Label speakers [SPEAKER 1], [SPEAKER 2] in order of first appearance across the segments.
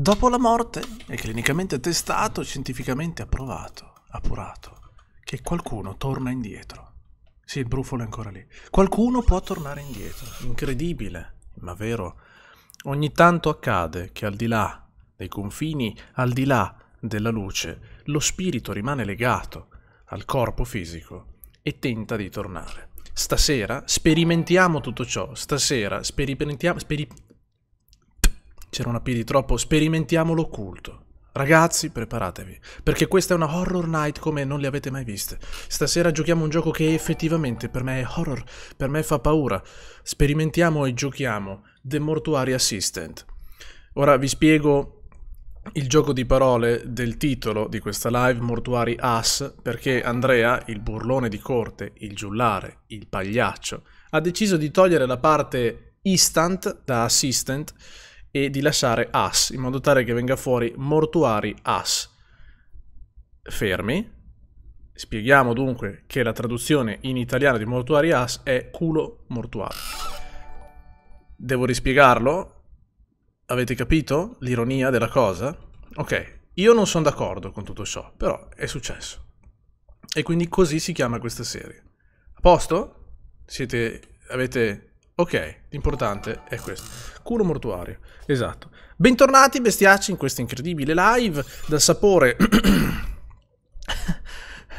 [SPEAKER 1] Dopo la morte è clinicamente testato scientificamente approvato, appurato, che qualcuno torna indietro. Sì, il brufolo è ancora lì. Qualcuno può tornare indietro. Incredibile, ma vero. Ogni tanto accade che al di là dei confini, al di là della luce, lo spirito rimane legato al corpo fisico e tenta di tornare. Stasera sperimentiamo tutto ciò. Stasera sperimentiamo... Speri c'era una P di troppo, sperimentiamo l'occulto. Ragazzi, preparatevi, perché questa è una horror night come non le avete mai viste. Stasera giochiamo un gioco che effettivamente per me è horror, per me fa paura. Sperimentiamo e giochiamo The Mortuary Assistant. Ora vi spiego il gioco di parole del titolo di questa live Mortuary Ass, perché Andrea, il burlone di corte, il giullare, il pagliaccio, ha deciso di togliere la parte instant da assistant e di lasciare as, in modo tale che venga fuori mortuari as. Fermi. Spieghiamo dunque che la traduzione in italiano di mortuari as è culo mortuario. Devo rispiegarlo? Avete capito l'ironia della cosa? Ok, io non sono d'accordo con tutto ciò, però è successo. E quindi così si chiama questa serie. A posto? Siete, avete Ok, l'importante è questo. Culo mortuario, esatto. Bentornati bestiacci in questa incredibile live dal sapore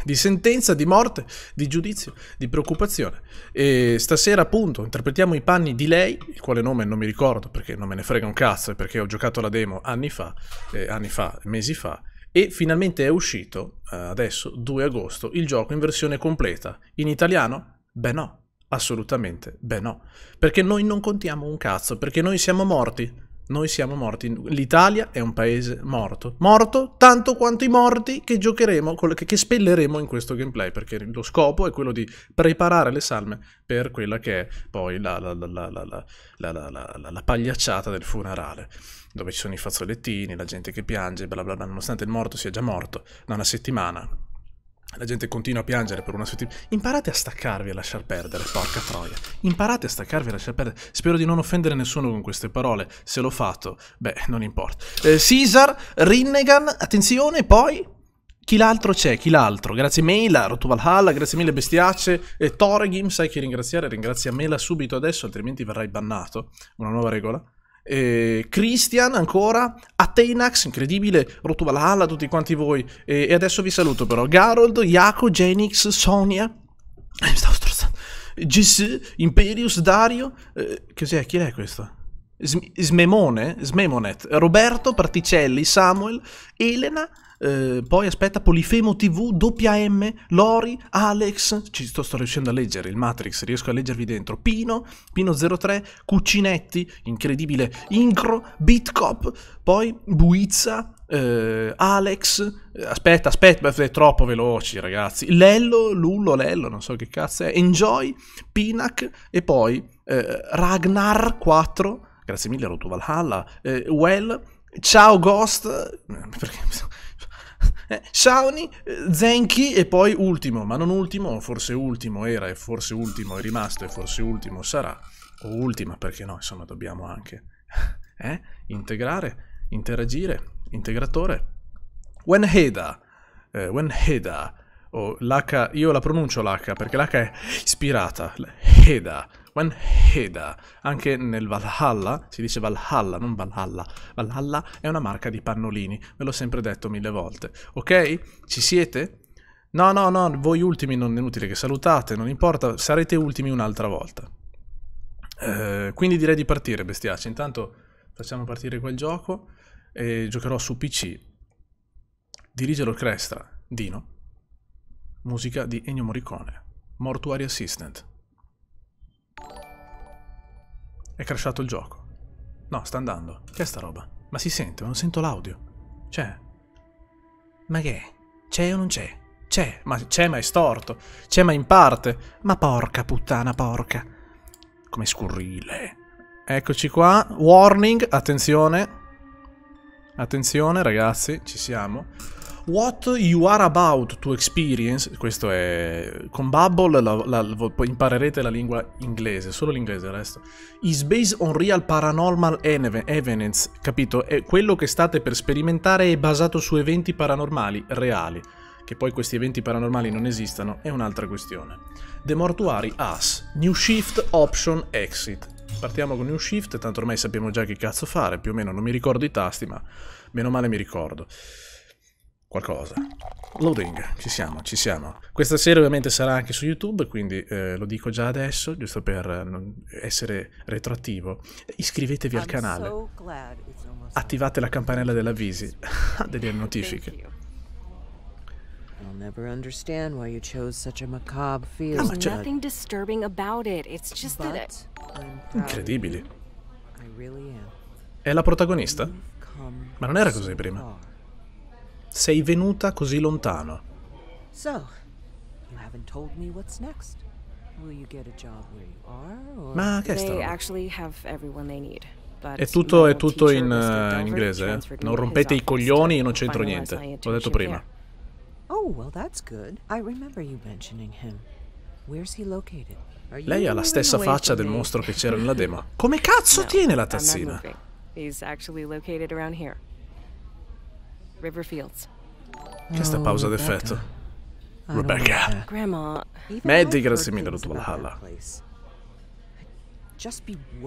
[SPEAKER 1] di sentenza, di morte, di giudizio, di preoccupazione. E stasera appunto interpretiamo i panni di lei, il quale nome non mi ricordo perché non me ne frega un cazzo e perché ho giocato la demo anni fa, eh, anni fa, mesi fa, e finalmente è uscito, eh, adesso, 2 agosto, il gioco in versione completa. In italiano? Beh no Assolutamente, beh no, perché noi non contiamo un cazzo, perché noi siamo morti, noi siamo morti, l'Italia è un paese morto, morto tanto quanto i morti che giocheremo, che spelleremo in questo gameplay, perché lo scopo è quello di preparare le salme per quella che è poi la, la, la, la pagliacciata del funerale, dove ci sono i fazzolettini, la gente che piange, bla bla bla, nonostante il morto sia già morto da una settimana, la gente continua a piangere per una settimana. Imparate a staccarvi e a lasciar perdere, porca troia. Imparate a staccarvi e a lasciar perdere. Spero di non offendere nessuno con queste parole. Se l'ho fatto, beh, non importa. Eh, Caesar, Rinnegan, attenzione, poi... Chi l'altro c'è? Chi l'altro? Grazie Mela, Rotuvalhalla, grazie mille bestiacce. E Toregim, sai chi ringraziare? Ringrazia Mela subito adesso, altrimenti verrai bannato. Una nuova regola eh, Christian ancora, Atenax, incredibile, Rotuba la alla, tutti quanti voi. E, e, adesso vi saluto però. Garold, Iaco, Genix, Sonia. Eh, mi stavo strozzando. GS, Imperius, Dario. Eh, cos'è? Chi è questo? Smemone? Smemonet. Roberto, Particelli, Samuel, Elena. Eh, poi aspetta Polifemo TV, doppia M, Lori, Alex, ci sto, sto riuscendo a leggere il Matrix, riesco a leggervi dentro, Pino, Pino03, Cucinetti, incredibile, Incro, Bitcop, poi Buizza, eh, Alex, eh, aspetta, aspetta, è troppo veloci ragazzi, Lello, Lullo, Lello, non so che cazzo è, Enjoy, Pinac e poi eh, Ragnar 4, grazie mille Rotu Valhalla, eh, Well, Ciao Ghost, perché eh, Sauni, eh, Zenki e poi ultimo, ma non ultimo, forse ultimo era e forse ultimo è rimasto e forse ultimo sarà, o ultima perché no, insomma dobbiamo anche eh? integrare, interagire, integratore. Wenheda, eh, Wenheda, o io la pronuncio l'H perché l'H è ispirata, Heda, Wenheda, anche nel Valhalla, si dice Valhalla, non Valhalla, Valhalla è una marca di pannolini, ve l'ho sempre detto mille volte, ok? Ci siete? No, no, no, voi ultimi non è inutile che salutate, non importa, sarete ultimi un'altra volta. Eh, quindi direi di partire, bestiaci, intanto facciamo partire quel gioco e giocherò su PC. Dirige l'orchestra, Dino, musica di Ennio Morricone, Mortuary Assistant. È crashato il gioco. No, sta andando. Che è sta roba? Ma si sente, ma non sento l'audio. C'è. Ma che è? C'è o non c'è? C'è, ma c'è ma è storto. C'è ma in parte. Ma porca puttana, porca. Come scurrile. Eccoci qua. Warning, attenzione. Attenzione ragazzi, ci siamo. What you are about to experience, questo è con Bubble, la, la, imparerete la lingua inglese, solo l'inglese il resto, is based on real paranormal evidence, capito? È quello che state per sperimentare è basato su eventi paranormali reali. Che poi questi eventi paranormali non esistano è un'altra questione. The Mortuary Us, New Shift Option Exit. Partiamo con New Shift, tanto ormai sappiamo già che cazzo fare, più o meno non mi ricordo i tasti, ma meno male mi ricordo qualcosa. Loading, ci siamo, ci siamo. Questa serie ovviamente sarà anche su YouTube, quindi eh, lo dico già adesso, giusto per eh, non essere retroattivo. Iscrivetevi al canale, attivate la campanella della dell'avvisi, delle notifiche. I'll never understand why you chose such a macabre field. There's ah, nothing
[SPEAKER 2] disturbing about it. It's just that it... Incredibili.
[SPEAKER 1] È la protagonista? Ma non era così prima. Sei venuta così lontano.
[SPEAKER 2] So, you haven't told me what's next. Will you get a job where you
[SPEAKER 1] are? Or... Ma che sta?
[SPEAKER 2] actually have everyone they need. È tutto, è tutto in, uh, in inglese,
[SPEAKER 1] eh? Non rompete i coglioni, io non c'entro niente. L'ho detto prima.
[SPEAKER 2] Oh, well that's good. I remember you mentioning him. Where's he located? Lei ha la stessa faccia del mostro che c'era nella demo. Come cazzo tiene la tazzina? He's actually located around here. Riverfields.
[SPEAKER 1] Questa oh, pausa d'effetto. Rebecca. Grandma. Medic, grazie mille alla tua Valhalla.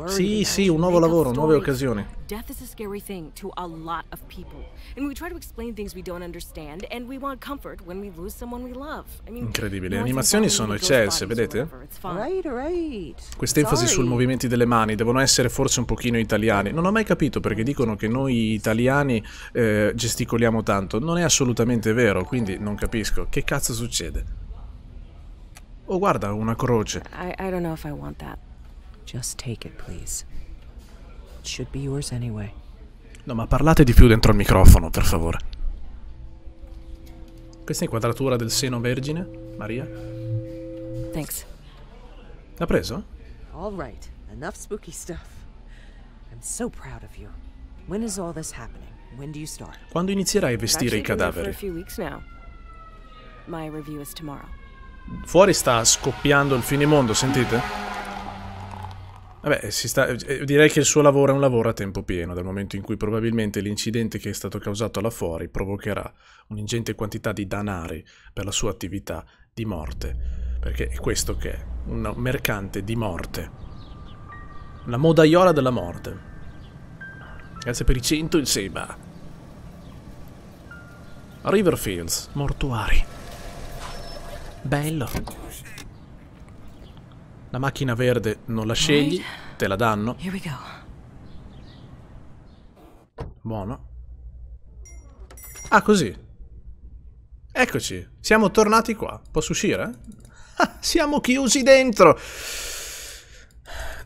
[SPEAKER 2] Sì, sì, un nuovo lavoro, nuove occasioni. Death is a scary thing to a lot of people. And we try to explain things we don't understand and we want comfort when we lose someone we love. Incredibile, le animazioni sono eccelse,
[SPEAKER 1] vedete? enfasi sui movimenti delle mani devono essere forse un pochino italiani. Non ho mai capito perché dicono che noi italiani eh, gesticoliamo tanto. Non è assolutamente vero, quindi non capisco. Che cazzo succede? Oh, guarda, una croce.
[SPEAKER 2] I, I don't know if I want that.
[SPEAKER 1] Just take it, please. It should be yours anyway. No, ma parlate di più dentro il microfono, per favore. Questa è inquadratura del seno vergine, Maria. Thanks. L'ha preso?
[SPEAKER 2] All right, enough spooky stuff. I'm so proud of you. When is all this happening? When do you start?
[SPEAKER 1] Quando inizierai a vestire i cadaveri? Fuori sta scoppiando il finimondo, sentite? Vabbè, sta, eh, direi che il suo lavoro è un lavoro a tempo pieno, dal momento in cui probabilmente l'incidente che è stato causato là fuori provocherà un'ingente quantità di danari per la sua attività di morte. Perché è questo che è, un mercante di morte. La modaiola della morte. Grazie per i 100 il Seba. Riverfields, mortuari. Bello. La macchina verde non la scegli, te la danno. Buono. Ah, così. Eccoci, siamo tornati qua. Posso uscire? Ah, siamo chiusi dentro!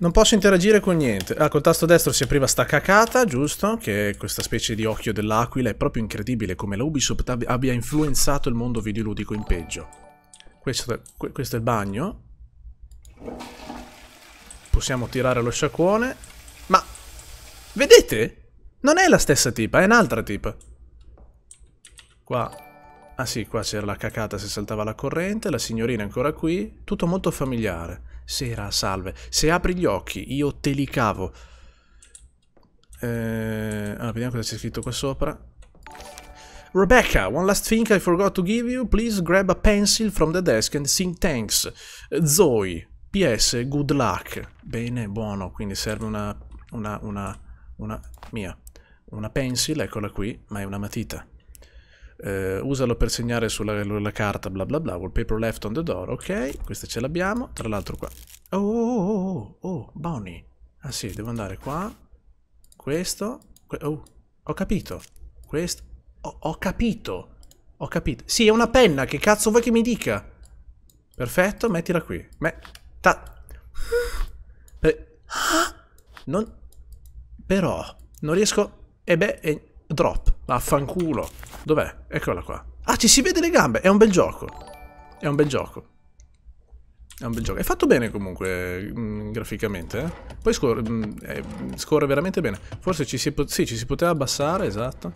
[SPEAKER 1] Non posso interagire con niente. Ah, col tasto destro si apriva sta cacata, giusto? Che è questa specie di occhio dell'aquila. È proprio incredibile come la Ubisoft abbia influenzato il mondo videoludico in peggio. Questo, questo è il bagno. Possiamo tirare lo sciacquone. Ma, vedete? Non è la stessa tipa, è un'altra tipa. Qua. Ah sì, qua c'era la cacata se saltava la corrente, la signorina è ancora qui. Tutto molto familiare. Sera, salve. Se apri gli occhi, io te li cavo. Eh, allora, vediamo cosa c'è scritto qua sopra. Rebecca, one last thing I forgot to give you. Please grab a pencil from the desk and think thanks. Zoe, PS, good luck. Bene, buono, quindi serve una, una, una, una mia. Una pencil, eccola qui, ma è una matita. Uh, usalo per segnare sulla, sulla carta, bla bla bla, wallpaper left on the door, ok, questa ce l'abbiamo, tra l'altro qua. Oh, oh, oh, oh, Bonnie. Ah sì, devo andare qua, questo, que oh, ho capito, questo, oh, ho capito, ho capito. Sì, è una penna, che cazzo vuoi che mi dica? Perfetto, mettila qui. Beh, Ta... Per... Non... Però... Non riesco... E beh... E... Drop. Vaffanculo. Dov'è? Eccola qua. Ah, ci si vede le gambe. È un bel gioco. È un bel gioco. È un bel gioco. È fatto bene comunque mm, graficamente. Eh? Poi scorre, mh, mm, eh, scorre, veramente bene. Forse ci si, sì, ci si poteva abbassare, esatto.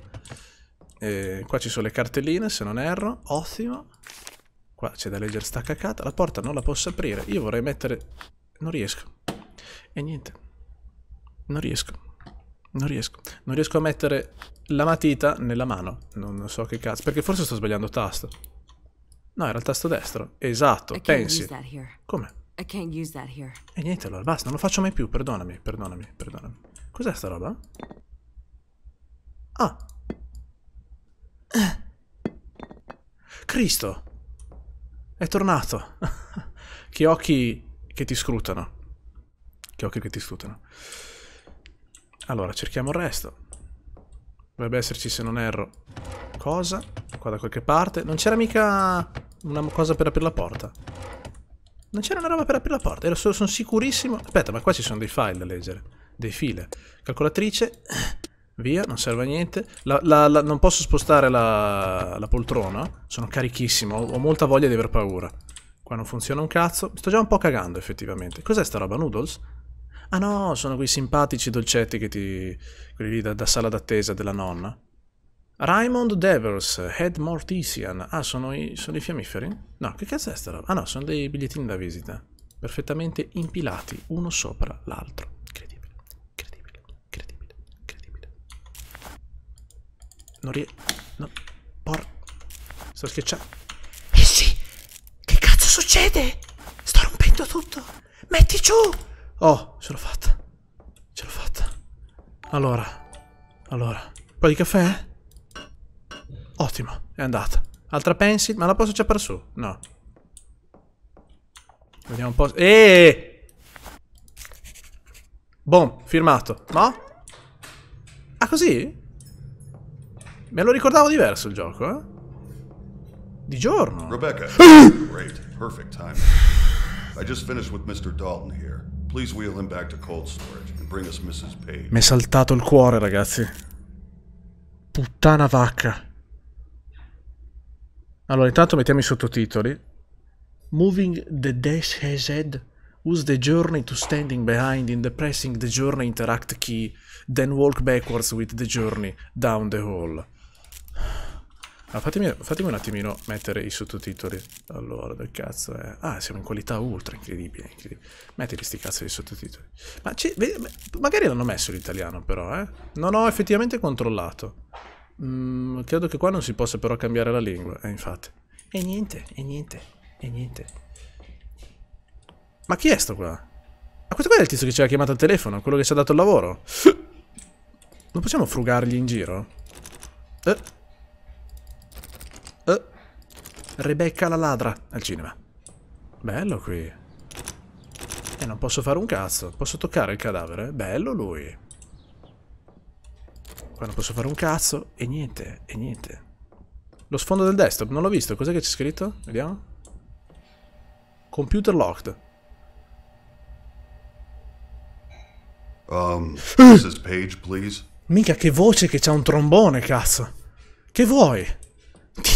[SPEAKER 1] E qua ci sono le cartelline, se non erro. Ottimo. Qua c'è da leggere sta cacata. La porta non la posso aprire. Io vorrei mettere... Non riesco. E niente. Non riesco. Non riesco. Non riesco a mettere la matita nella mano. Non so che cazzo. Perché forse sto sbagliando tasto. No, era il tasto destro. Esatto, pensi. Come? E niente, allora basta. Non lo faccio mai più. Perdonami, perdonami, perdonami. Cos'è sta roba? Ah. Cristo. È tornato. che occhi che ti scrutano. Che occhi che ti scrutano. Allora, cerchiamo il resto. Dovrebbe esserci, se non erro, cosa. Qua da qualche parte. Non c'era mica una cosa per aprire la porta. Non c'era una roba per aprire la porta. sono sicurissimo. Aspetta, ma qua ci sono dei file da leggere. Dei file. Calcolatrice. Via, non serve a niente. La, la, la, non posso spostare la, poltrona. Sono carichissimo, ho, ho, molta voglia di aver paura. Qua non funziona un cazzo. Sto già un po' cagando, effettivamente. Cos'è sta roba? Noodles? Ah no, sono quei simpatici dolcetti che ti... quelli lì da, da sala d'attesa della nonna. Raymond Devers, Head Mortician. Ah, sono i, sono i fiammiferi? No, che cazzo è sta roba? Ah no, sono dei bigliettini da visita. Perfettamente impilati, uno sopra l'altro. Non riesco... No. Por... Sto schiacciando...
[SPEAKER 3] Eh sì! Che cazzo succede? Sto rompendo tutto! Metti giù!
[SPEAKER 1] Oh, ce l'ho fatta. Ce l'ho fatta. Allora. Allora. Un po' di caffè? Ottimo, è andata. Altra pensi? ma la posso già per su? No. Vediamo un po'... Eeeh! Boom, firmato. No? Ah, così?
[SPEAKER 4] Me lo ricordavo diverso il gioco, eh? Di giorno. Rebecca. Great. Perfect timing. I just finished with Mr. Dalton here. Please wheel him back to cold storage and bring us Mrs. Page. Mi è saltato
[SPEAKER 1] il cuore, ragazzi. Puttana vacca. Allora, intanto mettiamo i sottotitoli. Moving the dash has head. Use the journey to standing behind in the pressing the journey interact key, then walk backwards with the journey down the hall. Ah, fatemi, fatemi, un attimino mettere i sottotitoli. Allora, del cazzo è... Ah, siamo in qualità ultra, incredibile, incredibile. Mettili sti cazzo di sottotitoli. Ma magari l'hanno messo l'italiano però, eh? Non ho effettivamente controllato. Mm, credo che qua non si possa però cambiare la lingua, eh, infatti. E niente, e niente, e niente. Ma chi è sto qua? Ma questo qua è il tizio che ci ha chiamato al telefono, quello che ci ha dato il lavoro. Non possiamo frugargli in giro? Eh... Rebecca la ladra al cinema. Bello qui. E non posso fare un cazzo. Posso toccare il cadavere? Bello lui. Qua non posso fare un cazzo e niente, e niente. Lo sfondo del desktop, non l'ho visto. Cos'è che c'è scritto? Vediamo. Computer locked.
[SPEAKER 4] Um, Mrs. Page, please.
[SPEAKER 1] Mica che voce che c'ha un trombone, cazzo. Che vuoi?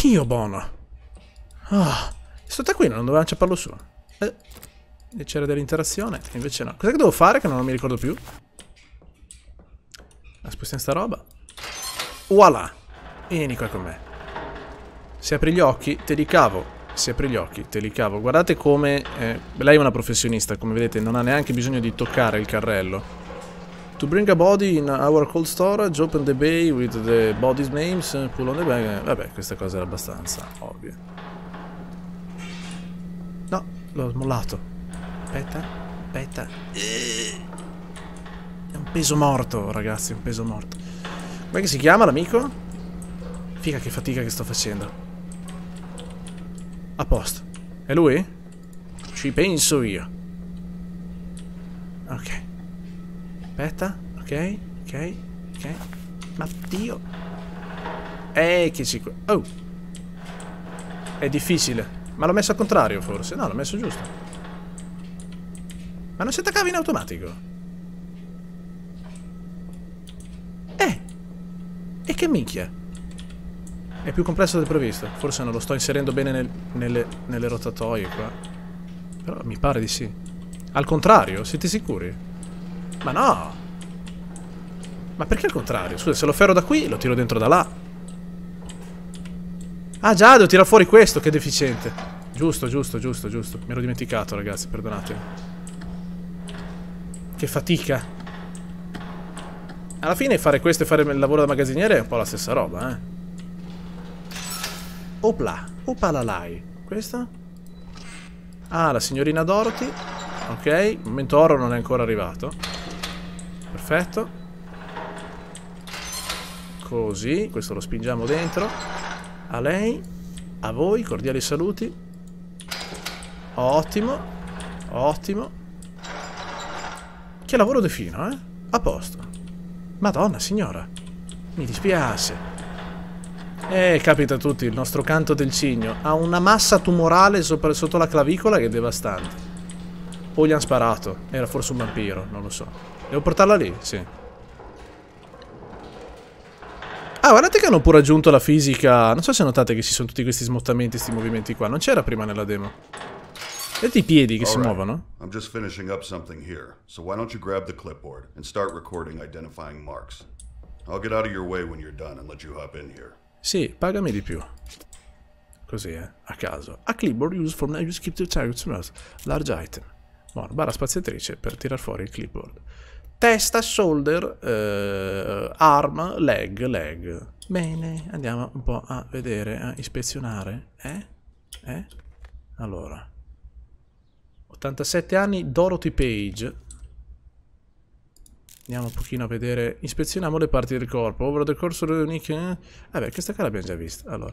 [SPEAKER 1] Dio Bono. Ah, sto taccuino non doveva acciapparlo su. Eh, e c'era dell'interazione, invece no. Cos'è che devo fare che non mi ricordo più? La spostiamo sta roba. Voilà! Vieni qua con me. Se apri gli occhi, te li cavo. Se apri gli occhi, te li cavo. Guardate come... Eh, lei è una professionista, come vedete, non ha neanche bisogno di toccare il carrello. To bring a body in our cold storage, open the bay with the body's names, pull on the bag... Vabbè, questa cosa era abbastanza ovvia. L'ho smollato. Aspetta, aspetta. È un peso morto, ragazzi, è un peso morto. Come si chiama l'amico? Figa che fatica che sto facendo. A posto. È lui? Ci penso io. Ok. Aspetta, ok, ok, ok. Ma Dio. Eh, che ci... Oh. È difficile. Ma l'ho messo al contrario, forse? No, l'ho messo giusto. Ma non si attaccava in automatico? Eh! E che minchia! È più complesso del previsto. Forse non lo sto inserendo bene nel, nelle, nelle rotatoie qua. Però mi pare di sì. Al contrario, siete sicuri? Ma no! Ma perché al contrario? Scusa, se lo ferro da qui, lo tiro dentro da là. Ah già, devo tirare fuori questo, che deficiente. Giusto, giusto, giusto, giusto. Mi ero dimenticato, ragazzi, perdonatemi. Che fatica. Alla fine fare questo e fare il lavoro da magazziniere è un po' la stessa roba, eh. Opla, opalalai. Questa? Ah, la signorina Dorothy. Ok, il momento oro non è ancora arrivato. Perfetto. Così, questo lo spingiamo dentro. A lei, a voi, cordiali saluti. Ottimo, ottimo. Che lavoro di fino, eh? A posto. Madonna, signora. Mi dispiace. Eh, capita a tutti, il nostro canto del cigno ha una massa tumorale sopra, sotto la clavicola che è devastante. poi gli hanno sparato, era forse un vampiro, non lo so. Devo portarla lì? Sì. Ah, guardate che hanno pure aggiunto la fisica. Non so se notate che ci sono tutti questi smottamenti, questi movimenti qua. Non c'era prima nella demo. Vedete i piedi che All si right. muovono?
[SPEAKER 4] I'm just finishing up something here. So why don't you grab the clipboard and start recording identifying marks. I'll get out of your way when you're done and let you hop in here.
[SPEAKER 1] Sì, pagami di più. Così, eh, a caso. A clipboard used from now you skip to target to Large item. Buono, barra spaziatrice per tirar fuori il clipboard testa, shoulder, eh, arm, leg, leg. Bene, andiamo un po' a vedere, a ispezionare. Eh? Eh? Allora. 87 anni, Dorothy Page. Andiamo un pochino a vedere. Ispezioniamo le parti del corpo. Over the corso of the unique... Eh? Vabbè, questa qua l'abbiamo già vista. Allora.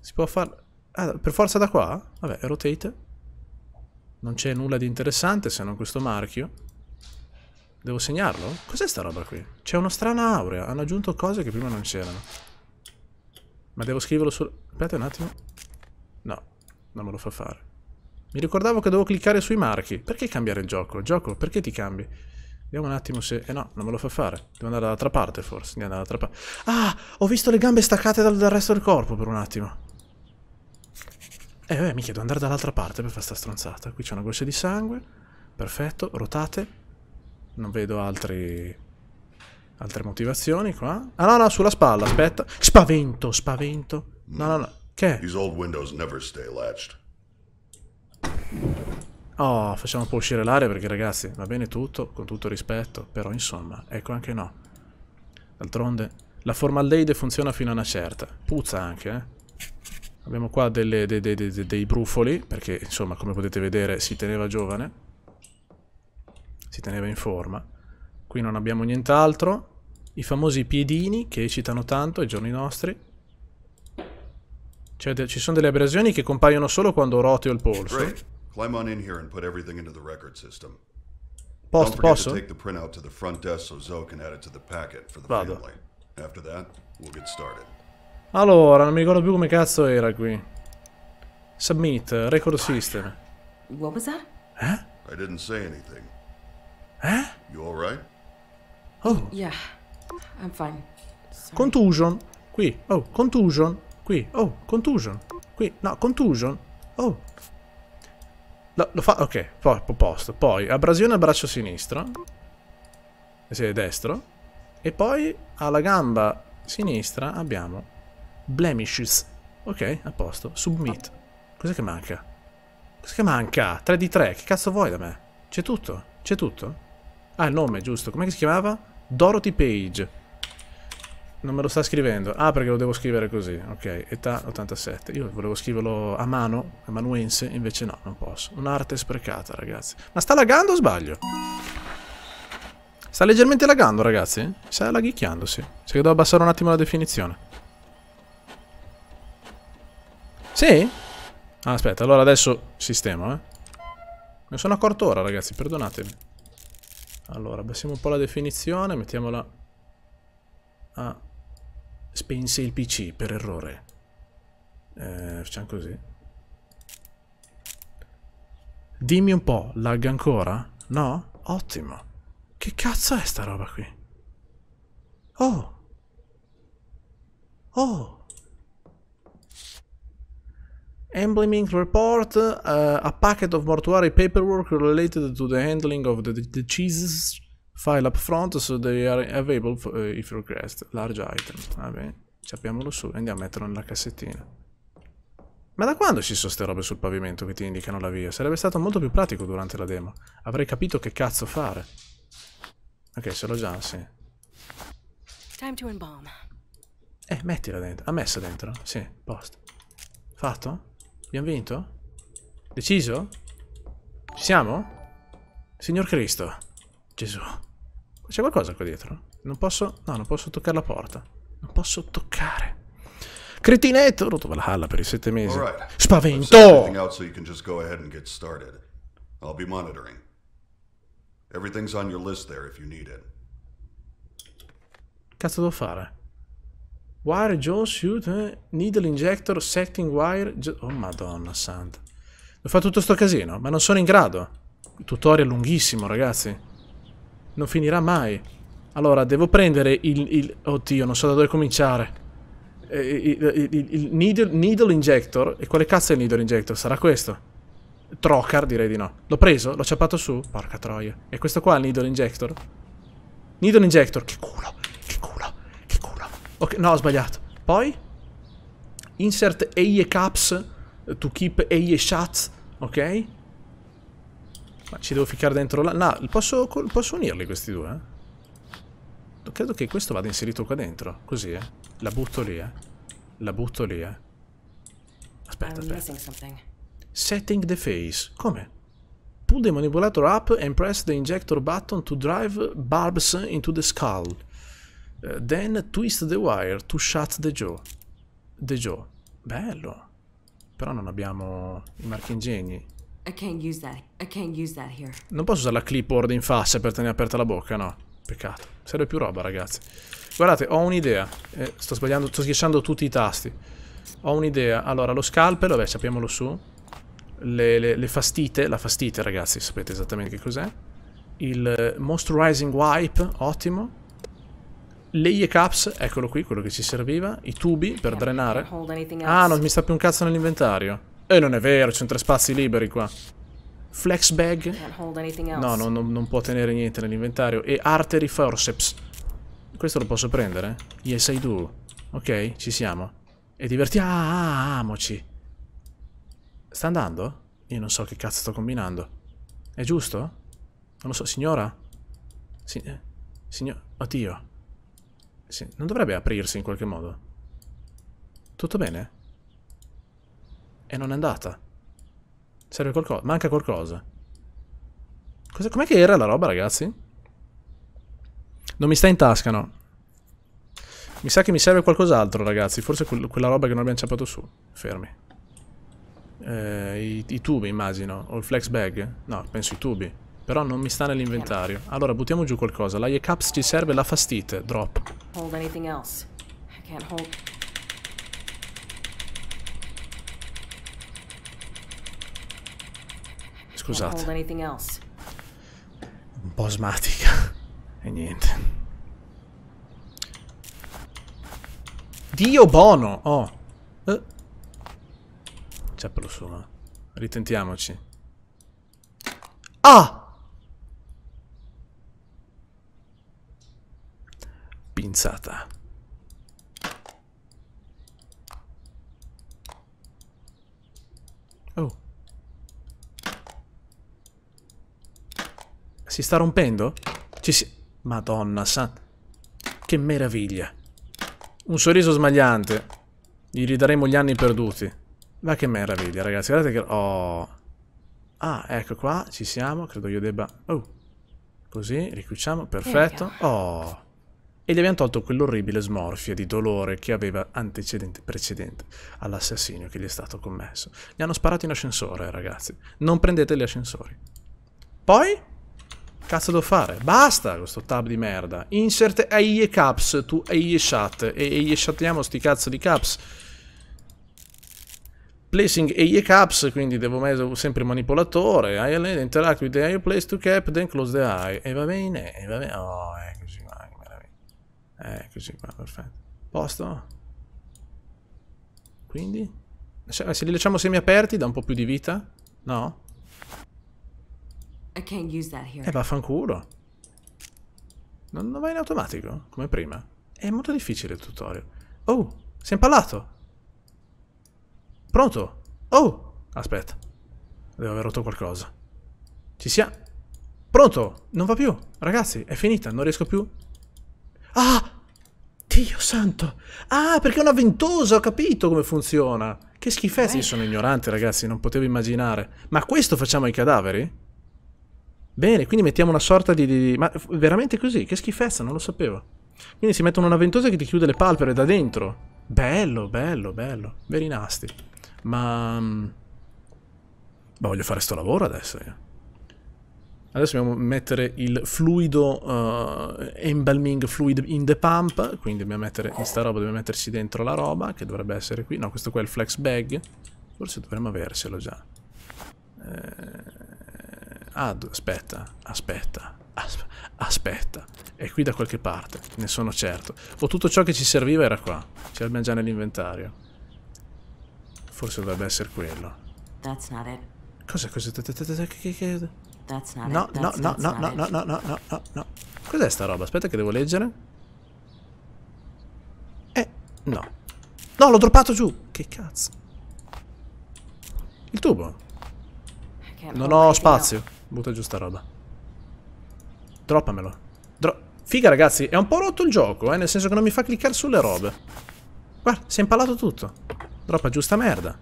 [SPEAKER 1] Si può fare... Ah, per forza da qua? Vabbè, rotate. Non c'è nulla di interessante se non questo marchio. Devo segnarlo? Cos'è sta roba qui? C'è una strana aurea. Hanno aggiunto cose che prima non c'erano. Ma devo scriverlo solo... Aspetta un attimo. No, non me lo fa fare. Mi ricordavo che dovevo cliccare sui marchi. Perché cambiare il gioco? Il gioco, perché ti cambi? Vediamo un attimo se... Eh no, non me lo fa fare. Devo andare dall'altra parte, forse. Devo andare dall'altra parte. Ah! Ho visto le gambe staccate dal, dal resto del corpo per un attimo. Eh, eh, mi chiedo, andare dall'altra parte per fare sta stronzata. Qui c'è una goccia di sangue. Perfetto, rotate. Non vedo altri... Altre motivazioni qua. Ah no, no, sulla spalla, aspetta. Spavento, spavento. No, no, no. Che? Oh, facciamo un po' uscire l'aria perché ragazzi, va bene tutto, con tutto rispetto, però insomma, ecco anche no. D'altronde, la formaldeide funziona fino a una certa. Puzza anche, eh. Abbiamo qua delle, de, de, de, dei brufoli, perché insomma, come potete vedere, si teneva giovane si teneva in forma. Qui non abbiamo nient'altro. I famosi piedini che eccitano tanto ai giorni nostri. Cioè, ci sono delle abrasioni che compaiono solo quando roteo il polso. Post, posso? Vado. Allora, non mi ricordo più come cazzo era qui.
[SPEAKER 4] Submit, record system. What was that? Eh? I didn't say anything. Eh? You alright?
[SPEAKER 2] Oh. Yeah, I'm fine.
[SPEAKER 1] Sorry. Contusion. Qui. Oh, contusion. Qui. Oh, contusion. Qui. No, contusion. Oh. Lo, lo fa... Ok, poi, posto. Poi, abrasione al braccio sinistro. Eh sì, destro. E poi, alla gamba sinistra abbiamo blemishes. Ok, a posto. Submit. Cos'è che manca? Cos'è che manca? 3 di 3, che cazzo vuoi da me? C'è tutto? C'è tutto? Ah, il nome, giusto. Come si chiamava? Dorothy Page. Non me lo sta scrivendo. Ah, perché lo devo scrivere così. Ok, età 87. Io volevo scriverlo a mano, amanuense, invece no, non posso. Un'arte sprecata, ragazzi. Ma sta lagando o sbaglio? Sta leggermente lagando, ragazzi? Sta laghicchiandosi. sì. Sai che devo abbassare un attimo la definizione. Sì? Ah, aspetta, allora adesso sistemo, eh. Me ne sono accorto ora, ragazzi, perdonatemi. Allora, abbassiamo un po' la definizione, mettiamola a... Spense il PC per errore. Eh, facciamo così. Dimmi un po', lag ancora? No? Ottimo. Che cazzo è sta roba qui? Oh! Oh! Embleming report, uh, a packet of mortuary paperwork related to the handling of the, the file up front, so they are available for, uh, if you request. Large item. Vabbè, ci abbiamo su, andiamo a metterlo nella cassettina. Ma da quando ci sono ste robe sul pavimento che ti indicano la via? Sarebbe stato molto più pratico durante la demo. Avrei capito che cazzo fare. Ok, ce l'ho già, sì. Eh, mettila dentro. Ha messa dentro? Sì, posto. Fatto? Abbiamo vinto? Deciso? Ci siamo? Signor Cristo. Gesù. C'è qualcosa qua dietro? Non posso... No, non posso toccare la porta. Non posso toccare. Cretinetto! Ho rotto Valhalla per i sette mesi. Spavento!
[SPEAKER 4] I'll be monitoring. Everything's on your list there if you need it. Cazzo devo fare?
[SPEAKER 1] Wire Jones Shoot, eh? Needle Injector, Setting Wire... Oh madonna santa. Devo fare tutto sto casino, ma non sono in grado. Il tutorial lunghissimo, ragazzi. Non finirà mai. Allora, devo prendere il... il... Oddio, non so da dove cominciare. Eh, il, il, il needle, needle, Injector. E quale cazzo è il Needle Injector? Sarà questo? Trocar direi di no. L'ho preso? L'ho ciappato su? Porca troia. E questo qua è il Needle Injector? Needle Injector, che culo. Ok, no, ho sbagliato. Poi? Insert AIE caps to keep AIE shots, ok? Ma ci devo ficcare dentro là. No, posso, posso unirli questi due? Eh? Credo che questo vada inserito qua dentro. Così, eh. La butto lì, eh. La butto lì, eh. Aspetta,
[SPEAKER 2] aspetta.
[SPEAKER 1] Setting the face. Come? Pull the manipulator up and press the injector button to drive barbs into the skull. Uh, then twist the wire to shut the jaw. The jaw. Bello. Però non abbiamo i marchingegni. Non posso usare la clipboard in faccia per tenere aperta la bocca, no. Peccato. Serve più roba, ragazzi. Guardate, ho un'idea. Eh, sto sbagliando, sto schiacciando tutti i tasti. Ho un'idea. Allora, lo scalpel, vabbè, sappiamolo su. Le, le, le, fastite, la fastite, ragazzi, sapete esattamente che cos'è. Il eh, moisturizing wipe, ottimo le caps, eccolo qui, quello che ci serviva, i tubi per drenare. Ah, non mi sta più un cazzo nell'inventario. E eh, non è vero, c'è tre spazi liberi qua.
[SPEAKER 2] Flex bag. No, no,
[SPEAKER 1] no non può tenere niente nell'inventario. E artery forceps. Questo lo posso prendere? Yes, I do. Ok, ci siamo. E divertiamoci. Ah, ah, ah, sta andando? Io non so che cazzo sto combinando. È giusto? Non lo so, signora? Si... Eh, Signor... Oddio. Sì, non dovrebbe aprirsi in qualche modo? Tutto bene? E non è andata. Serve qualcosa. Manca qualcosa. Cos Com'è che era la roba, ragazzi? Non mi sta in tasca, no. Mi sa che mi serve qualcos'altro, ragazzi. Forse quel quella roba che non abbiamo ciapato su. Fermi. Eh, i, i, tubi, immagino. O il flex bag. No, penso i tubi. Però non mi sta nell'inventario. Allora buttiamo giù qualcosa. La Yecaps ci serve la fastite. Drop.
[SPEAKER 2] Hold anything else. I can't hold...
[SPEAKER 1] Scusate. Un po' asmatica. e niente. Dio bono! Oh. Eh. C'è per lo solo. Ritentiamoci. Ah! pinzata. Oh. Si sta rompendo? Ci si... Madonna santa. Che meraviglia. Un sorriso smagliante. Gli ridaremo gli anni perduti. Ma che meraviglia, ragazzi. Guardate che... Oh. Ah, ecco qua. Ci siamo. Credo io debba... Oh. Così, ricuciamo. Perfetto. Oh e gli abbiamo tolto quell'orribile smorfia di dolore che aveva antecedente precedente all'assassinio che gli è stato commesso. Gli hanno sparato in ascensore, ragazzi. Non prendete gli ascensori. Poi? Cazzo devo fare? Basta questo tab di merda. Insert AIE caps to AIE chat. E AIE chatiamo sti cazzo di caps. Placing AIE caps, quindi devo mettere sempre il manipolatore. ILN interact with the AIE place to cap, then close the eye. E va bene, e va bene. Oh, ecco. Eccoci eh, qua, perfetto. Posto? Quindi? Se, se li lasciamo semi aperti da un po' più di vita? No?
[SPEAKER 2] eh,
[SPEAKER 1] vaffanculo. Non, non va in automatico, come prima. È molto difficile il tutorial. Oh, si è impallato. Pronto? Oh, aspetta. Devo aver rotto qualcosa. Ci siamo. Pronto, non va più. Ragazzi, è finita, non riesco più Ah! Dio santo! Ah, perché è una ventosa, ho capito come funziona. Che schifezza, io sono ignorante ragazzi, non potevo immaginare. Ma questo facciamo ai cadaveri? Bene, quindi mettiamo una sorta di... di ma veramente così? Che schifezza, non lo sapevo. Quindi si mettono una ventosa che ti chiude le palpebre da dentro. Bello, bello, bello. Veri nasti. Ma... Mm, ma voglio fare sto lavoro adesso io. Adesso dobbiamo mettere il fluido uh, embalming fluid in the pump, quindi dobbiamo mettere in sta roba, dobbiamo metterci dentro la roba, che dovrebbe essere qui. No, questo qua è il flex bag, forse dovremmo averselo già. Eh, ah, aspetta, aspetta, asp aspetta, è qui da qualche parte, ne sono certo. O tutto ciò che ci serviva era qua, ce l'abbiamo già nell'inventario. Forse dovrebbe essere quello. That's not it. Cosa, cosa, che, che, That's not no, it. No, no, no, no, no, no, no, no, no, no. Cos'è sta roba? Aspetta che devo leggere. Eh, no. No, l'ho droppato giù. Che cazzo. Il tubo. Non ho spazio. Butta giù sta roba. Droppamelo. Dro Figa ragazzi, è un po' rotto il gioco, eh, nel senso che non mi fa cliccare sulle robe. Guarda, si è impalato tutto. Droppa giù sta merda.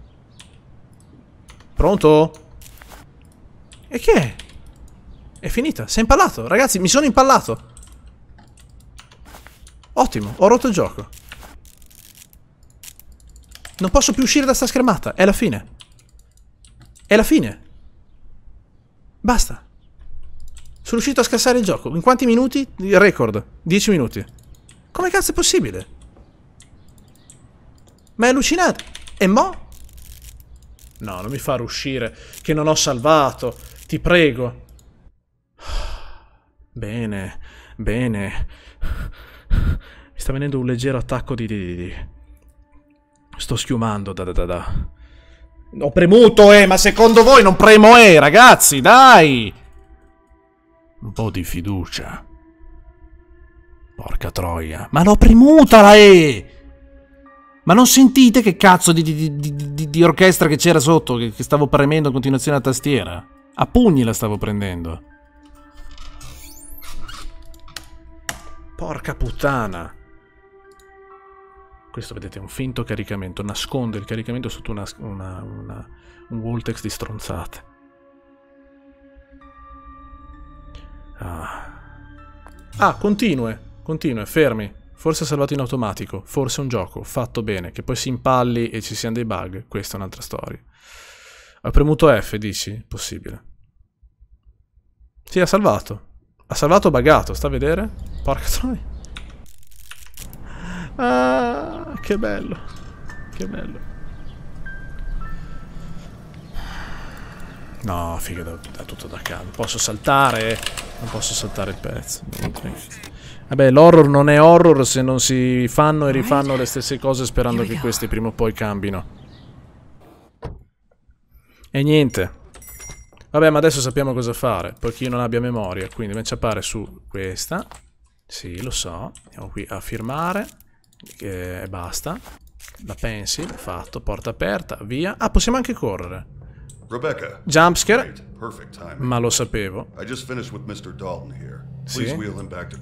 [SPEAKER 1] Pronto? E che è? È finita. Si è impallato. Ragazzi, mi sono impallato. Ottimo, ho rotto il gioco. Non posso più uscire da sta schermata. È la fine. È la fine. Basta. Sono riuscito a scassare il gioco. In quanti minuti? Record. 10 minuti. Come cazzo è possibile? Ma è allucinante. E mo? No, non mi far uscire. Che non ho salvato. Ti prego. Bene, bene. Mi sta venendo un leggero attacco di... di, di. Sto schiumando, da da da da. Ho premuto, eh, ma secondo voi non premo, eh, ragazzi, dai! Un po' di fiducia. Porca troia. Ma l'ho premuta la E! Eh! Ma non sentite che cazzo di, di, di, di orchestra che c'era sotto, che, che stavo premendo a continuazione la tastiera? A pugni la stavo prendendo. Porca puttana! Questo vedete è un finto caricamento, nasconde il caricamento sotto una, una, una, un voltex di stronzate. Ah. ah, continue, continue, fermi. Forse salvato in automatico, forse un gioco, fatto bene, che poi si impalli e ci siano dei bug, questa è un'altra storia. Ha premuto F, dici? Possibile. Sì, ha salvato. Ha salvato o buggato, sta a vedere? Porca troia. Ah,
[SPEAKER 4] che bello. Che bello.
[SPEAKER 1] No, figa, da, tutto da capo. Posso saltare? Non posso saltare il pezzo. Vabbè, l'horror non è horror se non si fanno e rifanno le stesse cose sperando che queste prima o poi cambino. E niente. Vabbè, ma adesso sappiamo cosa fare. Poiché io non abbia memoria, quindi match appare su questa. Sì, lo so. Andiamo qui a firmare e basta. La pencil, fatto, porta aperta, via. Ah, possiamo anche correre.
[SPEAKER 4] Rebecca. Jumpscare. Ma lo sapevo. Sì.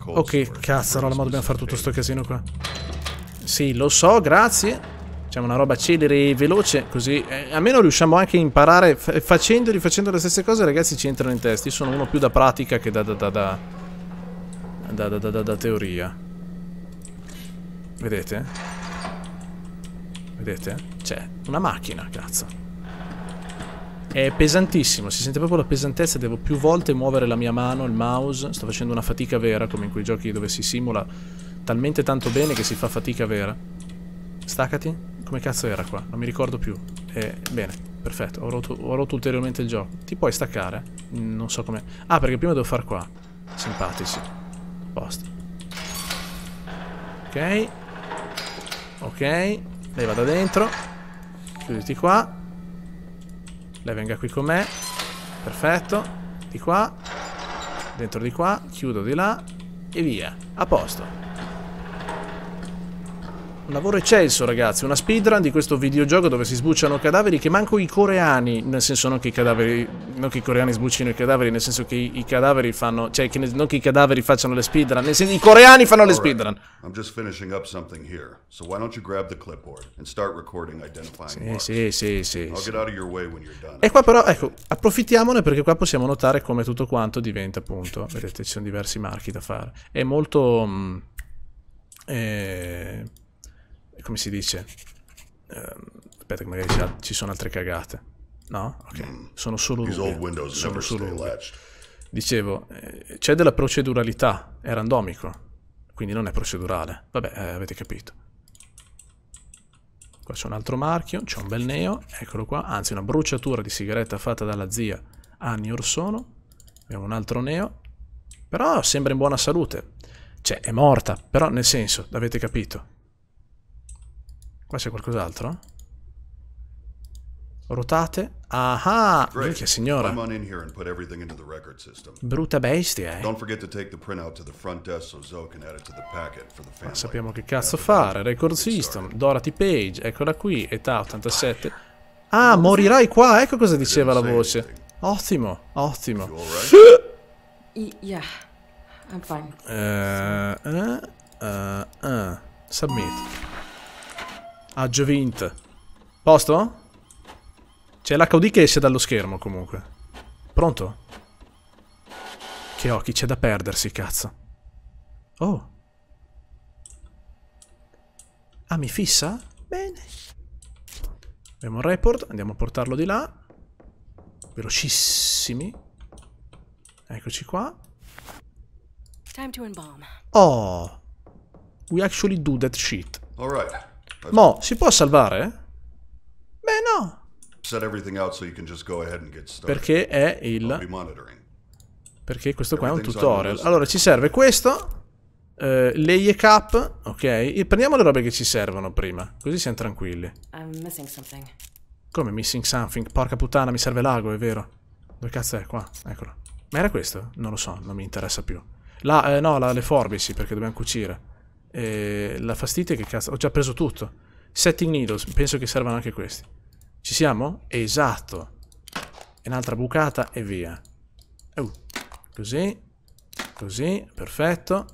[SPEAKER 4] Ok,
[SPEAKER 1] cazzo, ma dobbiamo fare tutto sto casino qua. Sì, lo so, grazie. Facciamo una roba celere e veloce, così eh, almeno riusciamo anche a imparare facendo e rifacendo le stesse cose, ragazzi, ci entrano in testa. Io sono uno più da pratica che da, da, da, da da, da, da, da teoria. Vedete? Vedete? C'è una macchina, cazzo. È pesantissimo, si sente proprio la pesantezza, devo più volte muovere la mia mano, il mouse, sto facendo una fatica vera, come in quei giochi dove si simula talmente tanto bene che si fa fatica vera. Staccati. Come cazzo era qua? Non mi ricordo più. Eh, bene, perfetto. Ho rotto, ho rotto, ulteriormente il gioco. Ti puoi staccare? Non so come... Ah, perché prima devo far qua. Simpatici. Posto. Ok. Ok. Lei va da dentro. Chiuditi qua. Lei venga qui con me. Perfetto. Di qua. Dentro di qua. Chiudo di là. E via. A posto. Un lavoro eccelso ragazzi, una speedrun di questo videogioco dove si sbucciano cadaveri che manco i coreani, nel senso non che i cadaveri, non che i coreani sbuccino i cadaveri, nel senso che i, i cadaveri fanno, cioè che ne, non che i cadaveri facciano le speedrun, nel senso i coreani fanno le speedrun.
[SPEAKER 4] I'm just finishing up something here, so why don't you grab the clipboard and start recording identifying Sì, sì, sì, sì. I'll get out of your way when you're done. E
[SPEAKER 1] qua però, ecco, approfittiamone perché qua possiamo notare come tutto quanto diventa appunto, vedete ci sono diversi marchi da fare, è molto... Mh, mm, eh, come si dice? Um, aspetta che magari ci sono altre cagate. No? Ok. Mm. Sono solo due. Sono solo due. Dicevo, eh, c'è della proceduralità, è randomico, quindi non è procedurale. Vabbè, eh, avete capito. Qua c'è un altro marchio, c'è un bel neo, eccolo qua, anzi una bruciatura di sigaretta fatta dalla zia anni or sono. Abbiamo un altro neo, però sembra in buona salute. Cioè, è morta, però nel senso, l'avete capito. Qua c'è qualcos'altro? Rotate.
[SPEAKER 4] Ah, minchia signora. Brutta
[SPEAKER 1] bestia, eh. Ma sappiamo che cazzo fare. Record system, Dorothy Page, eccola qui, età 87. Ah, morirai qua, ecco cosa diceva la voce. Ottimo, ottimo.
[SPEAKER 2] Yeah, I'm fine.
[SPEAKER 1] Eh, eh, eh, submit. A Giovint. Posto? C'è l'HD che esce dallo schermo comunque. Pronto? Che occhi, c'è da perdersi, cazzo. Oh. Ah, mi fissa? Bene. Abbiamo un report, andiamo a portarlo di là. Velocissimi. Eccoci qua. Oh. We actually do that shit. All right. Mo, si può salvare?
[SPEAKER 4] Beh, no. Perché è il...
[SPEAKER 1] Perché questo qua è un tutorial. Allora, ci serve questo. Uh, eh, le IECAP, ok? E prendiamo le robe che ci servono prima, così siamo tranquilli. Come missing something? Porca puttana, mi serve l'ago, è vero. Dove cazzo è? Qua, eccolo. Ma era questo? Non lo so, non mi interessa più. La, eh, no, la, le forbici, perché dobbiamo cucire. Eh, la fastidia che cazzo... Ho già preso tutto. Setting needles, penso che servano anche questi. Ci siamo? Esatto. Un'altra bucata e via. Uh, così, così, perfetto.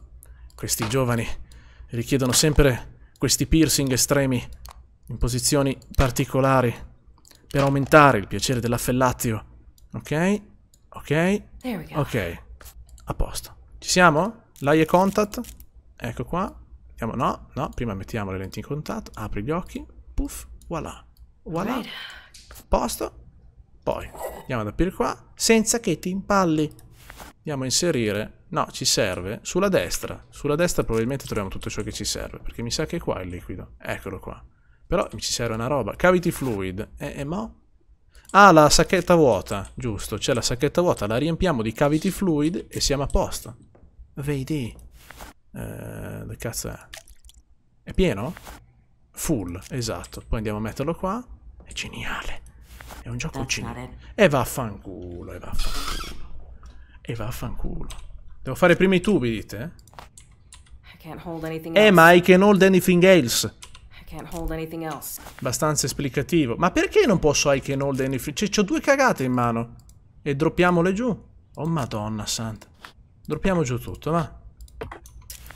[SPEAKER 1] Questi giovani richiedono sempre questi piercing estremi in posizioni particolari per aumentare il piacere dell'affellatio. Ok, ok, ok. A posto. Ci siamo? L'AIE contact. Ecco qua. Mettiamo, no, no, prima mettiamo le lenti in contatto, apri gli occhi, puff, voilà, voilà, posto, poi andiamo ad aprire qua, senza che ti impalli, andiamo a inserire, no, ci serve, sulla destra, sulla destra probabilmente troviamo tutto ciò che ci serve, perché mi sa che è qua il liquido, eccolo qua, però mi ci serve una roba, cavity fluid, e, e mo? Ah, la sacchetta vuota, giusto, c'è la sacchetta vuota, la riempiamo di cavity fluid e siamo a posto, vedi? Eh, dove cazzo è? È pieno? Full, esatto. Poi andiamo a metterlo qua. È geniale. È un gioco geniale. E vaffanculo, e vaffanculo. E vaffanculo. Devo fare prima i tubi, dite? Eh, ma I can hold anything else. Abbastanza esplicativo. Ma perché non posso I can hold anything? Cioè, ho due cagate in mano. E droppiamole giù. Oh, madonna santa. Droppiamo giù tutto, va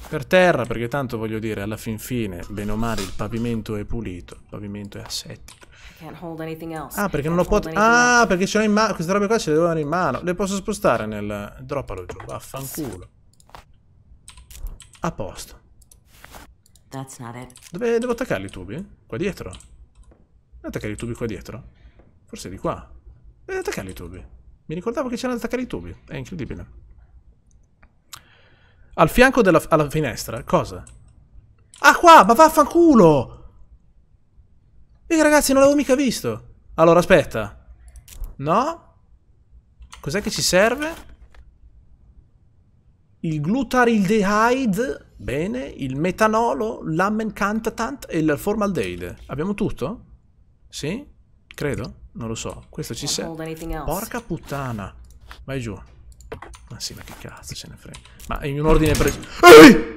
[SPEAKER 1] per terra, perché tanto voglio dire, alla fin fine, bene o male, il pavimento è pulito, il pavimento è assettico.
[SPEAKER 2] Ah, perché non lo può... Ah,
[SPEAKER 1] perché ce l'ho in mano, queste robe qua ce le devo in mano. Le posso spostare nel... Droppalo giù, vaffanculo. A posto. Dove devo attaccare i tubi? Qua dietro? Devo attaccare i tubi qua dietro? Forse di qua. Devo attaccare i tubi. Mi ricordavo che c'erano da attaccare i tubi. È incredibile. Al fianco della alla finestra, cosa? Ah qua, ma vaffanculo! E ragazzi, non l'avevo mica visto. Allora, aspetta. No? Cos'è che ci serve? Il glutaraldehyde, bene, il metanolo, l'ammencantatant e il formaldeide. Abbiamo tutto? Sì? Credo? Non lo so. Questo ci serve. Porca puttana. Vai giù. Ma sì, ma che cazzo se ne frega. Ma in un ordine preciso. Ehi!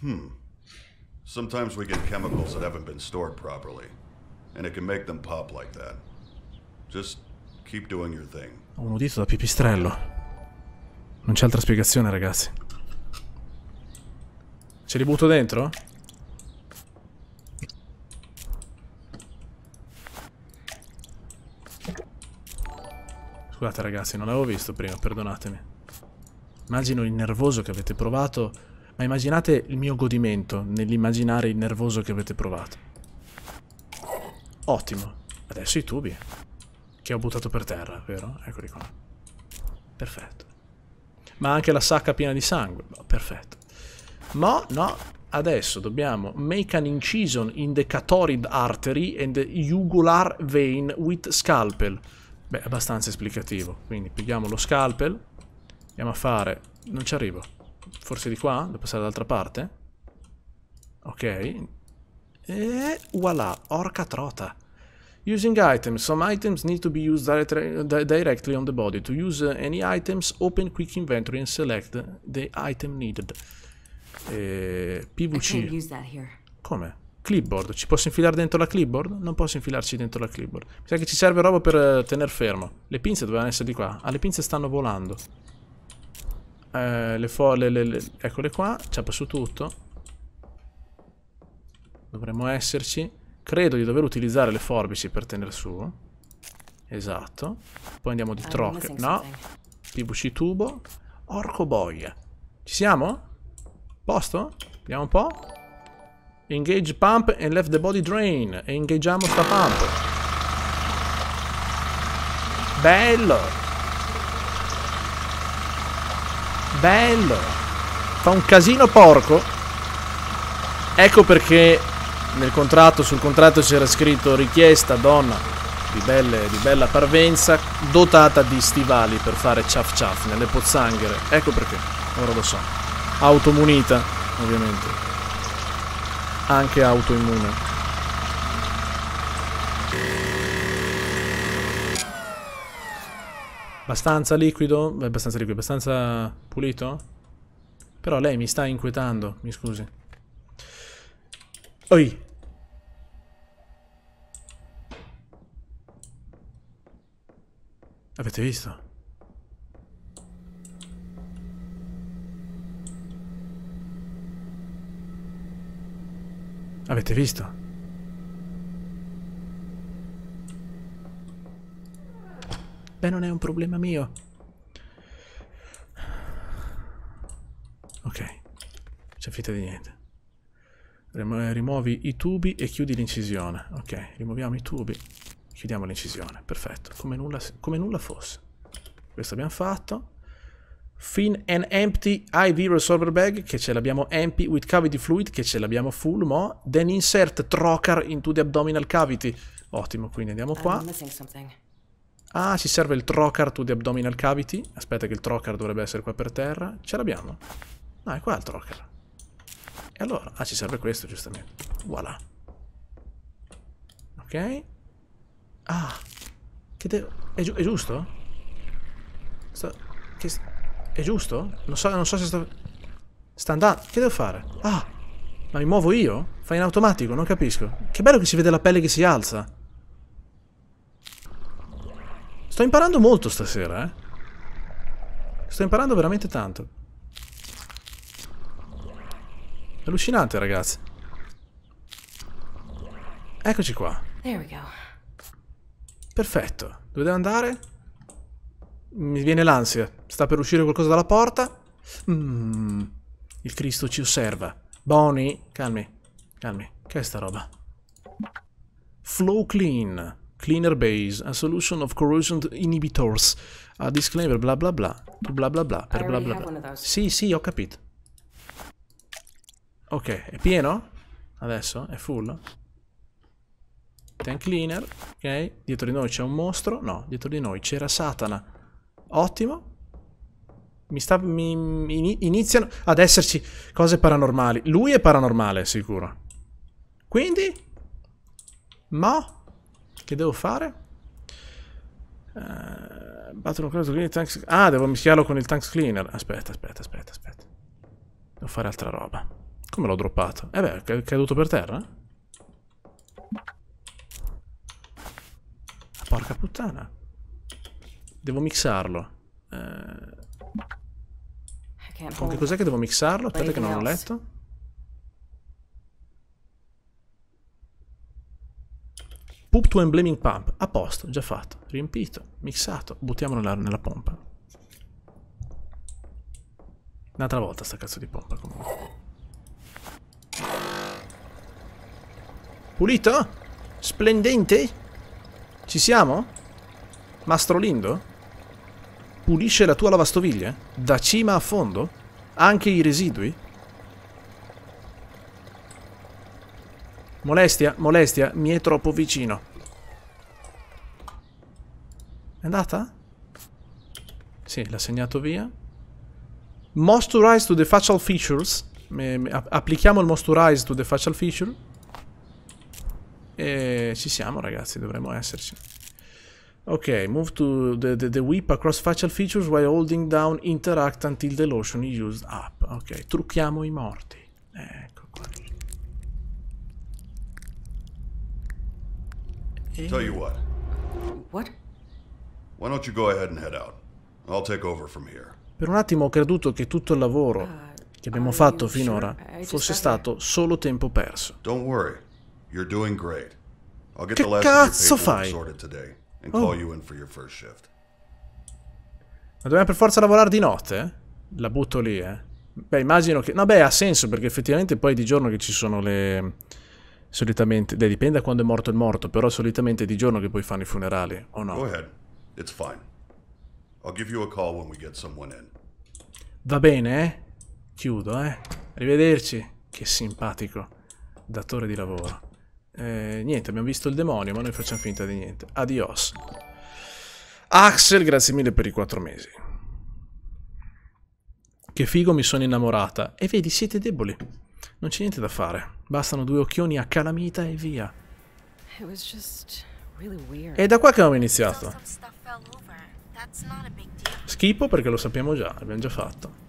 [SPEAKER 4] Hmm. Sometimes we get chemicals that haven't been stored properly, and it can make them pop like that. Just keep doing your thing.
[SPEAKER 1] Ho un udito da pipistrello. Non c'è altra spiegazione, ragazzi. Ce li butto dentro? Scusate ragazzi, non l'avevo visto prima, perdonatemi. Immagino il nervoso che avete provato, ma immaginate il mio godimento nell'immaginare il nervoso che avete provato. Ottimo. Adesso i tubi. Eh, che ho buttato per terra, vero? Eccoli qua. Perfetto. Ma anche la sacca piena di sangue. Boh, perfetto. Ma no, adesso dobbiamo make an incision in the cathode artery and the jugular vein with scalpel. Beh, abbastanza esplicativo. Quindi pigliamo lo scalpel Andiamo a fare... Non ci arrivo. Forse di qua? Devo passare dall'altra parte? Ok. E voilà, orca trota. Using items. Some items need to be used directly on the body. To use any items, open quick inventory and select the item needed. E... PVC. Come? Clipboard. Ci posso infilare dentro la clipboard? Non posso infilarci dentro la clipboard. Mi sa che ci serve roba per eh, tenere fermo. Le pinze dovevano essere di qua. Ah, le pinze stanno volando. Eh, le folle, le, le, eccole qua, ci ha passo tutto. Dovremmo esserci. Credo di dover utilizzare le forbici per tenere su. Esatto. Poi andiamo di ah, troc. No. PVC tubo. Orco boia. Ci siamo? Posto? Vediamo un po'. Engage pump and left the body drain. E ingaggiamo sta pump. Bello! Bello! Fa un casino porco. Ecco perché nel contratto, sul contratto c'era scritto richiesta donna di, belle, di bella parvenza dotata di stivali per fare ciaf ciaf nelle pozzanghere. Ecco perché, ora lo so. Automunita, ovviamente. Anche autoimmune. Abbastanza liquido? Beh, abbastanza liquido, abbastanza pulito? Però lei mi sta inquietando, mi scusi. Oi! Avete visto? Avete visto? Beh, non è un problema mio. Ok, c'è fitta di niente. rimuovi i tubi e chiudi l'incisione. Ok, rimuoviamo i tubi, chiudiamo l'incisione. Perfetto, come nulla, come nulla fosse. Questo abbiamo fatto. Fin and empty IV resolver bag che ce l'abbiamo empty with cavity fluid che ce l'abbiamo full mo then insert trocar into the abdominal cavity ottimo quindi andiamo qua Ah, ci serve il trocar to the abdominal cavity. Aspetta che il trocar dovrebbe essere qua per terra. Ce l'abbiamo? No, è qua il trocar. E allora? Ah, ci serve questo, giustamente. Voilà. Ok. Ah. Che devo... È, gi è giusto? Sto... Che... È giusto? Non so, non so se sto... Sta andando... Che devo fare? Ah. Ma mi muovo io? Fai in automatico, non capisco. Che bello che si vede la pelle che si alza. Sto imparando molto stasera, eh. Sto imparando veramente tanto. Allucinante, ragazzi. Eccoci qua. Perfetto. Dove devo andare? Mi viene l'ansia. Sta per uscire qualcosa dalla porta. Mm. Il Cristo ci osserva. Bonnie, calmi. Calmi. Che è sta roba? Flow clean. Cleaner Base, a solution of corrosion inhibitors, a disclaimer, bla bla bla, bla bla bla, per bla bla bla. Sì, sì, ho capito. Ok, è pieno? Adesso? È full? Tank cleaner, ok. Dietro di noi c'è un mostro. No, dietro di noi c'era Satana. Ottimo. Mi sta... Mi, iniziano ad esserci cose paranormali. Lui è paranormale, sicuro. Quindi? Ma? Che devo fare? Uh, eh, battle cross clean tanks... Ah, devo mischiarlo con il tanks cleaner. Aspetta, aspetta, aspetta, aspetta. Devo fare altra roba. Come l'ho droppato? Eh beh, è caduto per terra? Ah, porca puttana. Devo mixarlo. Eh...
[SPEAKER 2] Con che cos'è che devo mixarlo? Aspetta che non ho letto.
[SPEAKER 1] Poop to Embleming Pump, a posto, già fatto, riempito, mixato, buttiamolo nella, nella pompa. Un'altra volta sta cazzo di pompa comunque. Pulito? Splendente? Ci siamo? Mastro Lindo? Pulisce la tua lavastoviglie? Da cima a fondo? Anche i residui? Molestia, molestia, mi è troppo vicino. È andata? Sì, l'ha segnato via. Moisturize to the facial features. Applichiamo il moisturize to the facial feature. E ci siamo ragazzi, dovremmo esserci. Ok, move to the, the, the, whip across facial features while holding down interact until the lotion is used up. Ok, trucchiamo i morti. Ecco.
[SPEAKER 2] Hey. Tell you what.
[SPEAKER 4] What? Why don't you go ahead and head out? I'll take over from here.
[SPEAKER 1] Per un attimo ho creduto che tutto il lavoro uh, che abbiamo fatto finora fosse stato solo tempo perso. Don't worry.
[SPEAKER 4] You're doing great. I'll get che the cazzo fai? today and oh. call you in for your first shift.
[SPEAKER 1] Ma dobbiamo per forza lavorare di notte? Eh? La butto lì, eh. Beh, immagino che... No, beh, ha senso perché effettivamente poi di giorno che ci sono le solitamente, beh, dipende da quando è morto il morto, però solitamente è di giorno che poi fanno i funerali, o no? Go
[SPEAKER 4] ahead, it's fine. I'll give you a call when we get someone in.
[SPEAKER 1] Va bene, eh? Chiudo, eh? Arrivederci. Che simpatico datore di lavoro. Eh, niente, abbiamo visto il demonio, ma noi facciamo finta di niente. Adios. Axel, grazie mille per i quattro mesi. Che figo mi sono innamorata. E vedi, siete deboli. Non c'è niente da fare. Bastano due occhioni a calamita e via. È da qua che abbiamo iniziato. Schifo perché lo sappiamo già, l'abbiamo già fatto.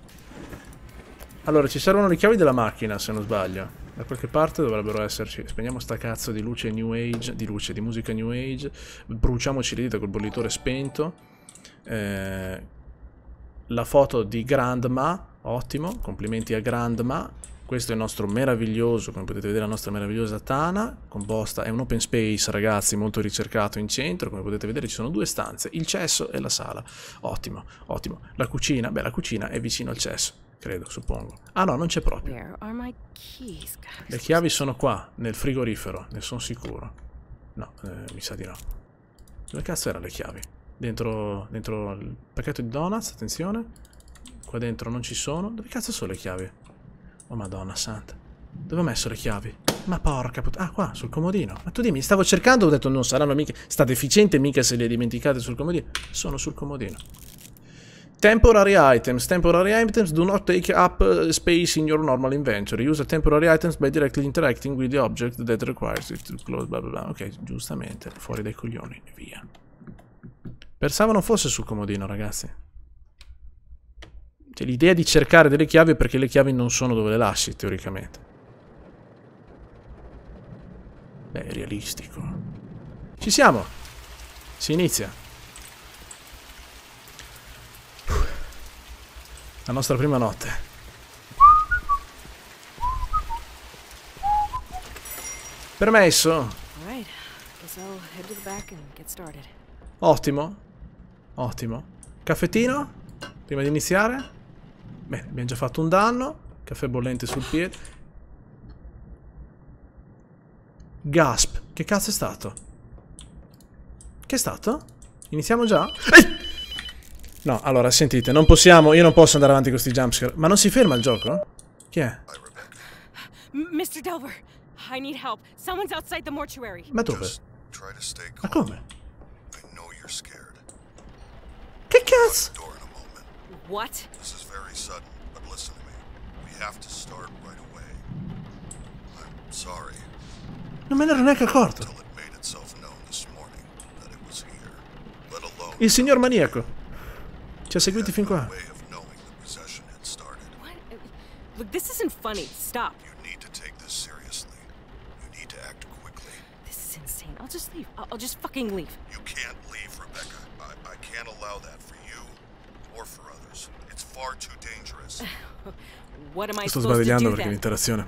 [SPEAKER 1] Allora, ci servono le chiavi della macchina, se non sbaglio. Da qualche parte dovrebbero esserci. Spegniamo sta cazzo di luce New Age, di luce, di musica New Age. Bruciamoci le dita col bollitore spento. Eh, la foto di Grandma, ottimo, complimenti a Grandma. Questo è il nostro meraviglioso, come potete vedere, la nostra meravigliosa tana, composta, è un open space ragazzi, molto ricercato in centro, come potete vedere ci sono due stanze, il cesso e la sala, ottimo, ottimo. La cucina, beh la cucina è vicino al cesso, credo, suppongo. Ah no, non c'è proprio. Le chiavi sono qua, nel frigorifero, ne sono sicuro. No, eh, mi sa di no. Dove cazzo erano le chiavi? Dentro, dentro il pacchetto di donuts, attenzione. Qua dentro non ci sono. Dove cazzo sono le chiavi? Oh madonna santa. Dove ho messo le chiavi? Ma porca puttana. Ah, qua, sul comodino. Ma tu dimmi, stavo cercando, ho detto non saranno mica... Sta deficiente mica se le dimenticate sul comodino. Sono sul comodino. Temporary items. Temporary items do not take up space in your normal inventory. Use temporary items by directly interacting with the object that requires it to close blah blah blah. Ok, giustamente. Fuori dai coglioni. Via. Pensavo non fosse sul comodino, ragazzi. Cioè, l'idea di cercare delle chiavi è perché le chiavi non sono dove le lasci, teoricamente. Beh, è realistico. Ci siamo! Si inizia. La nostra prima notte. Permesso? Ottimo. Ottimo. Caffettino? Prima di iniziare? Beh, abbiamo già fatto un danno. Caffè bollente sul piede. Gasp. Che cazzo è stato? Che è stato? Iniziamo già? Ehi! No, allora, sentite, non possiamo, io non posso andare avanti con questi jumpscare. Ma non si ferma il gioco? Chi è?
[SPEAKER 2] Mr. Delver, I need help. Someone's
[SPEAKER 4] outside the mortuary. Ma dove? Ma come? Che cazzo? What? sudden, but listen to me. We have to start right away. I'm sorry.
[SPEAKER 1] Non me ero neanche accorto. Il signor maniaco. Ci ha seguiti fin qua.
[SPEAKER 4] Look, this isn't funny. Stop. You need to take this seriously. You need to act quickly. This
[SPEAKER 2] is insane. I'll just leave. I'll, I'll just fucking leave.
[SPEAKER 4] You can't leave, Rebecca. I, I can't allow that Sto sbadigliando perché l'interazione.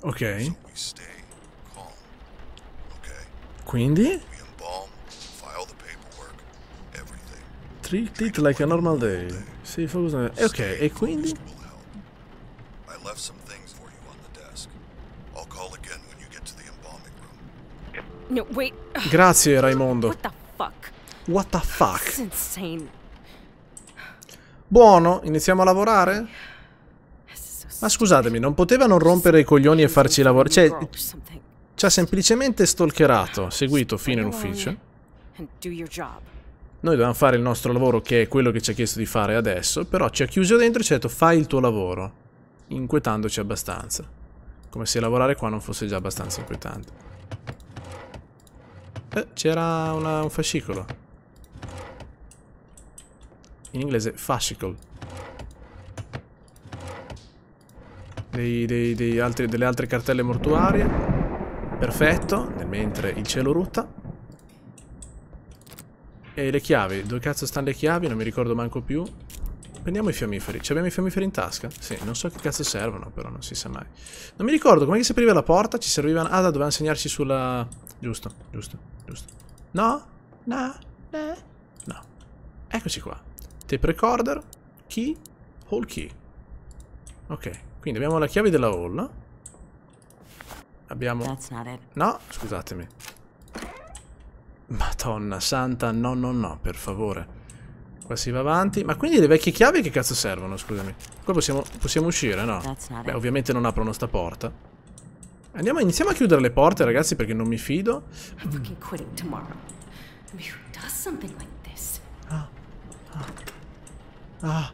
[SPEAKER 1] Ok. Quindi? Treat it like a normal day. Sì, focus on... ok, e quindi? Grazie, Raimondo. What
[SPEAKER 2] the fuck?
[SPEAKER 1] What the fuck?
[SPEAKER 2] It's insane.
[SPEAKER 1] Buono, iniziamo a lavorare? Ma scusatemi, non poteva non rompere i coglioni e farci lavorare? Cioè, ci ha semplicemente stalkerato, seguito fino in ufficio. Noi dovevamo fare il nostro lavoro, che è quello che ci ha chiesto di fare adesso, però ci ha chiuso dentro e ci ha detto fai il tuo lavoro, inquietandoci abbastanza. Come se lavorare qua non fosse già abbastanza inquietante. Eh, c'era un fascicolo in inglese fascicle. Dei, dei, dei altri, delle altre cartelle mortuarie. Perfetto, nel mentre il cielo rutta. E le chiavi, dove cazzo stanno le chiavi? Non mi ricordo manco più. Prendiamo i fiammiferi. Ci abbiamo i fiammiferi in tasca? Sì, non so che cazzo servono, però non si sa mai. Non mi ricordo, come si apriva la porta? Ci serviva... Ah, da dovevamo segnarci sulla... Giusto, giusto, giusto. No? No? No? No. Eccoci qua. Tape recorder, key, hall key. Ok, quindi abbiamo la chiave della hall. Abbiamo... No, scusatemi. Madonna santa, no, no, no, per favore. Qua si va avanti. Ma quindi le vecchie chiavi che cazzo servono, scusami? Qua possiamo, possiamo uscire, no? Beh, ovviamente non aprono sta porta. Andiamo, iniziamo a chiudere le porte, ragazzi, perché non mi fido. Ah. Ah. Ah.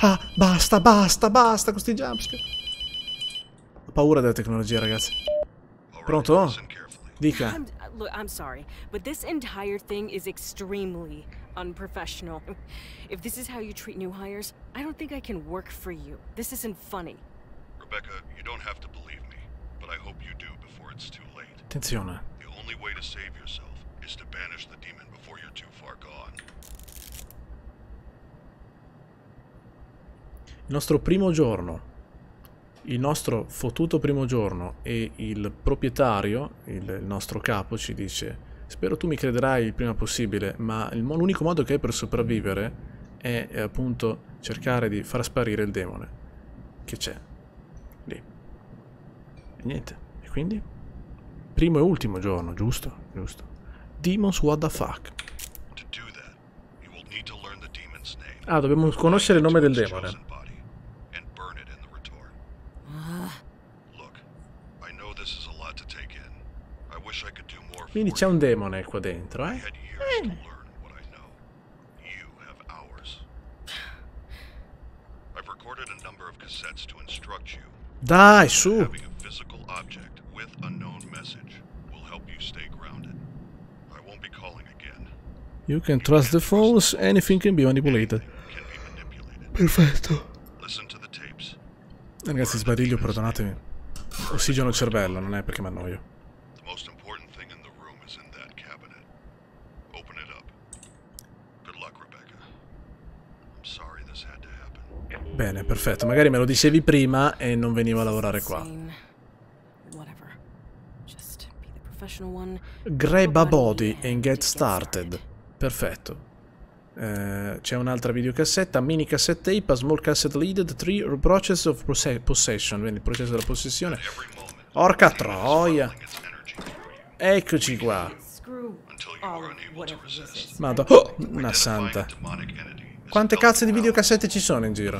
[SPEAKER 1] Ah, basta, basta, basta con questi jumpscare. Ho paura della tecnologia, ragazzi. Pronto? Dica. I'm,
[SPEAKER 2] look, I'm sorry, but this entire thing is extremely unprofessional. If this is how you treat new hires, I don't think I can work for you. This isn't funny.
[SPEAKER 4] Rebecca, you don't have to believe me, but I hope you do before it's too late. Attenzione. The only way to save yourself is to banish the
[SPEAKER 1] Il nostro primo giorno, il nostro fottuto primo giorno e il proprietario, il nostro capo, ci dice spero tu mi crederai il prima possibile, ma l'unico modo che hai per sopravvivere è appunto cercare di far sparire il demone che c'è lì. E niente, e quindi? Primo e ultimo giorno, giusto? Giusto. Demons what the fuck. Ah, dobbiamo conoscere il nome del demone.
[SPEAKER 4] Quindi c'è un demone qua dentro, eh? eh.
[SPEAKER 1] Dai, su! You can trust the phones, anything can be manipulated.
[SPEAKER 4] Perfetto.
[SPEAKER 1] Ragazzi, sbadiglio, perdonatemi. Ossigeno il cervello, non è perché mi annoio. Bene, perfetto. Magari me lo dicevi prima e non venivo a lavorare qua. Grab a body and get started. Perfetto. Uh, c'è un'altra videocassetta, mini cassette IPA, small cassette lead, 3 process of possession, quindi il processo della possessione. Orca troia! Eccoci qua. Madonna, oh, una santa. Quante cazzo di videocassette ci sono in giro?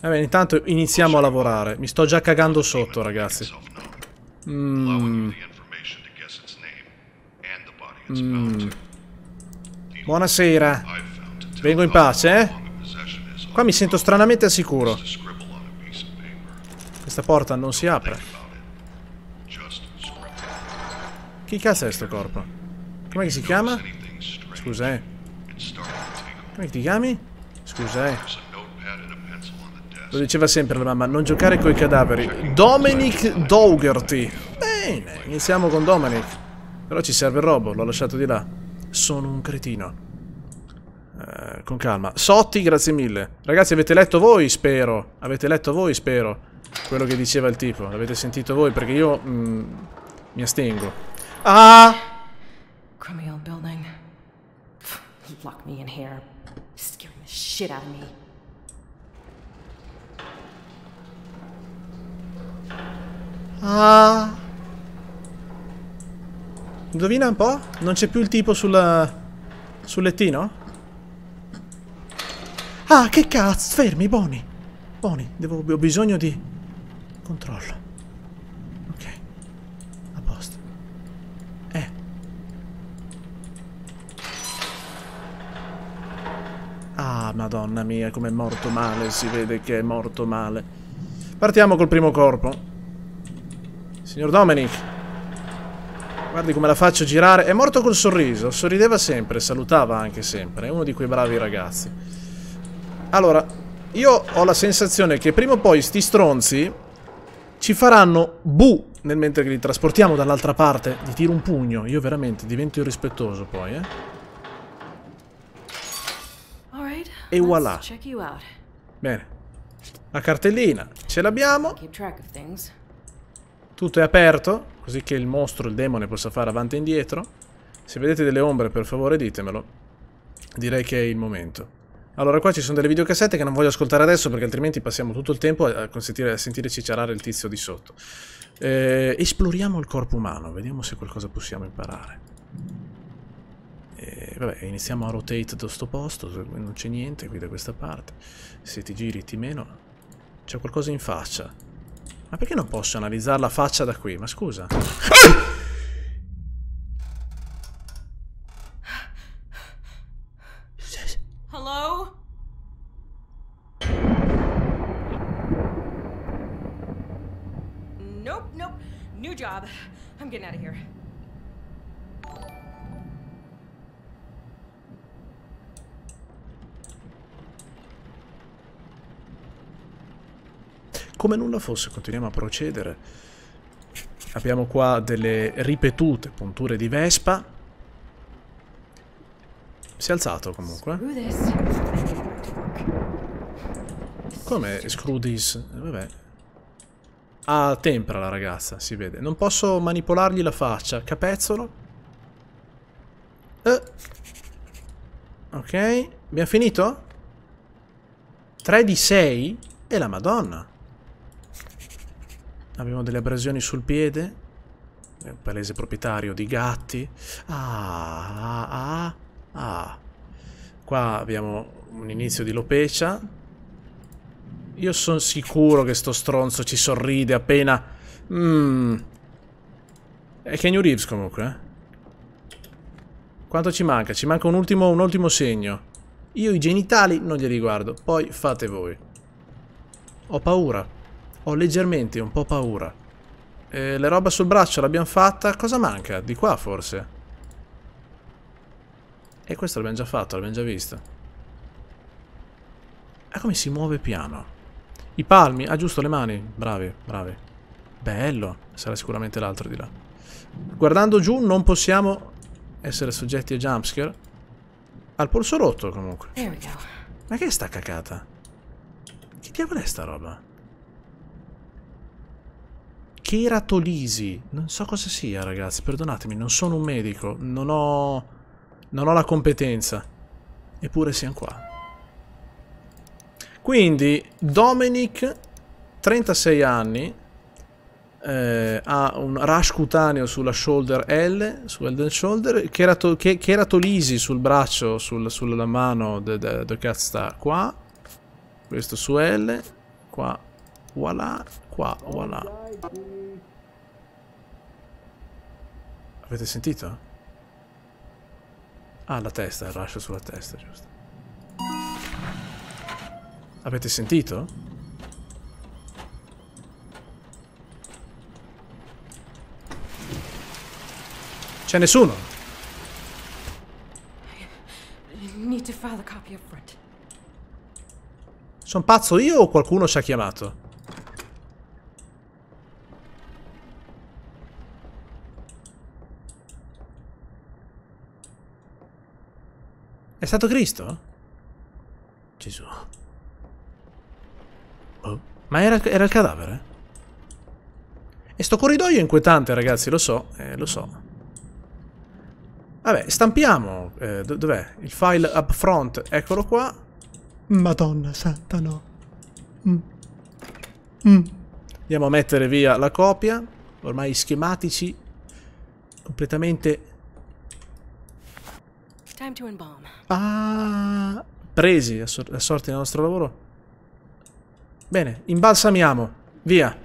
[SPEAKER 1] Vabbè, intanto iniziamo a lavorare. Mi sto già cagando sotto, ragazzi. Mm. Mm. Buonasera. Vengo in pace, eh? Qua mi sento stranamente al sicuro. Questa porta non si apre. Chi cazzo è sto corpo? Com'è che si chiama? Scusa, eh. Come ti chiami? Scusa, eh. Lo diceva sempre la mamma, non giocare coi cadaveri. Dominic Dougherty. Bene, iniziamo con Dominic. Però ci serve il robo, l'ho lasciato di là. Sono un cretino. Uh, con calma. Sotti, grazie mille. Ragazzi, avete letto voi, spero. Avete letto voi, spero. Quello che diceva il tipo. L'avete sentito voi, perché io... Mm, mi astengo.
[SPEAKER 2] Ah! lock me in here. Scaring the shit out of me.
[SPEAKER 1] Ah. Indovina un po'? Non c'è più il tipo sul... sul lettino? Ah, che cazzo! Fermi, Boni! Boni, devo, ho bisogno di... controllo. Ah, madonna mia, com'è morto male, si vede che è morto male. Partiamo col primo corpo. Signor Dominic. Guardi come la faccio girare. È morto col sorriso, sorrideva sempre, salutava anche sempre. È uno di quei bravi ragazzi. Allora, io ho la sensazione che prima o poi sti stronzi ci faranno bu nel mentre li trasportiamo dall'altra parte. Gli tiro un pugno, io veramente divento irrispettoso poi, eh. E voilà. Bene. La cartellina ce l'abbiamo. Tutto è aperto, così che il mostro, il demone, possa fare avanti e indietro. Se vedete delle ombre, per favore, ditemelo. Direi che è il momento. Allora, qua ci sono delle videocassette che non voglio ascoltare adesso, perché altrimenti passiamo tutto il tempo a, a sentire cicciarare il tizio di sotto. Eh, esploriamo il corpo umano, vediamo se qualcosa possiamo imparare vabbè, iniziamo a rotate da sto posto, non c'è niente qui da questa parte. Se ti giri ti meno. C'è qualcosa in faccia. Ma perché non posso analizzare la faccia da qui? Ma scusa. Ah!
[SPEAKER 2] Hello? Nope, nope. New job. I'm getting out of here.
[SPEAKER 1] come nulla fosse continuiamo a procedere abbiamo qua delle ripetute punture di Vespa si è alzato comunque come screw this? vabbè ha tempra la ragazza si vede non posso manipolargli la faccia capezzolo eh. ok abbiamo finito 3 di 6 e la madonna Abbiamo delle abrasioni sul piede. È un palese proprietario di gatti. Ah, ah, ah, ah. Qua abbiamo un inizio di lopecia. Io sono sicuro che sto stronzo ci sorride appena... Mmm... È Kenny Reeves comunque. Eh. Quanto ci manca? Ci manca un ultimo, un ultimo segno. Io i genitali non li riguardo, poi fate voi. Ho paura. Ho leggermente un po' paura. E le roba sul braccio l'abbiamo fatta. Cosa manca? Di qua forse? E questo l'abbiamo già fatto, l'abbiamo già visto. E come si muove piano. I palmi. Ah giusto, le mani. Bravi, bravi. Bello. Sarà sicuramente l'altro di là. Guardando giù non possiamo essere soggetti a jumpscare. Al polso rotto comunque. Ma che è sta cacata? Che diavolo è sta roba? Cheratolisi. Non so cosa sia, ragazzi, perdonatemi, non sono un medico, non ho... non ho la competenza. Eppure siamo qua. Quindi, Dominic, 36 anni, eh, ha un rash cutaneo sulla shoulder L, su Elden Shoulder, cherato, che, cheratolisi sul braccio, sul, sulla mano, dove cazzo sta, qua, questo su L, qua, voilà, qua, voilà. Avete sentito? Ah, la testa, il rush sulla testa, giusto. Avete sentito? C'è nessuno. Sono pazzo io o qualcuno ci ha chiamato? È stato Cristo?
[SPEAKER 3] Gesù. Oh.
[SPEAKER 1] Ma era, era, il cadavere? E sto corridoio è inquietante, ragazzi, lo so, eh, lo so. Vabbè, stampiamo. Eh, Dov'è? Il file up front, eccolo qua.
[SPEAKER 4] Madonna santa, no. Mm. Mm.
[SPEAKER 1] Andiamo a mettere via la copia. Ormai schematici. Completamente Ah, presi, assorti nel nostro lavoro. Bene, imbalsamiamo. Via.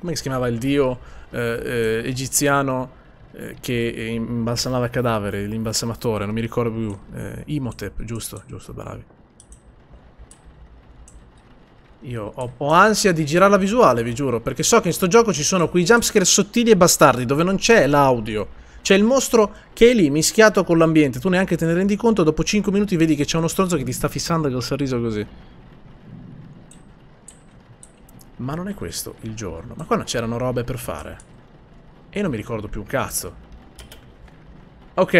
[SPEAKER 1] Come si chiamava il dio eh, eh, egiziano eh, che imbalsamava cadavere, l'imbalsamatore, non mi ricordo più. Eh, Imhotep, giusto, giusto, bravi. Io ho, ho, ansia di girare la visuale, vi giuro, perché so che in sto gioco ci sono quei jumpscare sottili e bastardi dove non c'è l'audio. C'è il mostro che è lì, mischiato con l'ambiente. Tu neanche te ne rendi conto. Dopo 5 minuti vedi che c'è uno stronzo che ti sta fissando col sorriso così. Ma non è questo il giorno. Ma qua non c'erano robe per fare. E non mi ricordo più un cazzo. Ok.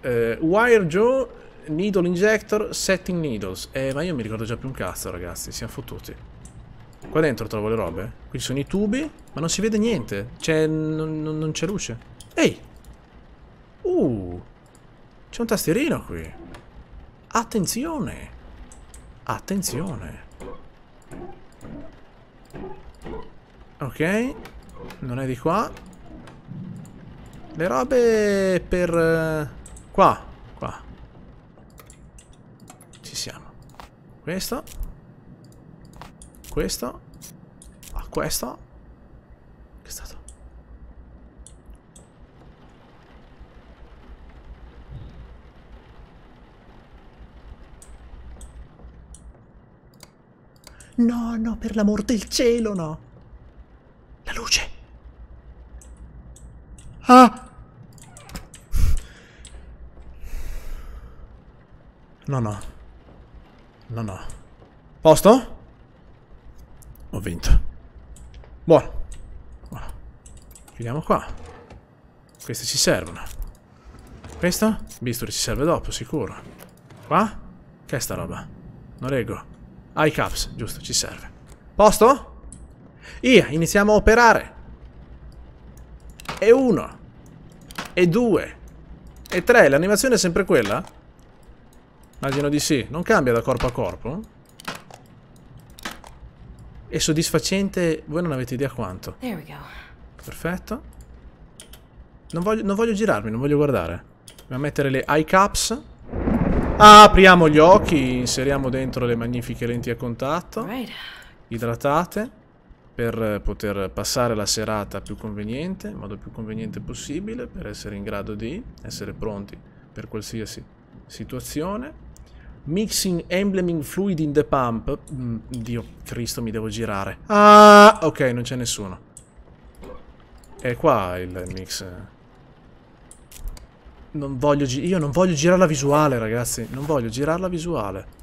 [SPEAKER 1] Eh, Wire Joe, Needle Injector, Setting Needles. Eh, ma io mi ricordo già più un cazzo, ragazzi. Siamo fottuti. Qua dentro trovo le robe. Qui sono i tubi, ma non si vede niente. C'è... non, non c'è luce. Ehi! Uh, c'è un tastierino qui. Attenzione. Attenzione. Ok, non è di qua. Le robe per... Eh, qua, qua. Ci siamo. Questo. Questo. Ah, questo.
[SPEAKER 3] No, no, per l'amor del cielo, no. La luce.
[SPEAKER 1] Ah! No, no. No, no. Posto? Ho vinto. Buono. Buono. Chiudiamo qua. Queste ci servono. Questo? Bisturi ci serve dopo, sicuro. Qua? Che è sta roba? Non reggo. Ah, i caps, giusto, ci serve. Posto? Ia, iniziamo a operare. E uno. E due. E tre, l'animazione è sempre quella? Immagino di sì, non cambia da corpo a corpo. È soddisfacente, voi non avete idea quanto. Perfetto. Non voglio, non voglio girarmi, non voglio guardare. Dobbiamo mettere le eye caps. Apriamo gli occhi, inseriamo dentro le magnifiche lenti a contatto, idratate, per poter passare la serata più conveniente, in modo più conveniente possibile, per essere in grado di essere pronti per qualsiasi situazione. Mixing Embleming Fluid in the Pump. Mm, Dio, Cristo, mi devo girare. Ah, ok, non c'è nessuno. È qua il mix non voglio io non voglio girare la visuale, ragazzi. Non voglio girare la visuale.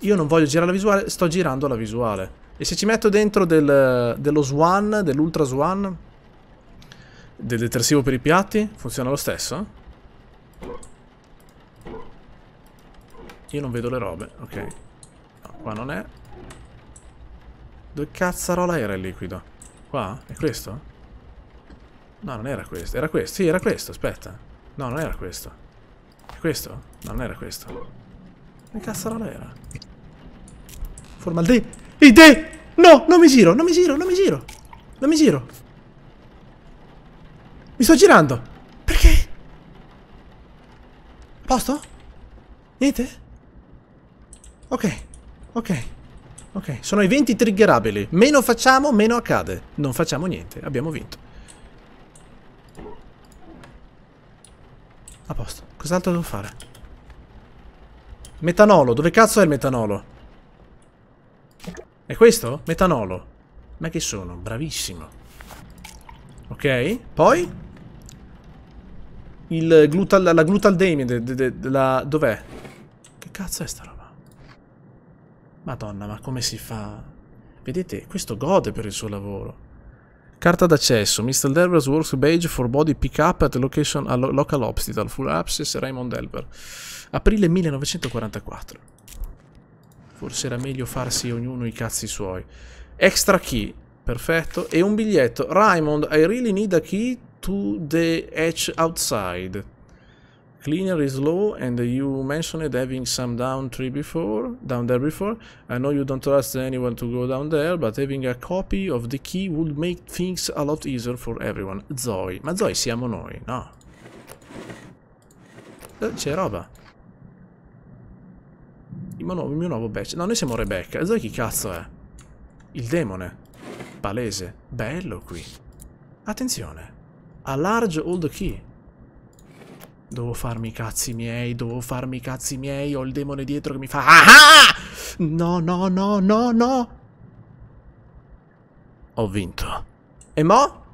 [SPEAKER 1] Io non voglio girare la visuale, sto girando la visuale. E se ci metto dentro del, dello Swan, dell'Ultra Swan, del detersivo per i piatti, funziona lo stesso? Eh? Io non vedo le robe, ok. No, qua non è. Dove cazzarola era il liquido? Qua? È questo? No, non era questo. Era questo? Sì, era questo, aspetta. No, non era questo. È questo? No, non era questo. Che cazzo non era? Forma il D. Il D! No, non mi giro, non mi giro, non mi giro. Non mi giro. Mi sto girando. Perché? A posto? Niente? Ok, ok. Ok, sono i 20 triggerabili. Meno facciamo, meno accade. Non facciamo niente, abbiamo vinto. A posto. Cos'altro devo fare? Metanolo. Dove cazzo è il metanolo? È questo? Metanolo. Ma che sono? Bravissimo. Ok. Poi? Il glutal... La glutaldemide... La... Dov'è? Che cazzo è sta roba? Madonna, ma come si fa? Vedete? Questo gode per il suo lavoro. Carta d'accesso, Mr. Delver's Works Badge for Body Pickup at Location a Local Hospital, Full Access Raymond Delver. Aprile 1944. Forse era meglio farsi ognuno i cazzi suoi. Extra key, perfetto, e un biglietto. Raymond, I really need a key to the edge outside. Cleaner is low and you mentioned having some down tree before, down there before. I know you don't trust anyone to go down there, but having a copy of the key would make things a lot easier for everyone. Zoe. Ma Zoe siamo noi, no? Eh, c'è roba. Il mio, nuovo, il nuovo batch. No, noi siamo Rebecca. Zoe chi cazzo è? Il demone. Palese. Bello qui. Attenzione. A large old key. Devo farmi i cazzi miei, devo farmi i cazzi miei, ho il demone dietro che mi fa... Ah! ah! No, no, no, no, no! Ho vinto. E mo'?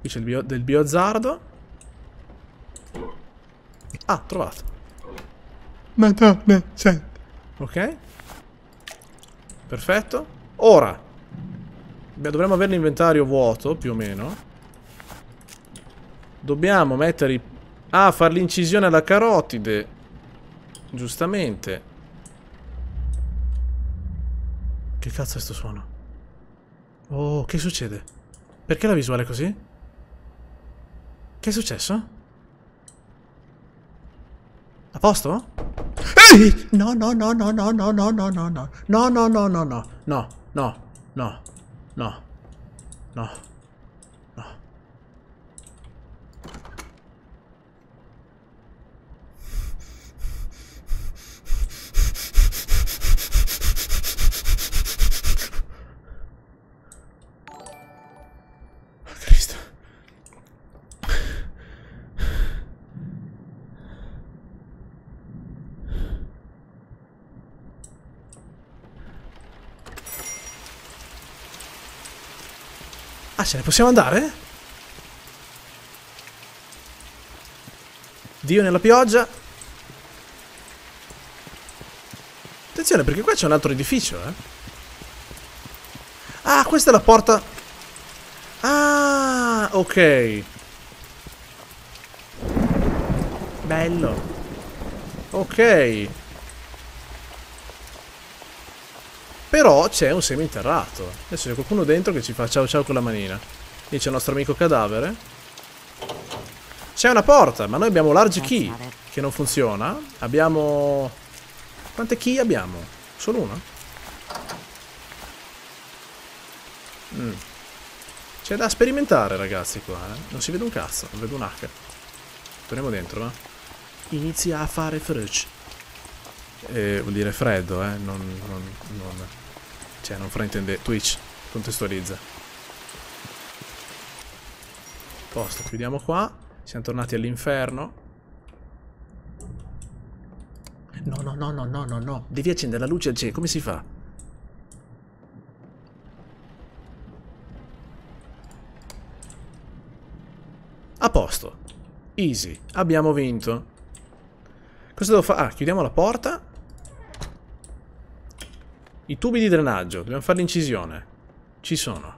[SPEAKER 1] Qui c'è bio, del biozzardo. Ah, trovato. Madonna, senti. Ok. Perfetto. Ora, Beh, dovremmo avere l'inventario vuoto, più o meno. Dobbiamo mettere... I... Ah, far l'incisione alla carotide. Giustamente. Che cazzo è sto suono? Oh, che succede? Perché la visuale è così? Che è successo? A posto? Ehi! No, no, no, no, no, no, no, no, no, no, no, no, no, no, no, no, no, no, no. なあ Ah, ce ne possiamo andare? Dio nella pioggia. Attenzione, perché qua c'è un altro edificio, eh. Ah, questa è la porta... Ah, ok. Bello. Ok. c'è un seminterrato. Adesso c'è qualcuno dentro che ci fa ciao ciao con la manina. Lì c'è il nostro amico cadavere. C'è una porta, ma noi abbiamo large key che non funziona. Abbiamo... Quante key abbiamo? Solo una? Mm. C'è da sperimentare ragazzi qua, eh? Non si vede un cazzo, non vedo un H. Torniamo dentro, va? Inizia a fare frecce. Eh, vuol dire freddo, eh? Non, non, non, cioè, non fraintende. Twitch, contestualizza. Posto, chiudiamo qua. Siamo tornati all'inferno.
[SPEAKER 3] No, no, no, no, no, no, no.
[SPEAKER 1] Devi accendere la luce al cielo. Come si fa? A posto. Easy. Abbiamo vinto. Cosa devo fare? Ah, chiudiamo la porta. I tubi di drenaggio, dobbiamo fare l'incisione. Ci sono.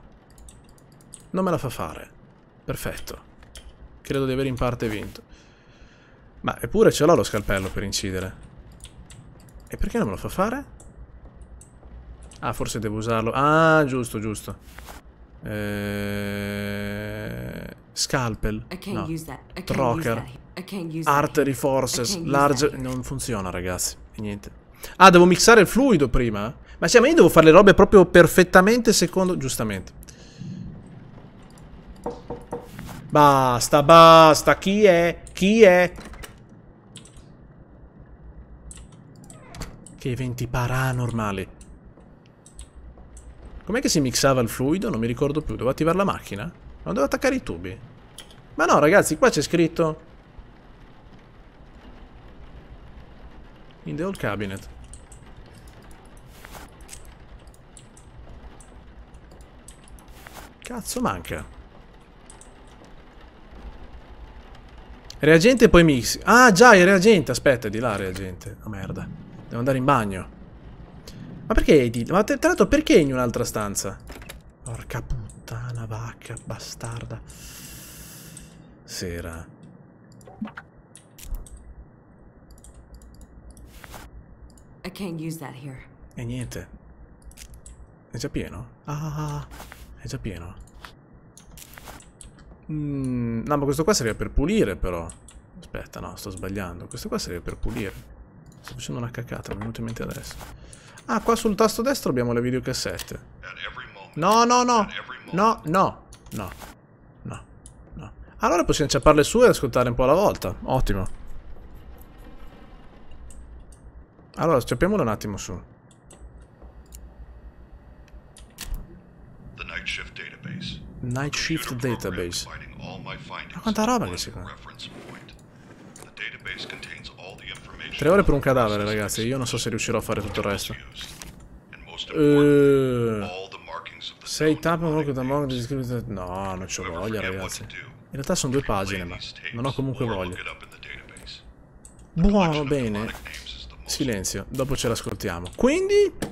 [SPEAKER 1] Non me la fa fare. Perfetto. Credo di aver in parte vinto. Ma eppure ce l'ho lo scalpello per incidere. E perché non me lo fa fare? Ah, forse devo usarlo. Ah, giusto, giusto. Eh... Scalpel. No. Trocker. Artery forces. Large. Non funziona, ragazzi. Niente. Ah, devo mixare il fluido prima? Ma sì, ma io devo fare le robe proprio perfettamente secondo... Giustamente. Basta, basta. Chi è? Chi è? Che eventi paranormali. Com'è che si mixava il fluido? Non mi ricordo più. Devo attivare la macchina? Non devo attaccare i tubi. Ma no, ragazzi, qua c'è scritto... In the old cabinet. Cazzo manca? Reagente e poi mix. Ah già, il reagente. Aspetta, è di là il reagente. Oh merda. Devo andare in bagno. Ma perché è di... Ma tra l'altro perché è in un'altra stanza? Porca puttana, vacca, bastarda. Sera.
[SPEAKER 2] E
[SPEAKER 1] niente. È già pieno? Ah, ah, Ah... È già pieno. Mm, no, ma questo qua serve per pulire, però. Aspetta, no, sto sbagliando. Questo qua serve per pulire. Sto facendo una cacata, mi è venuto in mente adesso. Ah, qua sul tasto destro abbiamo le videocassette. No, no, no. No, no, no. No, no. Allora possiamo ciapparle su e ascoltare un po' alla volta. Ottimo. Allora, ciappiamole un attimo su. Night Shift Database. Ma quanta roba che si fa? Tre ore per un cadavere, ragazzi. Io non so se riuscirò a fare tutto il resto. Uh, sei tap worked among the description. No, non c'ho voglia, ragazzi. In realtà sono due pagine, ma non ho comunque voglia. Buono, bene. Silenzio, dopo ce l'ascoltiamo. Quindi...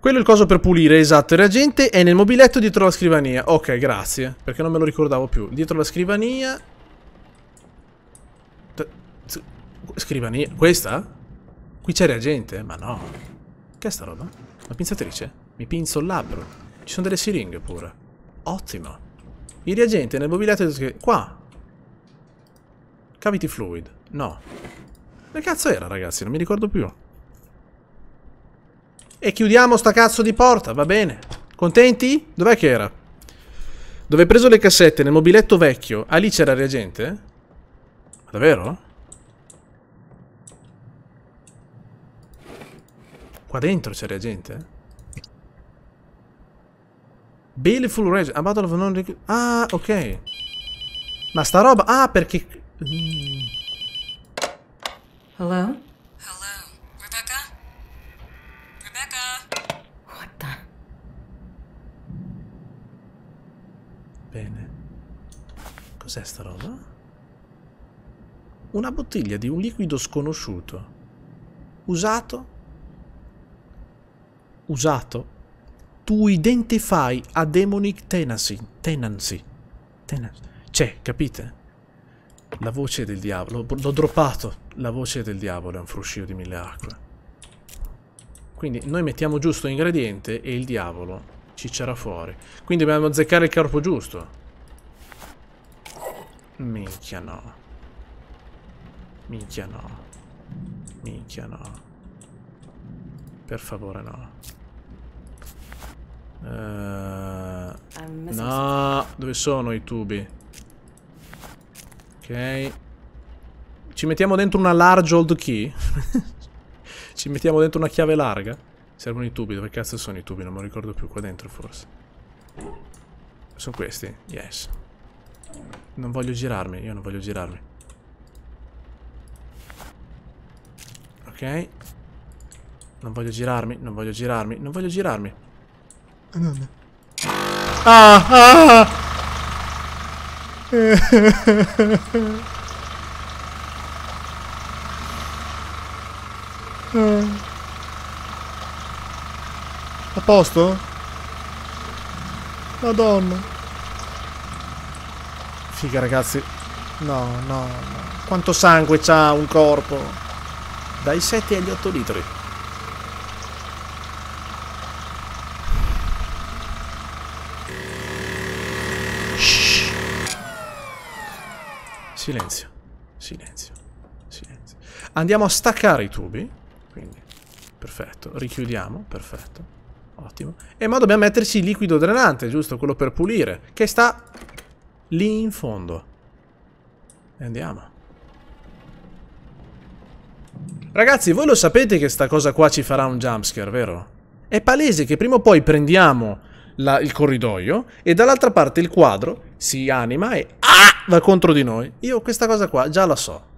[SPEAKER 1] Quello è il coso per pulire, esatto. Il reagente è nel mobiletto dietro la scrivania. Ok, grazie. Perché non me lo ricordavo più. Dietro la scrivania... Scrivania? Questa? Qui c'è reagente? Ma no. Che è sta roba? La pinzatrice? Mi pinzo il labbro. Ci sono delle siringhe pure. Ottimo. Il reagente nel mobiletto dietro... La Qua. Cavity fluid. No. Che cazzo era, ragazzi? Non mi ricordo più. E chiudiamo sta cazzo di porta, va bene. Contenti? Dov'è che era? Dove hai preso le cassette nel mobiletto vecchio? Ah, lì c'era reagente? Ma davvero? Qua dentro c'è il reagente? Beautiful reagent. A battle of non... Ah, ok. Ma sta roba... Ah, perché... Mm. Hello? Bene. Cos'è sta roba? Una bottiglia di un liquido sconosciuto. Usato? Usato? Tu identify a demonic tenancy. Tenancy. tenancy. C'è, capite? La voce del diavolo. L'ho droppato. La voce del diavolo è un fruscio di mille acque. Quindi noi mettiamo giusto l'ingrediente e il diavolo c'era fuori. Quindi dobbiamo azzeccare il corpo giusto. Minchia no. Minchia no. Minchia no. Per favore no. Uh, no, dove sono i tubi? Ok. Ci mettiamo dentro una large old key? Ci mettiamo dentro una chiave larga? Servono i tubi, dove cazzo sono i tubi? Non me lo ricordo più, qua dentro forse. Sono questi? Yes. Non voglio girarmi, io non voglio girarmi. Ok. Non voglio girarmi, non voglio girarmi, non voglio girarmi.
[SPEAKER 4] Madonna. Ah, ah, ah posto? Madonna.
[SPEAKER 1] Figa ragazzi. No, no, no. Quanto sangue c'ha un corpo? Dai 7 agli 8 litri. Silenzio, silenzio, silenzio. Andiamo a staccare i tubi, quindi perfetto, richiudiamo, perfetto. Ottimo. E ma dobbiamo metterci il liquido drenante, giusto? Quello per pulire. Che sta lì in fondo. E andiamo. Ragazzi, voi lo sapete che sta cosa qua ci farà un jumpscare, vero? È palese che prima o poi prendiamo la, il corridoio e dall'altra parte il quadro si anima e ah, va contro di noi. Io questa cosa qua già la so.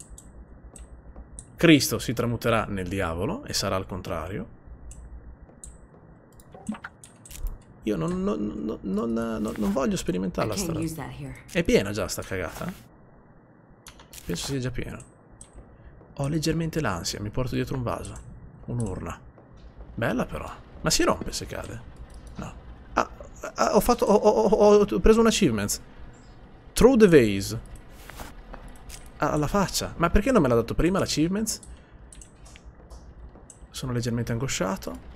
[SPEAKER 1] Cristo si tramuterà nel diavolo e sarà al contrario. Io non, non, non, non voglio sperimentarla sta È piena già sta cagata? Penso sia già piena. Ho leggermente l'ansia, mi porto dietro un vaso. Un'urna. Bella però. Ma si rompe se cade? No. Ah, ah ho, fatto, ho, ho, ho preso un achievement. Throw the vase. Alla faccia. Ma perché non me l'ha dato prima l'achievement? Sono leggermente angosciato.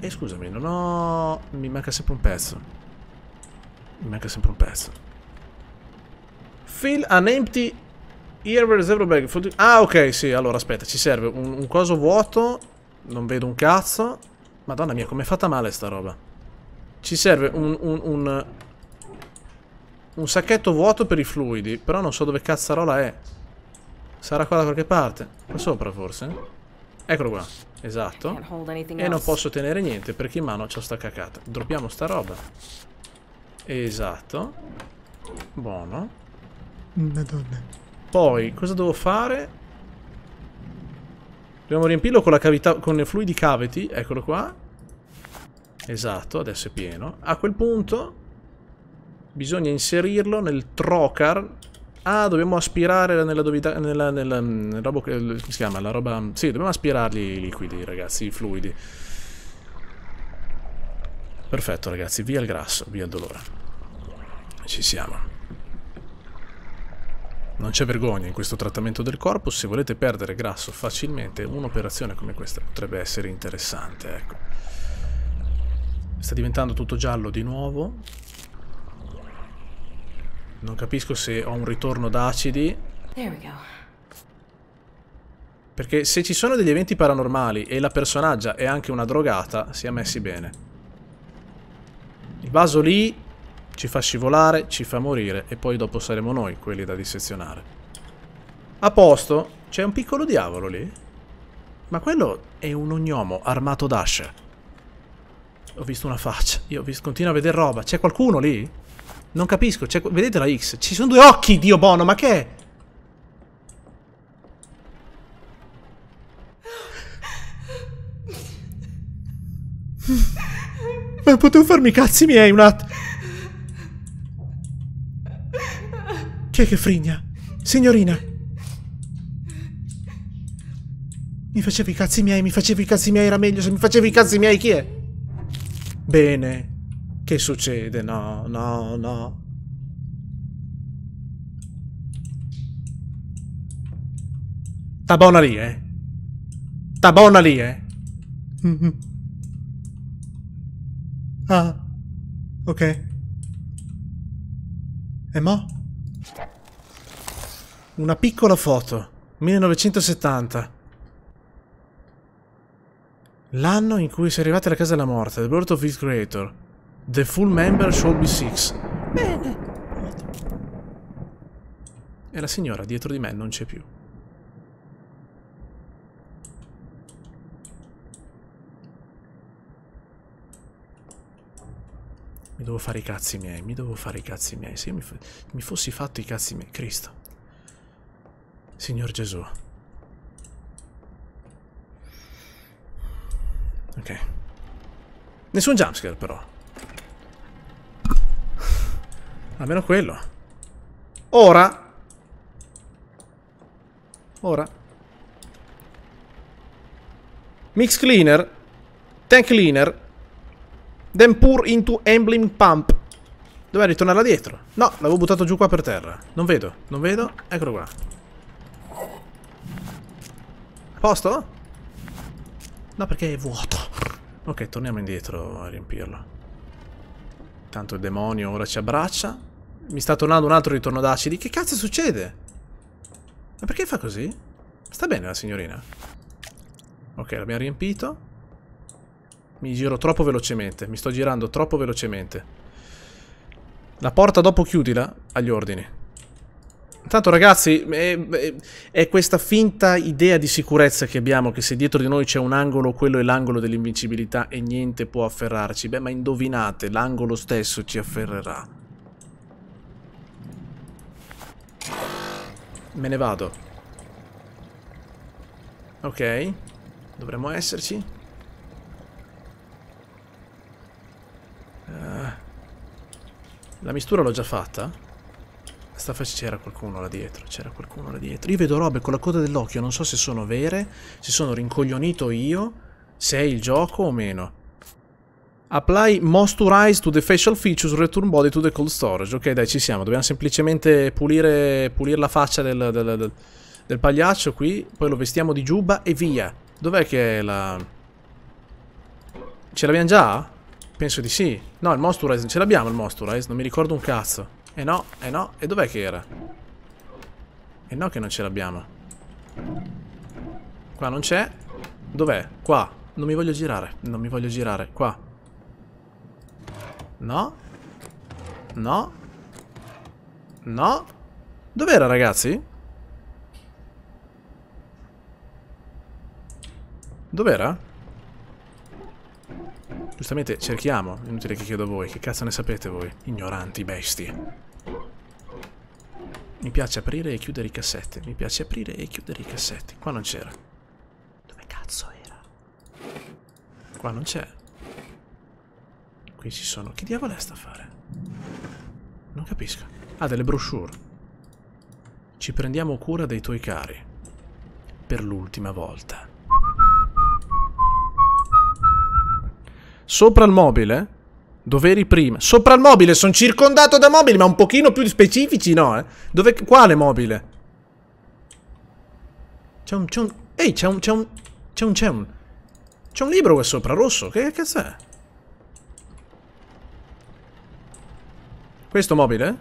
[SPEAKER 1] E scusami, non ho... Mi manca sempre un pezzo. Mi manca sempre un pezzo. Fill an empty Earware Zebra Bag. Ah, ok, sì, allora aspetta, ci serve un, un coso vuoto. Non vedo un cazzo. Madonna mia, com'è fatta male sta roba. Ci serve un, un, un... un sacchetto vuoto per i fluidi. Però non so dove cazzarola è. Sarà qua da qualche parte. Qua sopra, forse? Eccolo qua. Esatto.
[SPEAKER 2] E non posso
[SPEAKER 1] tenere niente perché in mano c'ho sta cacata. Droppiamo sta roba. Esatto. Buono.
[SPEAKER 4] Madonna.
[SPEAKER 1] Mm, Poi, cosa devo fare? Dobbiamo riempirlo con la cavità, con i fluidi cavity. Eccolo qua. Esatto, adesso è pieno. A quel punto bisogna inserirlo nel trocar Ah, dobbiamo aspirare nella dovita... Nella, nella, nella mm, robo, come si chiama? La roba... Mm, sì, dobbiamo aspirarli i liquidi, ragazzi, i fluidi. Perfetto, ragazzi, via il grasso, via il dolore. Ci siamo. Non c'è vergogna in questo trattamento del corpo, se volete perdere grasso facilmente, un'operazione come questa potrebbe essere interessante, ecco. Sta diventando tutto giallo di nuovo. Non capisco se ho un ritorno d'acidi. Perché se ci sono degli eventi paranormali e la personaggia è anche una drogata, si è messi bene. Il vaso lì ci fa scivolare, ci fa morire e poi dopo saremo noi quelli da dissezionare. A posto, c'è un piccolo diavolo lì? Ma quello è un ognomo armato d'ascia. Ho visto una faccia, io continuo a vedere roba. C'è qualcuno lì? Non capisco, cioè, vedete la X? Ci sono due occhi, Dio Bono, ma che è? ma potevo farmi i cazzi miei un attimo. Chi è che frigna? Signorina. Mi facevi i cazzi miei, mi facevi i cazzi miei, era meglio se
[SPEAKER 3] mi facevi i cazzi
[SPEAKER 1] miei, chi è? Bene. Che succede? No, no, no. Sta buona lì, eh. Sta buona lì, eh.
[SPEAKER 4] Ah. Ok. E mo? Una piccola
[SPEAKER 1] foto. 1970. L'anno in cui sei arrivata alla casa della morte, The Birth of Its Creator. The full member shall be six. Bene. E la signora dietro di me non c'è più. Mi devo fare i cazzi miei, mi devo fare i cazzi miei. Se io mi, mi fossi fatto i cazzi miei, Cristo. Signor Gesù. Ok. Nessun jumpscare però almeno quello. Ora. Ora. Mix cleaner. Tank cleaner. Then pour into emblem pump. Dov'è ritornare dietro? No, l'avevo buttato giù qua per terra. Non vedo, non vedo. Eccolo qua. A posto? No, perché è vuoto. Ok, torniamo indietro a riempirlo. Tanto il demonio ora ci abbraccia. Mi sta tornando un altro ritorno d'acidi. Che cazzo succede? Ma perché fa così? Sta bene la signorina. Ok, l'abbiamo riempito. Mi giro troppo velocemente. Mi sto girando troppo velocemente. La porta dopo chiudila agli ordini. Intanto ragazzi, è, è, questa finta idea di sicurezza che abbiamo, che se dietro di noi c'è un angolo, quello è l'angolo dell'invincibilità e niente può afferrarci. Beh, ma indovinate, l'angolo stesso ci afferrerà. Me ne vado. Ok. Dovremmo esserci. Uh, la mistura l'ho già fatta. Sta facendo... C'era qualcuno là dietro. C'era qualcuno là dietro. Io vedo robe con la coda dell'occhio. Non so se sono vere, se sono rincoglionito io, se è il gioco o meno. Apply moisturize to the facial features, return body to the cold storage. Ok, dai, ci siamo. Dobbiamo semplicemente pulire, pulire la faccia del, del, del, del pagliaccio qui. Poi lo vestiamo di giubba e via. Dov'è che è la... Ce l'abbiamo già? Penso di sì. No, il moisturize. Non ce l'abbiamo il moisturize? Non mi ricordo un cazzo. Eh no, eh no. E dov'è che era? Eh no che non ce l'abbiamo. Qua non c'è. Dov'è? Qua. Non mi voglio girare. Non mi voglio girare. Qua. No. No. No. Dov'era, ragazzi? Dov'era? Giustamente cerchiamo, inutile che chiedo voi, che cazzo ne sapete voi, ignoranti bestie. Mi piace aprire e chiudere i cassetti, mi piace aprire e chiudere i cassetti, qua non c'era. Dove cazzo era? Qua non c'è qui ci sono. Che diavolo è sta a fare? Non capisco. Ah, delle brochure. Ci prendiamo cura dei tuoi cari. Per l'ultima volta. Sopra il mobile? Doveri prima. Sopra il mobile, sono circondato da mobili, ma un pochino più specifici no, eh. Dove... Quale mobile? C'è un... C'è un... Ehi, c'è un... C'è un... C'è un... C'è un libro qua sopra, rosso. Che cazzo è? Questo mobile?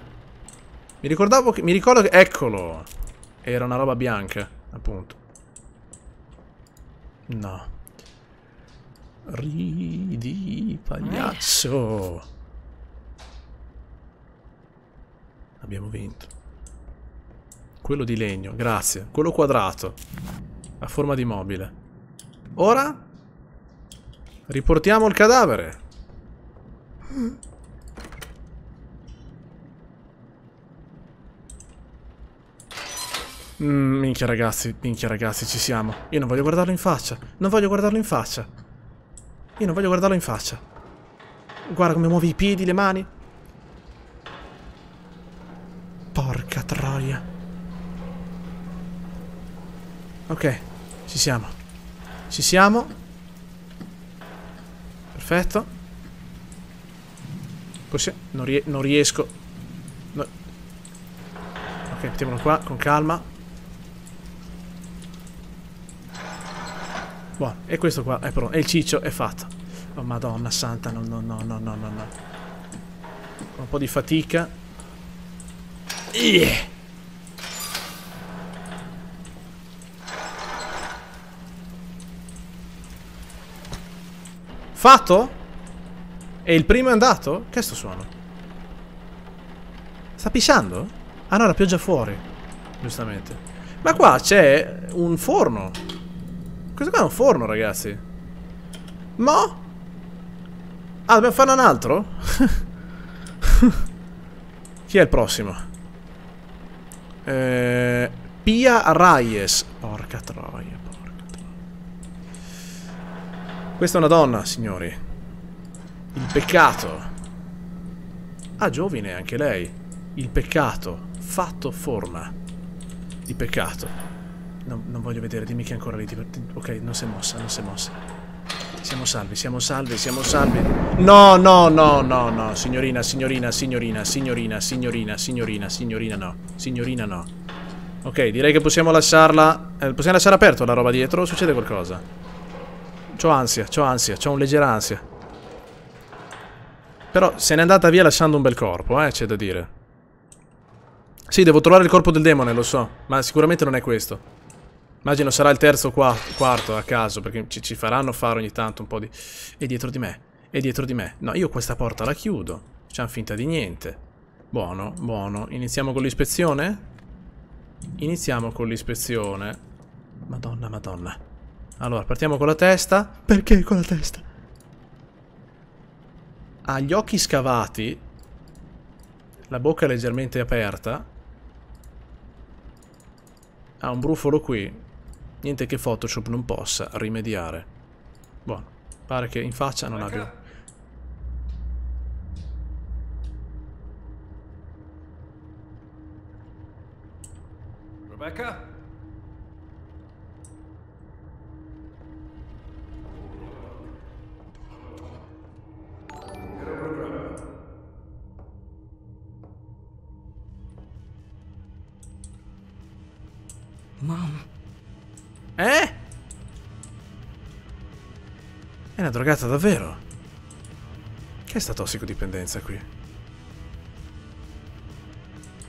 [SPEAKER 1] Mi ricordavo che... Mi ricordo che... Eccolo! Era una roba bianca, appunto. No. Ridi, pagliaccio! Abbiamo vinto. Quello di legno, grazie. Quello quadrato. A forma di mobile. Ora... Riportiamo il cadavere. Mm, minchia ragazzi, minchia ragazzi, ci siamo. Io non voglio guardarlo in faccia. Non voglio guardarlo in faccia. Io non voglio guardarlo in faccia. Guarda come muovi i piedi, le mani. Porca troia. Ok, ci siamo. Ci siamo. Perfetto. Così, non, rie non riesco. No. Ok, mettiamolo qua, con calma. Buono. E questo qua è pronto. E il ciccio è fatto. Oh madonna santa, no, no, no, no, no, no, no. Un po' di fatica. Yeah. Fatto? E il primo è andato? Che è sto suono? Sta pisciando? Ah no, la pioggia fuori. Giustamente. Ma qua c'è un forno. Questo qua è un forno, ragazzi. Mo? Ah, dobbiamo farne un altro? Chi è il prossimo? Eh, Pia Reyes. Porca troia, porca troia. Questa è una donna, signori. Il peccato. Ah, giovine, anche lei. Il peccato. Fatto forma. Di peccato. No, non voglio vedere, dimmi che è ancora lì. Ti... Ok, non si è mossa, non si è mossa. Siamo salvi, siamo salvi, siamo salvi. No, no, no, no, no. Signorina, signorina, signorina, signorina, signorina, signorina, signorina, no. Signorina, no. Ok, direi che possiamo lasciarla... Eh, possiamo lasciare aperto la roba dietro? Succede qualcosa? C'ho ansia, c'ho ansia, c'ho un leggera ansia. Però se n'è andata via lasciando un bel corpo, eh, c'è da dire. Sì, devo trovare il corpo del demone, lo so. Ma sicuramente non è questo. Immagino sarà il terzo qua, quarto a caso, perché ci, ci faranno fare ogni tanto un po' di... E dietro di me, e dietro di me. No, io questa porta la chiudo. Facciamo finta di niente. Buono, buono. Iniziamo con l'ispezione? Iniziamo con l'ispezione. Madonna, madonna. Allora, partiamo con la testa.
[SPEAKER 4] Perché con la testa?
[SPEAKER 1] Ha gli occhi scavati. La bocca leggermente aperta. Ha un brufolo qui. Niente che Photoshop non possa rimediare. Buono. Pare che in faccia non abbia... Rebecca? Mom. Eh? È una drogata davvero. Che è sta tossicodipendenza qui?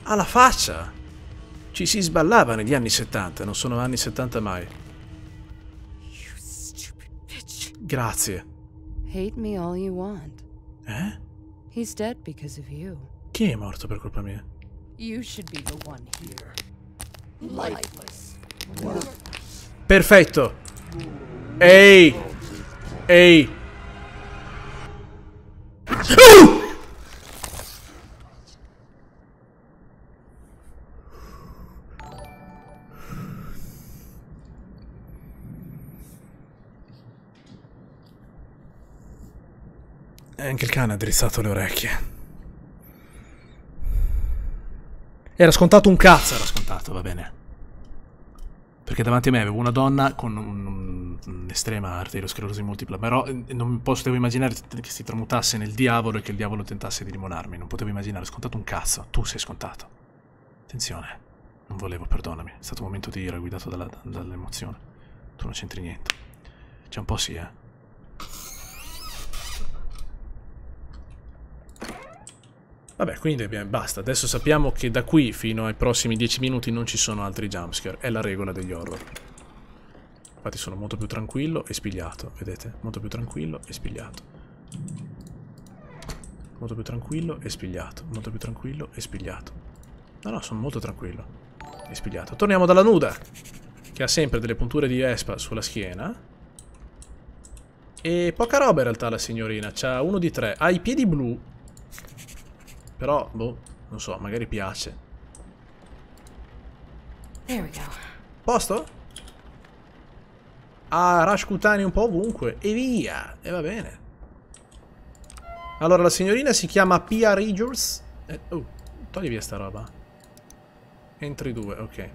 [SPEAKER 1] Alla faccia! Ci si sballava negli anni 70, non sono anni 70 mai. Grazie.
[SPEAKER 2] Hate me all you want. Eh? He's dead because of you.
[SPEAKER 1] Chi è morto per colpa mia?
[SPEAKER 4] You should be the one here. Lifeless. Worthless.
[SPEAKER 1] Perfetto. Ehi. Ehi. Uh! E anche il cane ha drizzato le orecchie. Era scontato un cazzo, era scontato, va bene perché davanti a me avevo una donna con un'estrema arteriosclerosi multipla, però eh, non potevo immaginare che si tramutasse nel diavolo e che il diavolo tentasse di limonarmi, non potevo immaginare, ho scontato un cazzo, tu sei scontato. Attenzione, non volevo, perdonami, è stato un momento di ira guidato dall'emozione, tu non c'entri niente. C'è un po' sì, eh. Vabbè, quindi abbiamo, basta. Adesso sappiamo che da qui fino ai prossimi 10 minuti non ci sono altri jumpscare. È la regola degli horror. Infatti sono molto più tranquillo e spigliato, vedete? Molto più tranquillo e spigliato. Molto più tranquillo e spigliato. Molto più tranquillo e spigliato. No, no, sono molto tranquillo e spigliato. Torniamo dalla nuda, che ha sempre delle punture di espa sulla schiena. E poca roba in realtà la signorina. C'ha uno di tre. Ha i piedi blu però, boh, non so, magari piace. Posto? Ah, rush cutanei un po' ovunque. E via! E va bene. Allora, la signorina si chiama Pia Rigors. Eh, oh, togli via sta roba. Entri due, ok.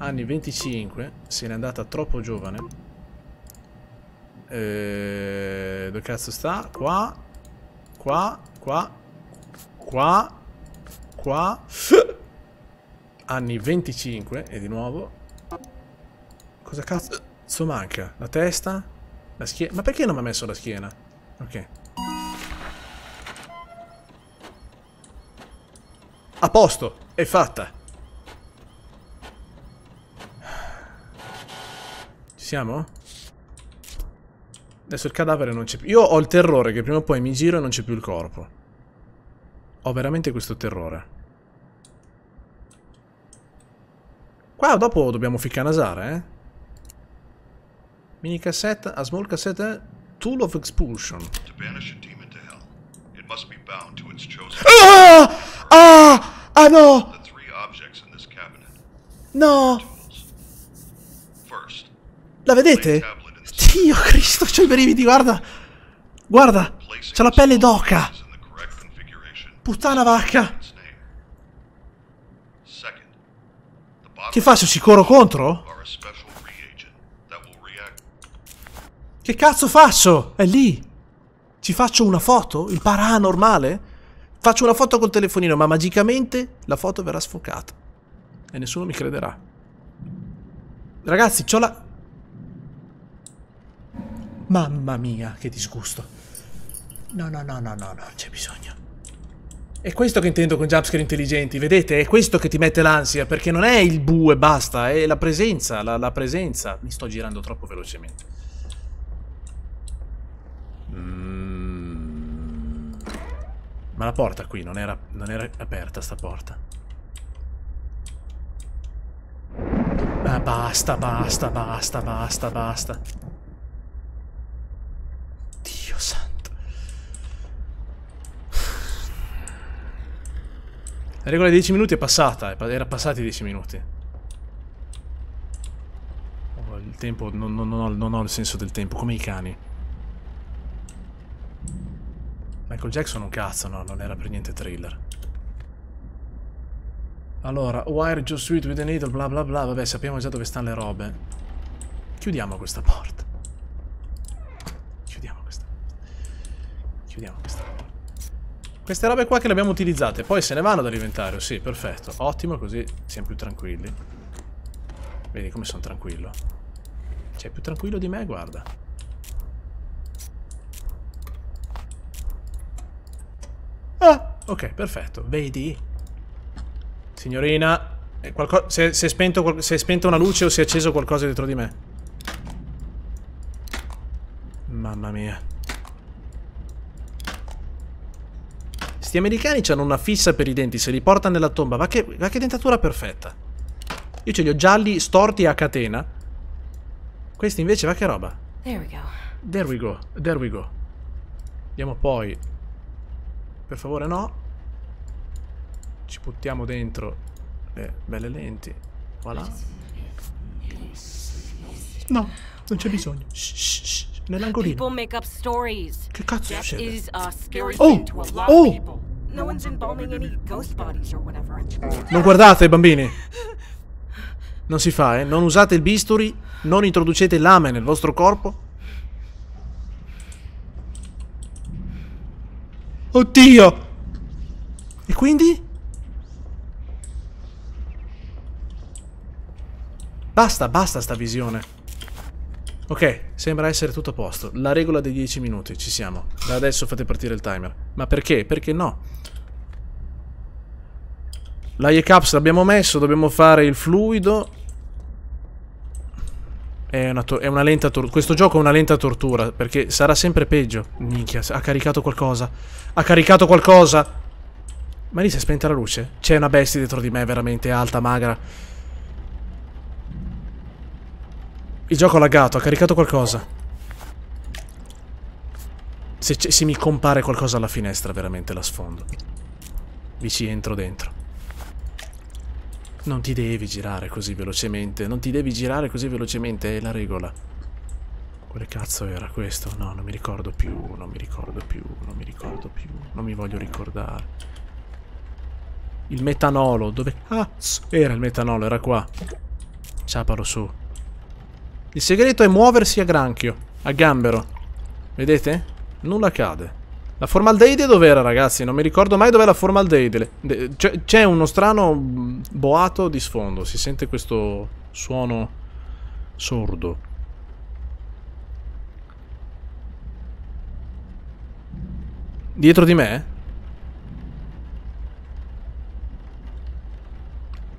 [SPEAKER 1] Anni 25. Se n'è andata troppo giovane. Eh, dove cazzo sta? Qua. Qua. Qua qua, qua, anni 25 e di nuovo. Cosa cazzo manca? La testa? La schiena? Ma perché non mi ha messo la schiena? Ok. A posto, è fatta. Ci siamo? Adesso il cadavere non c'è più. Io ho il terrore che prima o poi mi giro e non c'è più il corpo. Ho veramente questo terrore. Qua dopo dobbiamo ficcanasare, eh. Mini cassette, a small cassette, tool of expulsion. To
[SPEAKER 4] banish a demon to hell, it must be bound to its chosen...
[SPEAKER 3] Ah! Ah! Ah no! The three objects in this cabinet. No! First, La vedete? Dio Cristo, c'ho i brividi,
[SPEAKER 1] guarda! Guarda! C'ho la pelle d'oca! Puttana vacca! Che faccio? Ci corro contro? Che cazzo faccio? È lì! Ci faccio una foto? Il paranormale? Faccio una foto col telefonino, ma magicamente la foto verrà sfocata. E nessuno mi crederà. Ragazzi, c'ho la... Mamma mia, che disgusto. No, no, no, no, no, no, non c'è bisogno. È questo che intendo con jumpscare intelligenti, vedete? È questo che ti mette l'ansia, perché non è il bu e basta, è la presenza, la, la presenza. Mi sto girando troppo velocemente. Mm. Ma la porta qui non era, non era aperta, sta porta.
[SPEAKER 3] Ma ah, basta, basta, basta,
[SPEAKER 1] basta, basta. Dio santo. La regola dei 10 minuti è passata, era passati i 10 minuti. Oh, il tempo, non, non, non, ho, non ho il senso del tempo, come i cani. Michael Jackson un cazzo, no, non era per niente thriller. Allora, wire just sweet with a needle, bla bla bla, vabbè, sappiamo già dove stanno le robe. Chiudiamo questa porta. Chiudiamo questa. Chiudiamo questa porta. Queste robe qua che le abbiamo utilizzate, poi se ne vanno dall'inventario, sì, perfetto. Ottimo, così siamo più tranquilli. Vedi come sono tranquillo. Cioè, più tranquillo di me, guarda. Ah, ok, perfetto. Vedi? Signorina, se, se, spento, se è spento una luce o si è acceso qualcosa dietro di me. Mamma mia. Sti americani hanno una fissa per i denti, se li porta nella tomba. Ma che, ma che dentatura perfetta. Io ce li ho gialli, storti a catena. Questi invece, ma che roba. There we go. There we go, there we go. Andiamo poi. Per favore no. Ci buttiamo dentro le eh, belle lenti. Voilà. No, non c'è bisogno. Shh, shh nell'angolino.
[SPEAKER 2] Che cazzo succede? Uh, oh! Oh! Non
[SPEAKER 1] guardate, bambini! Non si fa, eh? Non usate il bisturi, non introducete lame nel vostro corpo. Oddio! E quindi? Basta, basta sta visione. Ok, sembra essere tutto a posto. La regola dei 10 minuti, ci siamo. Da adesso fate partire il timer. Ma perché? Perché no? La caps l'abbiamo messo, dobbiamo fare il fluido. È una, è una lenta tortura. Questo gioco è una lenta tortura, perché sarà sempre peggio. Minchia, ha caricato qualcosa. Ha caricato qualcosa! Ma lì si è spenta la luce? C'è una bestia dietro di me, veramente alta, magra. Il gioco ha laggato, ha caricato qualcosa. Se, se mi compare qualcosa alla finestra, veramente la sfondo. Vi ci entro dentro. Non ti devi girare così velocemente. Non ti devi girare così velocemente, è la regola. Quale cazzo era questo? No, non mi ricordo più, non mi ricordo più, non mi ricordo più, non mi voglio ricordare. Il metanolo, dove Ah, era il metanolo? Era qua. Ciapalo su. Il segreto è muoversi a granchio, a gambero. Vedete? Nulla cade. La formaldeide dov'era, ragazzi? Non mi ricordo mai dov'è la formaldeide. C'è uno strano mm, boato di sfondo. Si sente questo suono sordo. Dietro di me?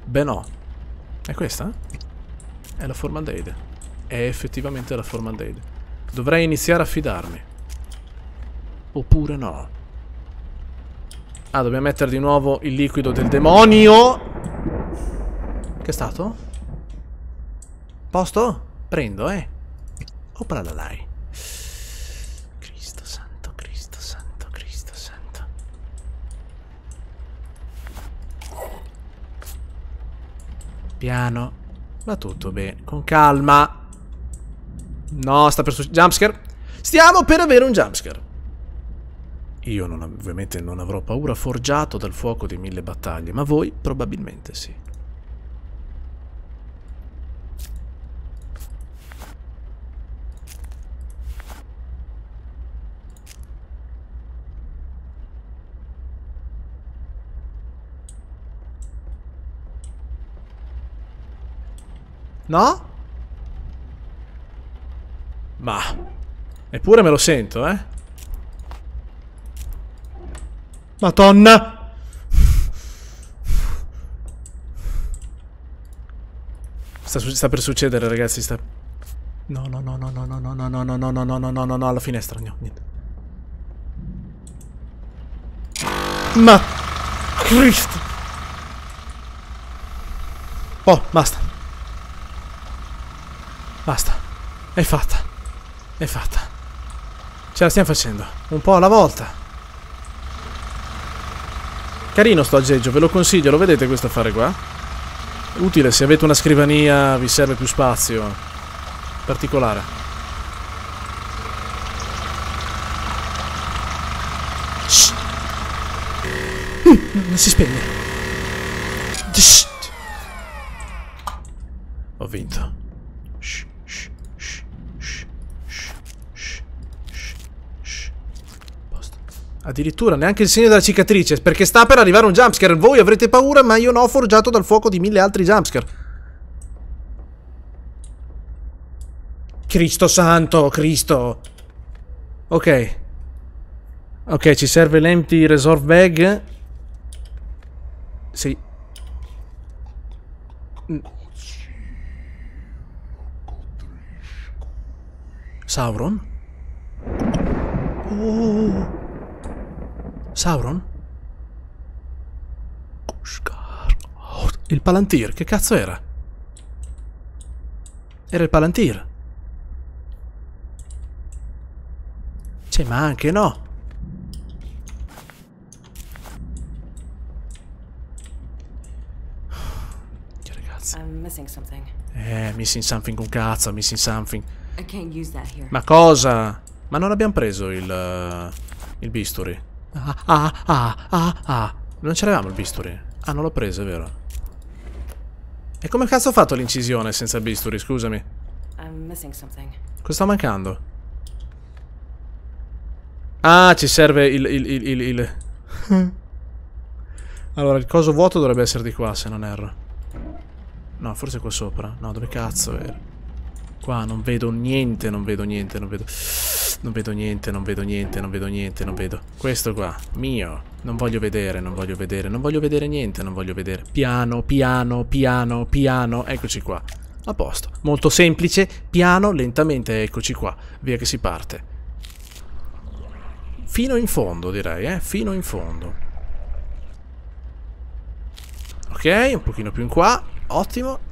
[SPEAKER 1] Beh no. È questa? È la formaldeide è effettivamente la formaldeide. Dovrei iniziare a fidarmi. Oppure no. Ah, dobbiamo mettere di nuovo il liquido del demonio. Che è stato? Posto? Prendo, eh. Opra la dai. Cristo santo, Cristo santo, Cristo santo. Piano. Va tutto bene. Con calma. No, sta per succedere. Jumpscare. Stiamo per avere un jumpscare. Io non, ovviamente non avrò paura forgiato dal fuoco di mille battaglie, ma voi probabilmente sì. No? Ma... Eppure me lo sento, eh?
[SPEAKER 4] Madonna!
[SPEAKER 1] Sta, sta, per succedere, ragazzi, sta... No, no, no, no, no, no, no, no, no, no, no, no, no, no, no, no, alla finestra, no, niente.
[SPEAKER 3] Ma... Cristo! Oh, basta.
[SPEAKER 1] Basta. È fatta. È fatta. Ce la stiamo facendo. Un po' alla volta. Carino sto aggeggio, ve lo consiglio, lo vedete questo affare qua? Utile, se avete una scrivania vi serve più spazio. Particolare. Shh. non mm, si spegne. Shh. Ho vinto. Addirittura neanche il segno della cicatrice, perché sta per arrivare un jumpscare. Voi avrete paura, ma io no, forgiato dal fuoco di mille altri jumpscare. Cristo santo, Cristo. Ok. Ok, ci serve l'empty resolve bag. Sì. Mm. Sauron? Oh. Sauron? Il Palantir, che cazzo era? Era il Palantir. Cioè, ma anche no. Che ragazzi. Eh, missing something con cazzo, missing something. Ma cosa? Ma non abbiamo preso il... Eh, il bisturi.
[SPEAKER 4] Ah, ah, ah, ah,
[SPEAKER 1] ah. Non c'eravamo il bisturi? Ah, non l'ho preso, è vero. E come cazzo ho fatto l'incisione senza il bisturi, scusami?
[SPEAKER 2] Cosa
[SPEAKER 1] sta mancando? Ah, ci serve il... il, il, il allora, il coso vuoto dovrebbe essere di qua, se non erro. No, forse qua sopra. No, dove cazzo era? Qua non vedo niente, non vedo niente, non vedo... Non vedo niente, non vedo niente, non vedo niente, non vedo. Questo qua, mio. Non voglio vedere, non voglio vedere, non voglio vedere niente, non voglio vedere. Piano, piano, piano, piano. Eccoci qua. A posto. Molto semplice, piano, lentamente, eccoci qua. Via che si parte. Fino in fondo, direi, eh. Fino in fondo. Ok, un pochino più in qua. Ottimo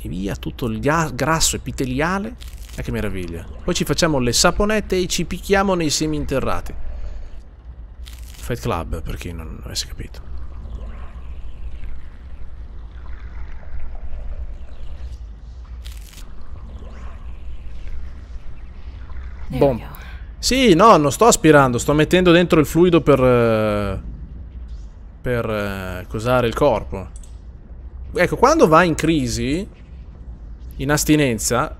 [SPEAKER 1] e via tutto il grasso epiteliale. Ma eh, che meraviglia. Poi ci facciamo le saponette e ci picchiamo nei semi interrati. Fight Club, per chi non avesse capito. Bom. Sì, no, non sto aspirando, sto mettendo dentro il fluido per... Eh, per uh, cosare il corpo. Ecco, quando va in crisi, in astinenza,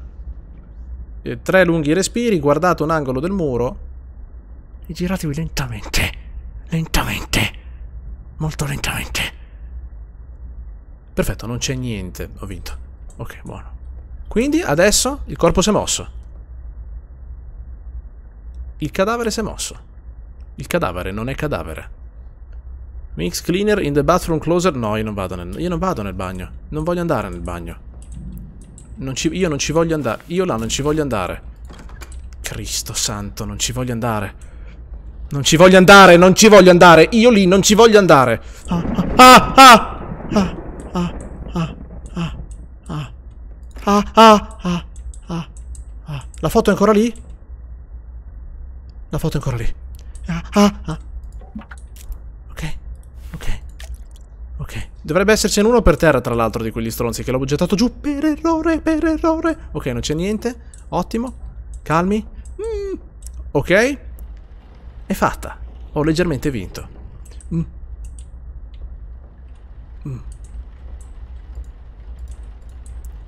[SPEAKER 1] eh, tre lunghi respiri, guardate un angolo del muro e giratevi lentamente, lentamente, molto lentamente. Perfetto, non c'è niente, ho vinto. Ok, buono. Quindi adesso il corpo si è mosso. Il cadavere si è mosso. Il cadavere non è cadavere. Mix cleaner in the bathroom closer. No, io non vado nel, io non vado nel bagno. Non voglio andare nel bagno. Non ci, io non ci voglio andare. Io là non ci voglio andare. Cristo santo, non ci voglio andare. Non ci voglio andare, non ci voglio andare. Io lì non ci voglio andare. Ah, ah, ah, ah, ah, ah, ah, ah, ah, La foto è ancora lì? La foto è ancora lì. Ah, ah, ah. Dovrebbe essercene uno per terra, tra l'altro, di quegli stronzi che l'ho gettato giù per errore, per errore. Ok, non c'è niente. Ottimo. Calmi. Mm. Ok. È fatta. Ho leggermente vinto. Mm. Mm.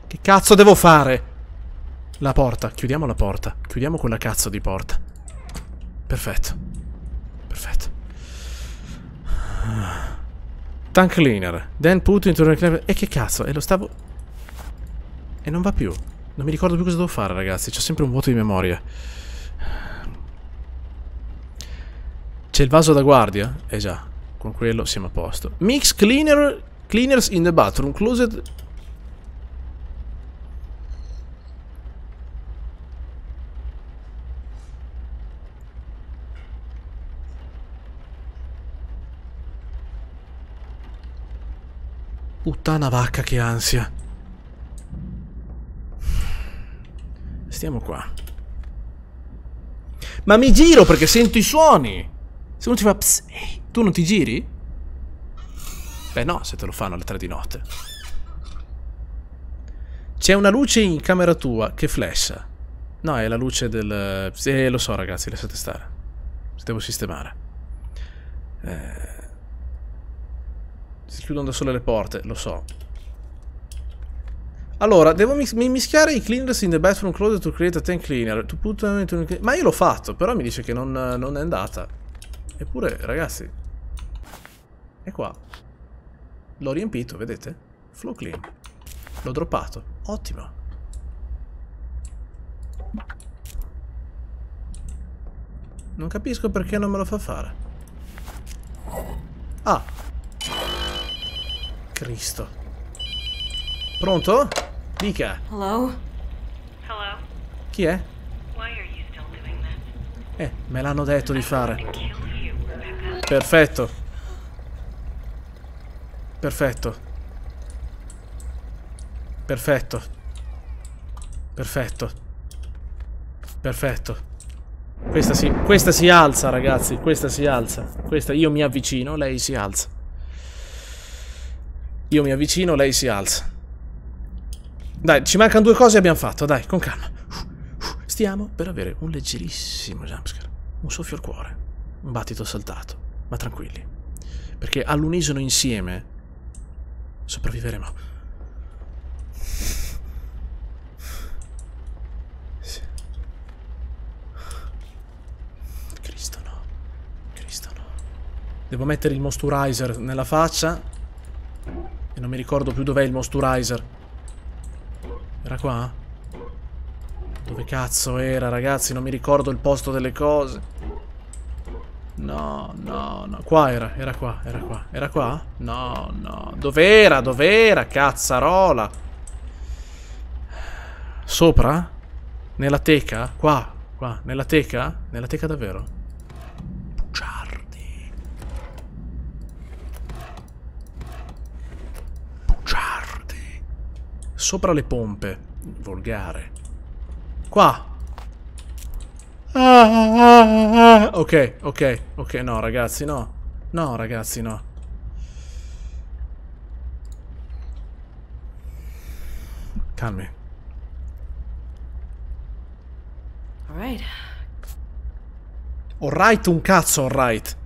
[SPEAKER 1] Che cazzo devo fare? La porta. Chiudiamo la porta. Chiudiamo quella cazzo di porta. Perfetto. Perfetto. Ah. Tank cleaner. Then put into the cleaner. E che cazzo? E lo stavo... E non va più. Non mi ricordo più cosa devo fare, ragazzi. C'ho sempre un vuoto di memoria. C'è il vaso da guardia? Eh già. Con quello siamo a posto. Mix cleaner... Cleaners in the bathroom. Closed Puttana vacca che ansia. Stiamo qua. Ma mi giro perché sento i suoni. Se uno ti fa pss, tu non ti giri? Beh no, se te lo fanno alle tre di notte. C'è una luce in camera tua che flessa. No, è la luce del... Eh, lo so ragazzi, lasciate stare. Se devo sistemare. Eh... Si chiudono da sole le porte, lo so. Allora, devo mis mischiare i cleaners in the bathroom closet to create a tank cleaner. Ma io l'ho fatto, però mi dice che non, non è andata. Eppure, ragazzi... È qua. L'ho riempito, vedete? Flow clean. L'ho droppato. Ottimo. Non capisco perché non me lo fa fare. Ah, Cristo. Pronto? Dica. Hello? Hello? Chi è? Eh, me l'hanno detto di fare. Perfetto. Perfetto. Perfetto. Perfetto. Perfetto. Questa si, questa si alza, ragazzi. Questa si alza. Questa io mi avvicino, lei si alza. Io mi avvicino, lei si alza. Dai, ci mancano due cose e abbiamo fatto, dai, con calma. Stiamo per avere un leggerissimo jumpscare, un soffio al cuore, un battito saltato, ma tranquilli. Perché all'unisono insieme sopravviveremo. Cristo no, Cristo no. Devo mettere il moisturizer nella faccia e non mi ricordo più dov'è il Monsturizer. Era qua? Dove cazzo era, ragazzi? Non mi ricordo il posto delle cose. No, no, no. Qua era, era qua, era qua. Era qua? No, no. Dov'era, dov'era, cazzarola? Sopra? Nella teca? Qua, qua. Nella teca? Nella teca davvero? Sopra le pompe. Volgare. Qua. Ah, ah, ah, ok, ok, ok, no ragazzi, no. No ragazzi, no. Calmi. Alright. Alright un cazzo, alright.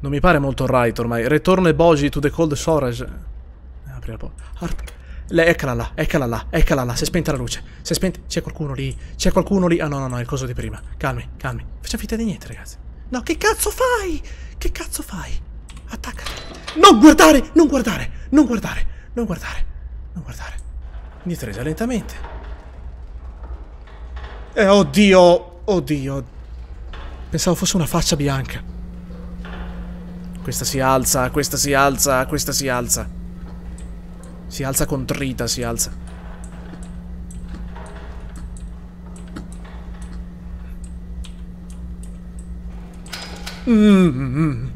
[SPEAKER 1] Non mi pare molto alright ormai. Retorno e Boji to the cold storage. Eh, apri la porta. Le, eccola là, eccala là, eccala là. Si è spenta la luce. Si è spenta. C'è qualcuno lì. C'è qualcuno lì. Ah, no, no, no, è il coso di prima. Calmi, calmi. Facciamo finta di niente, ragazzi. No, che cazzo fai? Che cazzo fai? Attacca. Non guardare, non guardare, non guardare, non guardare, non guardare. Indietro tresa lentamente. Eh, oddio, oddio. Pensavo fosse una faccia bianca. Questa si alza, questa si alza, questa si alza. Si alza con contrita, si alza.
[SPEAKER 2] Mm -hmm.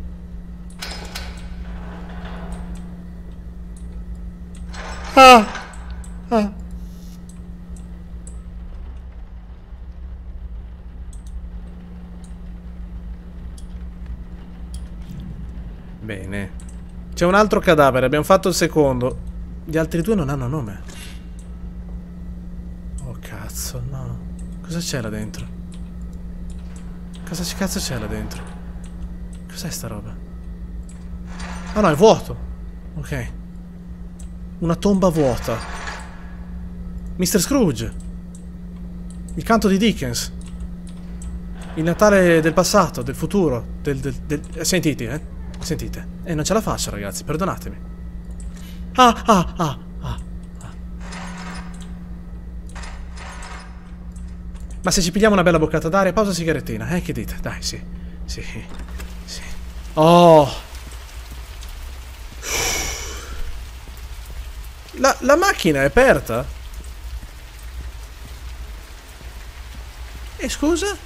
[SPEAKER 4] Ah! Ah!
[SPEAKER 1] Bene. C'è un altro cadavere, abbiamo fatto il secondo. Gli altri due non hanno nome. Oh cazzo, no. Cosa c'è là dentro? Cosa cazzo c'è là dentro? Cos'è sta roba? Ah no, è vuoto. Ok. Una tomba vuota. Mr. Scrooge. Il canto di Dickens. Il Natale del passato, del futuro, del... del, del... Eh, sentite, eh? Sentite. E eh, non ce la faccio, ragazzi, perdonatemi. Ah, ah, ah, ah, Ma se ci pigliamo una bella boccata d'aria, pausa sigarettina, eh, che dite? Dai, sì, sì, sì. Oh! La, la macchina è aperta? E eh, scusa?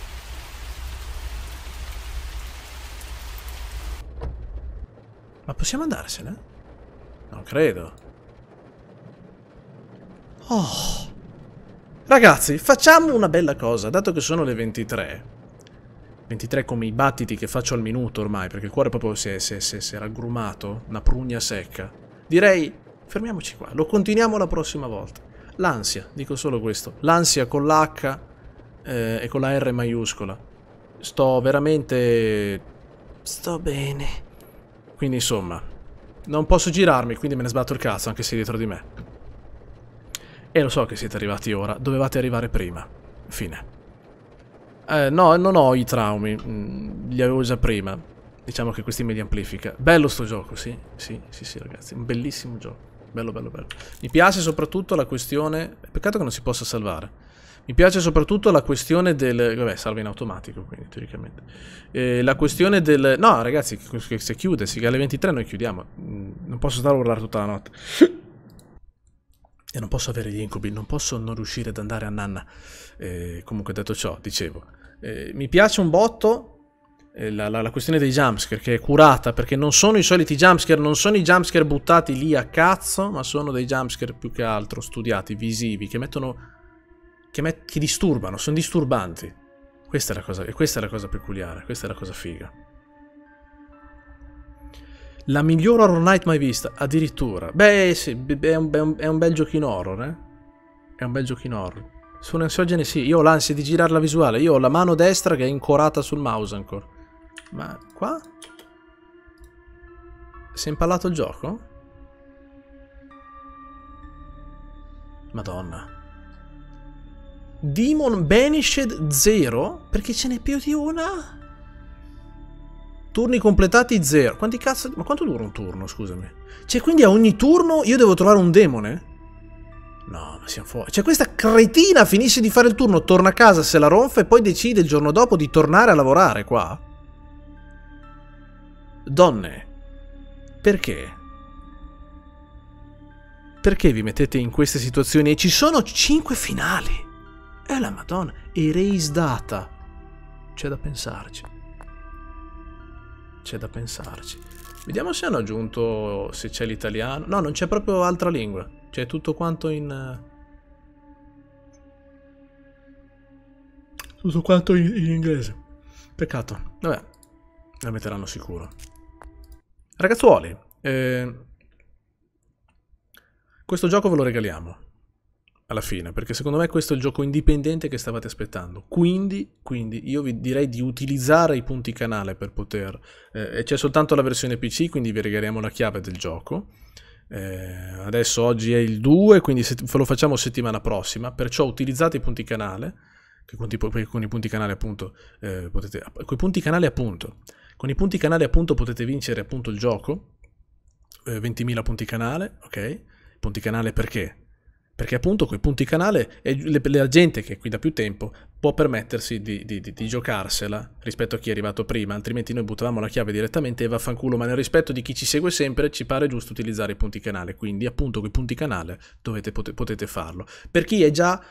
[SPEAKER 1] Ma possiamo andarsene? Non credo. Oh. Ragazzi, facciamo una bella cosa, dato che sono le 23. 23 come i battiti che faccio al minuto ormai, perché il cuore proprio si è, si è, si è, raggrumato, una prugna secca. Direi, fermiamoci qua, lo continuiamo la prossima volta. L'ansia, dico solo questo, l'ansia con l'H eh, e con la R maiuscola. Sto veramente... Sto bene. Quindi insomma, non posso girarmi, quindi me ne sbatto il cazzo, anche se dietro di me. E lo so che siete arrivati ora, dovevate arrivare prima. Fine. Eh, no, non ho i traumi, mm, li avevo già prima. Diciamo che questi me li amplifica. Bello sto gioco, sì, sì, sì, sì ragazzi, un bellissimo gioco. Bello, bello, bello. Mi piace soprattutto la questione... Peccato che non si possa salvare. Mi piace soprattutto la questione del... Vabbè, salva in automatico, quindi teoricamente. Eh, la questione del... No, ragazzi, se chiude, se alle 23 noi chiudiamo. Mm, non posso stare a urlare tutta la notte. E non posso avere gli incubi, non posso non riuscire ad andare a nanna. Eh, comunque detto ciò, dicevo. Eh, mi piace un botto eh, la, la, la, questione dei jumpscare che è curata perché non sono i soliti jumpscare, non sono i jumpscare buttati lì a cazzo, ma sono dei jumpscare più che altro studiati, visivi, che mettono che, met- che disturbano, sono disturbanti. Questa è, la cosa, questa è la cosa peculiare, questa è la cosa figa. La miglior horror night mai vista, addirittura. Beh, sì, è un, è un, bel giochino horror, eh? È un bel giochino horror. Sono ansiogene, sì. Io ho l'ansia di girare la visuale. Io ho la mano destra che è incorata sul mouse ancora. Ma qua? Si è impallato il gioco? Madonna. Demon Banished 0? Perché ce n'è più di
[SPEAKER 3] una?
[SPEAKER 1] Turni completati 0. Quanti cazzo... Ma quanto dura un turno, scusami? Cioè, quindi a ogni turno io devo trovare un demone? No, ma siamo fuori. Cioè, questa cretina finisce di fare il turno, torna a casa, se la ronfa e poi decide il giorno dopo di tornare a lavorare qua? Donne, perché? Perché vi mettete in queste situazioni? E ci sono 5 finali. Eh la madonna, erase data. C'è da pensarci. C'è da pensarci. Vediamo se hanno aggiunto se c'è l'italiano. No, non c'è proprio altra lingua. C'è tutto quanto in... Eh, tutto quanto in, in inglese. Peccato. Vabbè, la metteranno sicuro. Ragazzuoli, eh, questo gioco ve lo regaliamo alla fine, perché secondo me questo è il gioco indipendente che stavate aspettando. Quindi, quindi io vi direi di utilizzare i punti canale per poter... Eh, c'è soltanto la versione PC, quindi vi regaliamo la chiave del gioco. Eh, adesso oggi è il 2, quindi se, lo facciamo settimana prossima, perciò utilizzate i punti canale, che con, tipo, con i punti canale appunto eh, potete... Con i punti canale appunto. Con i punti canale appunto potete vincere appunto il gioco, 20.000 eh, punti canale, ok? Punti canale perché? Perché appunto con i punti canale le, la gente che è qui da più tempo può permettersi di, di, di, di, giocarsela rispetto a chi è arrivato prima, altrimenti noi buttavamo la chiave direttamente e vaffanculo, ma nel rispetto di chi ci segue sempre ci pare giusto utilizzare i punti canale, quindi appunto con i punti canale dovete, potete, potete farlo. Per chi è già...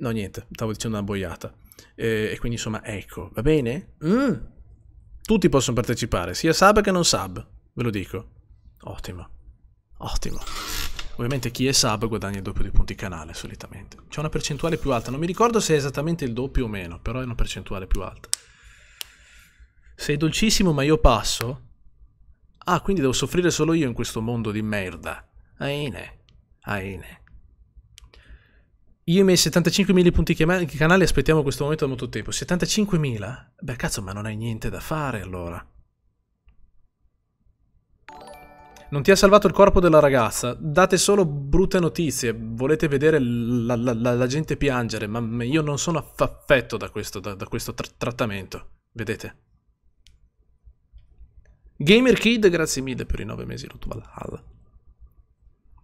[SPEAKER 1] no niente, stavo dicendo una boiata. E, e quindi insomma ecco, va bene? Mm. Tutti possono partecipare, sia sub che non sub, ve lo dico. Ottimo, ottimo. Ovviamente chi è sub guadagna il doppio di punti canale solitamente. C'è una percentuale più alta, non mi ricordo se è esattamente il doppio o meno, però è una percentuale più alta. Sei dolcissimo ma io passo? Ah, quindi devo soffrire solo io in questo mondo di merda. Aine, aine. Io i miei 75.000 punti canale aspettiamo questo momento da molto tempo. 75.000? Beh, cazzo, ma non hai niente da fare allora. Non ti ha salvato il corpo della ragazza. Date solo brutte notizie. Volete vedere la, la, la, la gente piangere, ma io non sono affetto da questo, da, da questo tra trattamento. Vedete? Gamer Kid, grazie mille per i nove mesi. Rotbalhalla.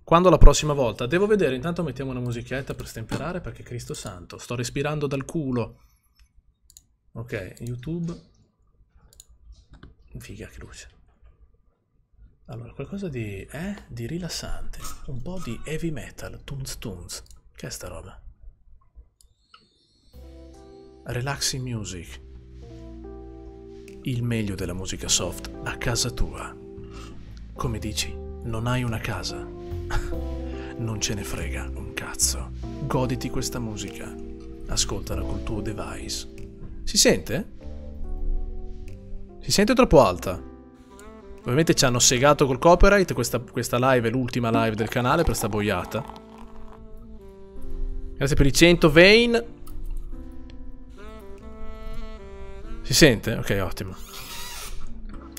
[SPEAKER 1] Quando la prossima volta? Devo vedere, intanto mettiamo una musichetta per stemperare perché Cristo santo, sto respirando dal culo. Ok, YouTube. Figa che luce. Allora, qualcosa di, eh, di rilassante, un po' di heavy metal, tunz tunz. Che è sta roba? Relaxing Music. Il meglio della musica soft a casa tua. Come dici, non hai una casa? non ce ne frega un cazzo. Goditi questa musica. Ascoltala col tuo device. Si sente? Si sente troppo alta. Ovviamente ci hanno segato col copyright, questa, questa live è l'ultima live del canale per sta boiata. Grazie per i 100 Vane. Si sente? Ok, ottimo.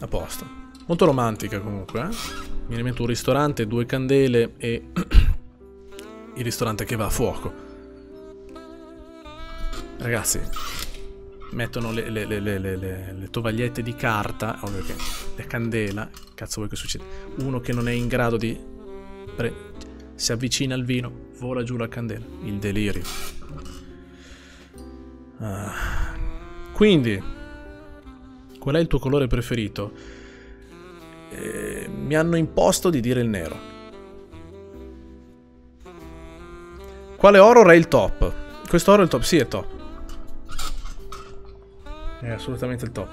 [SPEAKER 1] A posto. Molto romantica comunque, eh? Mi rimetto un ristorante, due candele e... il ristorante che va a fuoco. Ragazzi, mettono le, le, le, le, tovagliette di carta, ovvio che le candela, cazzo vuoi che succeda? Uno che non è in grado di... Pre- si avvicina al vino, vola giù la candela, il delirio. Ah. Quindi, qual è il tuo colore preferito? Eh, mi hanno imposto di dire il nero. Quale oro è il top? Questo oro è il top? Sì, è top. È assolutamente il top.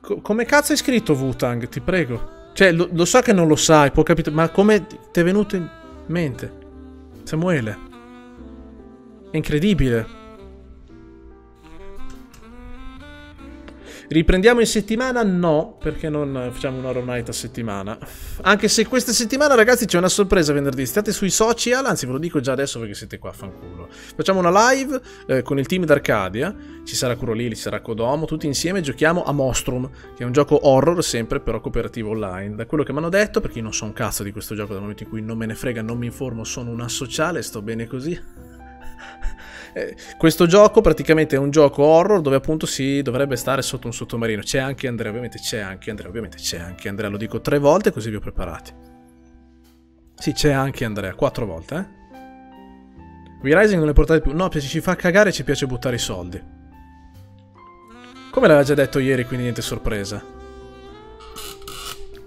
[SPEAKER 1] Co come cazzo hai scritto Wutang? Ti prego. Cioè, lo, lo, so che non lo sai, può capitare, ma come ti è venuto in mente? Samuele. È incredibile. Riprendiamo in settimana? No, perché non facciamo un Horror Night a settimana. Anche se questa settimana, ragazzi, c'è una sorpresa venerdì. State sui social, anzi ve lo dico già adesso perché siete qua, fanculo. Facciamo una live eh, con il team d'Arcadia. Ci sarà Curolili, ci sarà Codomo, tutti insieme giochiamo a Mostrum, che è un gioco horror sempre, però cooperativo online. Da quello che mi hanno detto, perché io non so un cazzo di questo gioco dal momento in cui non me ne frega, non mi informo, sono una sociale, sto bene così. Eh, questo gioco praticamente è un gioco horror dove appunto si dovrebbe stare sotto un sottomarino. C'è anche Andrea, ovviamente c'è anche Andrea, ovviamente c'è anche Andrea, lo dico tre volte così vi ho preparati. Sì, c'è anche Andrea, quattro volte, eh. We Rising non le portate più. No, ci fa cagare e ci piace buttare i soldi. Come l'aveva già detto ieri, quindi niente sorpresa.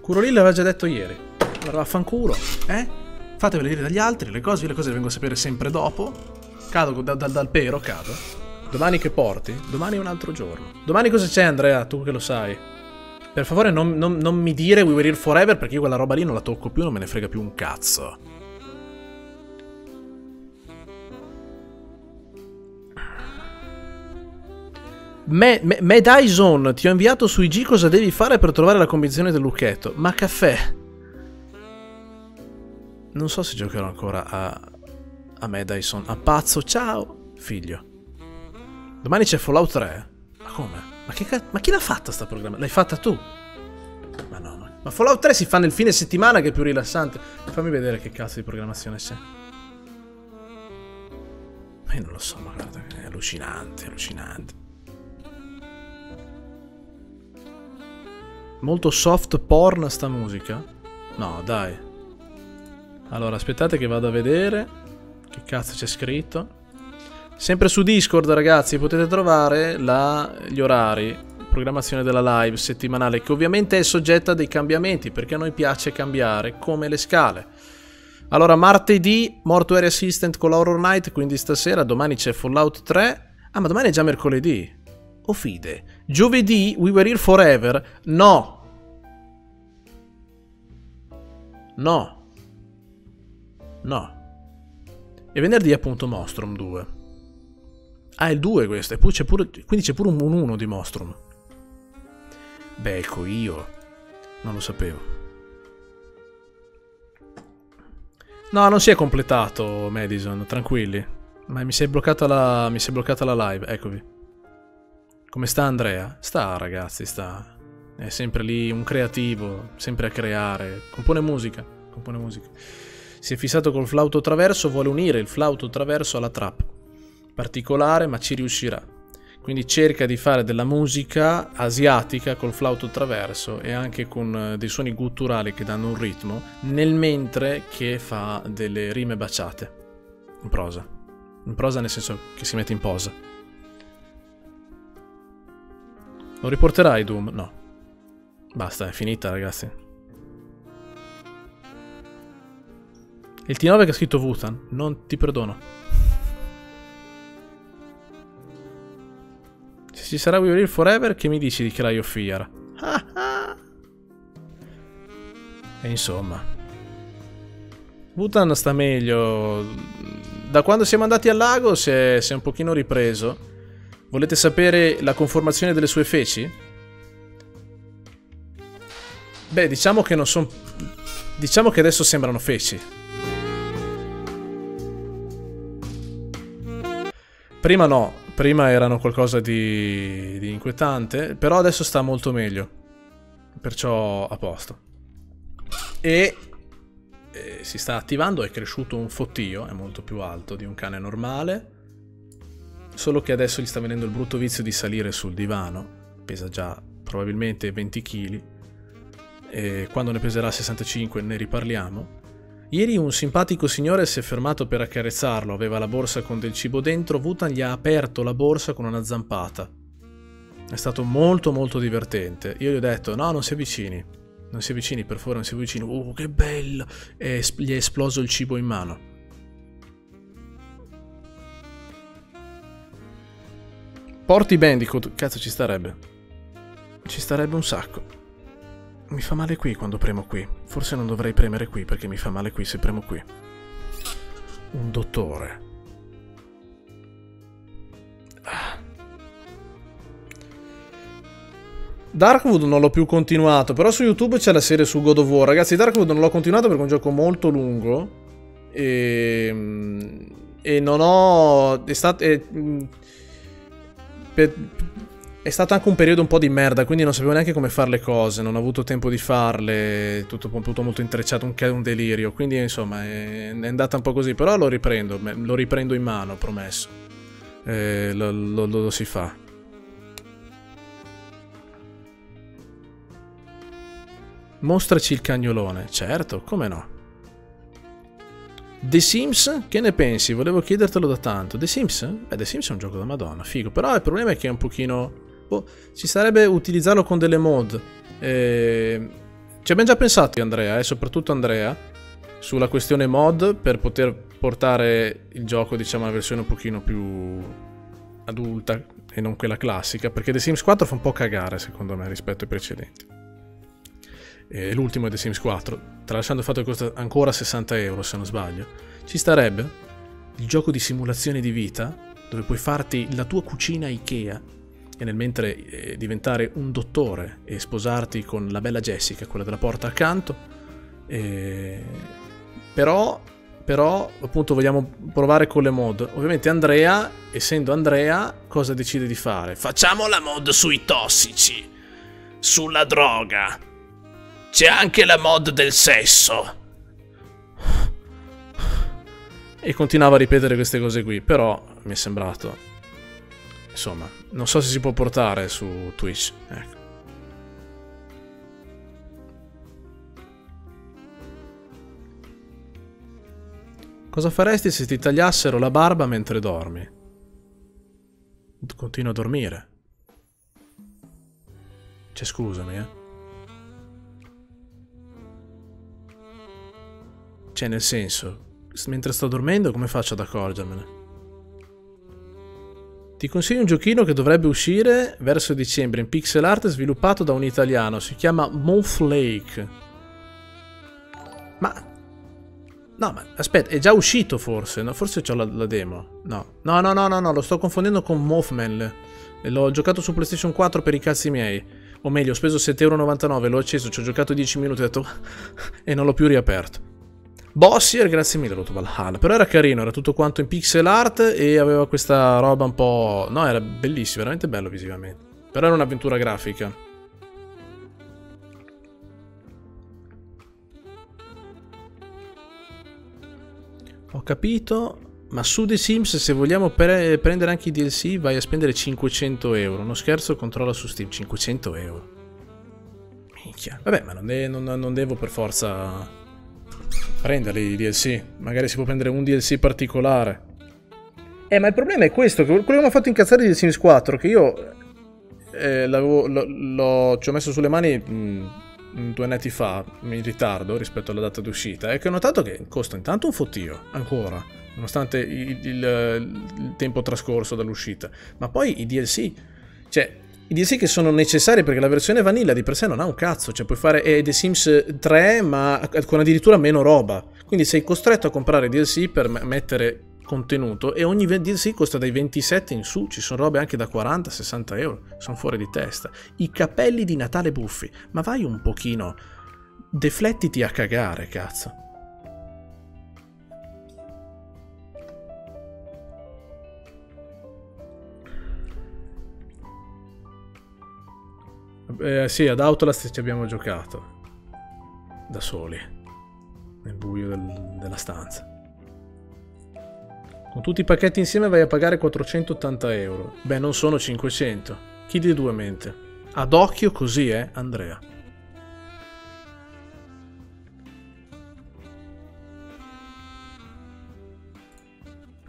[SPEAKER 1] Curo lì l'aveva già detto ieri. Allora vaffanculo, eh? Fatevele dire dagli altri, le cose, le cose le vengo a sapere sempre dopo cado da, da, dal pero, cado. Domani che porti? Domani è un altro giorno. Domani cosa c'è Andrea? Tu che lo sai. Per favore non, non, non mi dire We Were Here Forever perché io quella roba lì non la tocco più, non me ne frega più un cazzo. Me, me, me Dyson, ti ho inviato su IG cosa devi fare per trovare la convinzione del lucchetto. Ma caffè. Non so se giocherò ancora a, a me Dyson. A pazzo, ciao, figlio. Domani c'è Fallout 3. Eh? Ma come? Ma, che, ma chi l'ha fatta sta programma? L'hai fatta tu? Ma no, no. Ma Fallout 3 si fa nel fine settimana che è più rilassante. Fammi vedere che cazzo di programmazione c'è. Ma eh, io non lo so, ma guarda, è allucinante, allucinante. Molto soft porn sta musica? No, dai. Allora, aspettate che vado a vedere. Che cazzo c'è scritto? Sempre su Discord, ragazzi, potete trovare la... gli orari, programmazione della live settimanale, che ovviamente è soggetta a dei cambiamenti, perché a noi piace cambiare, come le scale. Allora, martedì, Mortuary Assistant con l'Horror Night, quindi stasera, domani c'è Fallout 3. Ah, ma domani è già mercoledì. O oh, fide. Giovedì, We Were Here Forever. No. No. No. E venerdì appunto Mostrom 2. Ah, è il 2 questo, e poi c'è pure, quindi c'è pure un 1 di Mostrom. Beh, ecco io. Non lo sapevo. No, non si è completato Madison, tranquilli. Ma mi si è bloccata la, mi si è bloccata la live, eccovi. Come sta Andrea? Sta ragazzi, sta. È sempre lì un creativo, sempre a creare. Compone musica, compone musica. Si è fissato col flauto traverso, vuole unire il flauto traverso alla trap. Particolare, ma ci riuscirà. Quindi cerca di fare della musica asiatica col flauto traverso e anche con eh, dei suoni gutturali che danno un ritmo, nel mentre che fa delle rime baciate. In prosa. In prosa nel senso che si mette in posa. Lo riporterai Doom? No. Basta, è finita ragazzi. Il T9 che ha scritto Wutan, non ti perdono. Se ci sarà We Will Forever, che mi dici di Cry of Fear? e insomma. Wutan sta meglio. Da quando siamo andati al lago si è, si è un pochino ripreso. Volete sapere la conformazione delle sue feci? Beh, diciamo che non sono... Diciamo che adesso sembrano feci. Prima no, prima erano qualcosa di, di inquietante, però adesso sta molto meglio. Perciò a posto. E eh, si sta attivando, è cresciuto un fottio, è molto più alto di un cane normale. Solo che adesso gli sta venendo il brutto vizio di salire sul divano, pesa già probabilmente 20 kg. E quando ne peserà 65 ne riparliamo. Ieri un simpatico signore si è fermato per accarezzarlo, aveva la borsa con del cibo dentro, Wutan gli ha aperto la borsa con una zampata. È stato molto molto divertente. Io gli ho detto, no, non si avvicini. Non si avvicini, per favore, non si avvicini. Oh, che bello! E gli è esploso il cibo in mano. Porti Bandicoot, cazzo ci starebbe. Ci starebbe un sacco. Mi fa male qui quando premo qui. Forse non dovrei premere qui perché mi fa male qui se premo qui. Un dottore. Ah. Darkwood non l'ho più continuato, però su YouTube c'è la serie su God of War. Ragazzi, Darkwood non l'ho continuato perché è un gioco molto lungo. E... Ehm, e non ho... È stato... È... Mm, per è stato anche un periodo un po' di merda, quindi non sapevo neanche come fare le cose, non ho avuto tempo di farle, tutto, tutto molto intrecciato, un, un delirio, quindi insomma è, è, andata un po' così, però lo riprendo, lo riprendo in mano, promesso. Eh, lo, lo, lo si fa. Mostraci il cagnolone, certo, come no. The Sims? Che ne pensi? Volevo chiedertelo da tanto. The Sims? Beh, The Sims è un gioco da madonna, figo. Però il problema è che è un pochino boh, ci sarebbe utilizzarlo con delle mod. Eh, ci abbiamo già pensato Andrea, e eh, soprattutto Andrea, sulla questione mod per poter portare il gioco diciamo a una versione un pochino più adulta e non quella classica, perché The Sims 4 fa un po' cagare secondo me rispetto ai precedenti. E l'ultimo è The Sims 4, tralasciando il fatto che costa ancora 60 euro se non sbaglio. Ci starebbe il gioco di simulazione di vita, dove puoi farti la tua cucina Ikea e nel mentre eh, diventare un dottore e sposarti con la bella Jessica, quella della porta accanto. Eh, però, però, appunto, vogliamo provare con le mod. Ovviamente Andrea, essendo Andrea, cosa decide di fare? Facciamo la mod sui tossici, sulla droga. C'è anche la mod del sesso. E continuava a ripetere queste cose qui, però mi è sembrato... Insomma, non so se si può portare su Twitch. Ecco. Cosa faresti se ti tagliassero la barba mentre dormi? Continua a dormire. Cioè, scusami, eh. Cioè, nel senso, mentre sto dormendo come faccio ad accorgermene? Ti consiglio un giochino che dovrebbe uscire verso dicembre in pixel art sviluppato da un italiano, si chiama Monflake. Ma... No, ma aspetta, è già uscito forse, no? Forse c'ho la, la, demo. No. no, no, no, no, no, lo sto confondendo con Mothman. L'ho giocato su PlayStation 4 per i cazzi miei. O meglio, ho speso 7,99€, l'ho acceso, ci ho giocato 10 minuti e ho detto... e non l'ho più riaperto. Bossier, grazie mille Roto Valhalla. Però era carino, era tutto quanto in pixel art e aveva questa roba un po'... No, era bellissimo, veramente bello visivamente. Però era un'avventura grafica. Ho capito, ma su The Sims se vogliamo pre prendere anche i DLC vai a spendere 500 euro. Non scherzo, controlla su Steam, 500 euro. Minchia. Vabbè, ma non, de non, non devo per forza Prenderli i DLC. Magari si può prendere un DLC particolare. Eh, ma il problema è questo, quello che mi ha fatto incazzare di The Sims 4, che io eh, l'ho, ci ho messo sulle mani mh, mm, due netti fa, in ritardo rispetto alla data d'uscita, e che ho notato che costa intanto un fottio, ancora, nonostante il, il, il tempo trascorso dall'uscita. Ma poi i DLC, cioè i DLC che sono necessari perché la versione vanilla di per sé non ha un cazzo, cioè puoi fare eh, The Sims 3 eh, ma eh, con addirittura meno roba, quindi sei costretto a comprare DLC per mettere contenuto e ogni DLC costa dai 27 in su, ci sono robe anche da 40-60 euro, sono fuori di testa. I capelli di Natale buffi, ma vai un pochino, deflettiti a cagare, cazzo. Eh, sì, ad Outlast ci abbiamo giocato. Da soli. Nel buio del, della stanza. Con tutti i pacchetti insieme vai a pagare 480 euro. Beh, non sono 500. Chi di due mente? Ad occhio così, eh, Andrea.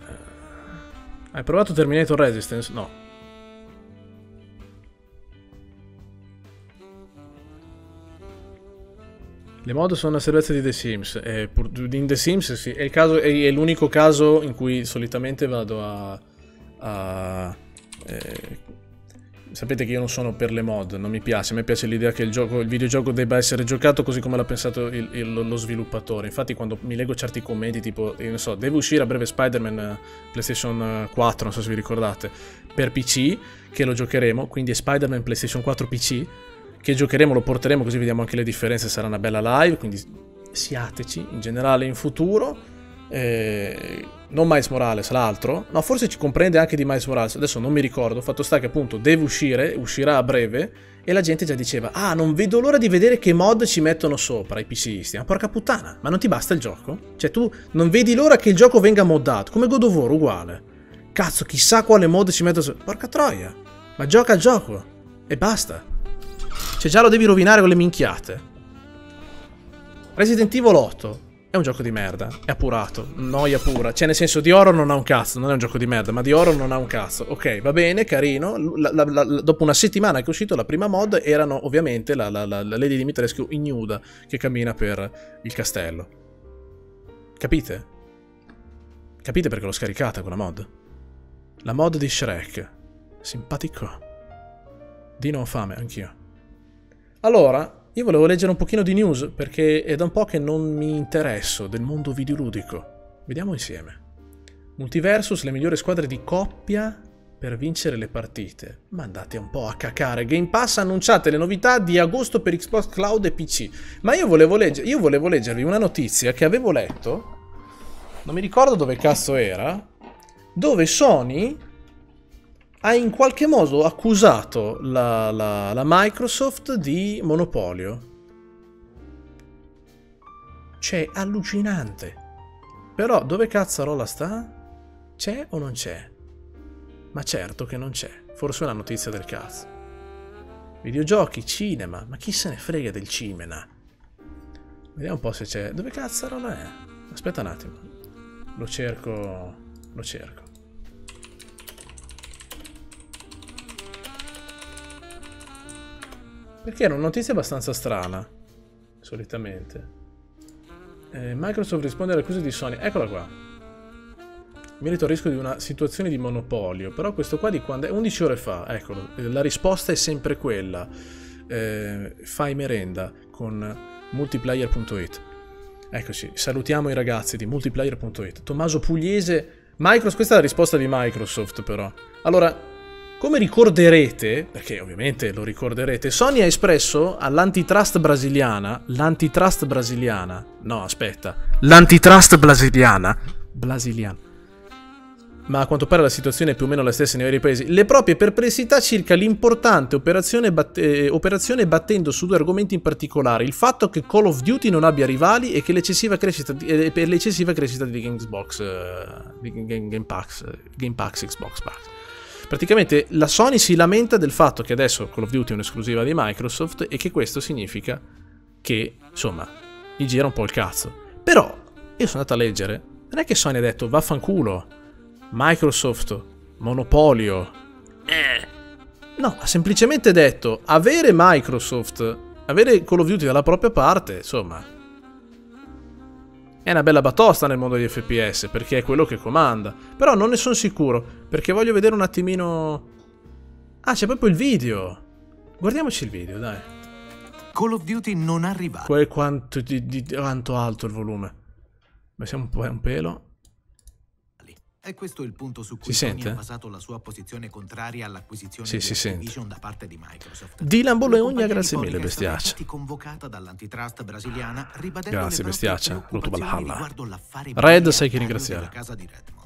[SPEAKER 1] Eh. Hai provato Terminator Resistance? No. Le mod sono una servezza di The Sims. Eh, in The Sims sì, è, caso, è, è l'unico caso in cui solitamente vado a... a eh, sapete che io non sono per le mod, non mi piace. A me piace l'idea che il, gioco, il, videogioco debba essere giocato così come l'ha pensato il, il, lo sviluppatore. Infatti quando mi leggo certi commenti tipo, io eh, non so, deve uscire a breve Spider-Man eh, PlayStation 4, eh, non so se vi ricordate, per PC, che lo giocheremo, quindi è Spider-Man PlayStation 4 PC che giocheremo lo porteremo così vediamo anche le differenze, sarà una bella live, quindi siateci in generale in futuro. Eh, non Miles Morales, l'altro, no, forse ci comprende anche di Miles Morales, adesso non mi ricordo, fatto sta che appunto deve uscire, uscirà a breve, e la gente già diceva, ah, non vedo l'ora di vedere che mod ci mettono sopra i PCisti, ma ah, porca puttana, ma non ti basta il gioco? Cioè tu non vedi l'ora che il gioco venga moddato, come God of War, uguale. Cazzo, chissà quale mod ci mettono sopra, porca troia, ma gioca al gioco, e basta. Cioè già lo devi rovinare con le minchiate. Resident Evil 8. È un gioco di merda. È appurato. Noia pura. Cioè nel senso di oro non ha un cazzo. Non è un gioco di merda, ma di oro non ha un cazzo. Ok, va bene, carino. La, la, la, dopo una settimana che è uscito la prima mod erano ovviamente la, Lady Dimitrescu ignuda che cammina per il castello. Capite? Capite perché l'ho scaricata quella mod? La mod di Shrek. Simpatico. Dino ho fame, anch'io. Allora, io volevo leggere un pochino di news perché è da un po' che non mi interesso del mondo videoludico. Vediamo insieme. Multiversus, le migliori squadre di coppia per vincere le partite. Ma andate un po' a cacare. Game Pass annunciate le novità di agosto per Xbox Cloud e PC. Ma io volevo, legge io volevo leggervi una notizia che avevo letto. Non mi ricordo dove cazzo era. Dove Sony ha in qualche modo accusato la, la, la Microsoft di monopolio. Cioè, allucinante. Però dove cazzarola sta? C'è o non c'è? Ma certo che non c'è. Forse è una notizia del cazzo. Videogiochi, cinema, ma chi se ne frega del cimena? Vediamo un po' se c'è. Dove cazzarola è? Aspetta un attimo. Lo cerco. Lo cerco. Perché era una notizia abbastanza strana, solitamente. Eh, Microsoft risponde alle accuse di Sony. Eccola qua. Merito al rischio di una situazione di monopolio. Però questo qua di quando è 11 ore fa, eccolo. Eh, la risposta è sempre quella. Eh, fai merenda con multiplayer.it. Eccoci, salutiamo i ragazzi di multiplayer.it. Tommaso Pugliese. Microsoft, questa è la risposta di Microsoft però. Allora, come ricorderete, perché ovviamente lo ricorderete, Sony ha espresso all'antitrust brasiliana, l'antitrust brasiliana, no aspetta, l'antitrust brasiliana, brasiliana, ma a quanto pare la situazione è più o meno la stessa nei vari paesi, le proprie perplessità circa l'importante operazione, batte eh, operazione, battendo su due argomenti in particolare, il fatto che Call of Duty non abbia rivali e che l'eccessiva crescita di, eh, per l'eccessiva crescita di Xbox, eh, Game, Game, Pax, Game Pax, Xbox Pax. Praticamente la Sony si lamenta del fatto che adesso Call of Duty è un'esclusiva di Microsoft e che questo significa che, insomma, gli gira un po' il cazzo. Però io sono andato a leggere, non è che Sony ha detto vaffanculo, Microsoft, monopolio. Eh. No, ha semplicemente detto avere Microsoft, avere Call of Duty dalla propria parte, insomma, è una bella batosta nel mondo di FPS, perché è quello che comanda. Però non ne sono sicuro, perché voglio vedere un attimino... Ah, c'è proprio il video! Guardiamoci il video, dai. Call of Duty non arriva. Quanto, di, di, quanto alto il volume. Ma siamo un, po', un pelo.
[SPEAKER 3] E questo il punto su cui si sente? ha basato la sua posizione contraria all'acquisizione sì, di Activision da parte di Microsoft. Dylan Bologna, grazie mille, Bestiaccia. convocata dall'antitrust brasiliana ribadendo
[SPEAKER 1] Grazie, Bestiaccia. Rotto Valhalla.
[SPEAKER 3] Red, sai che ringraziare. Casa di Redmond.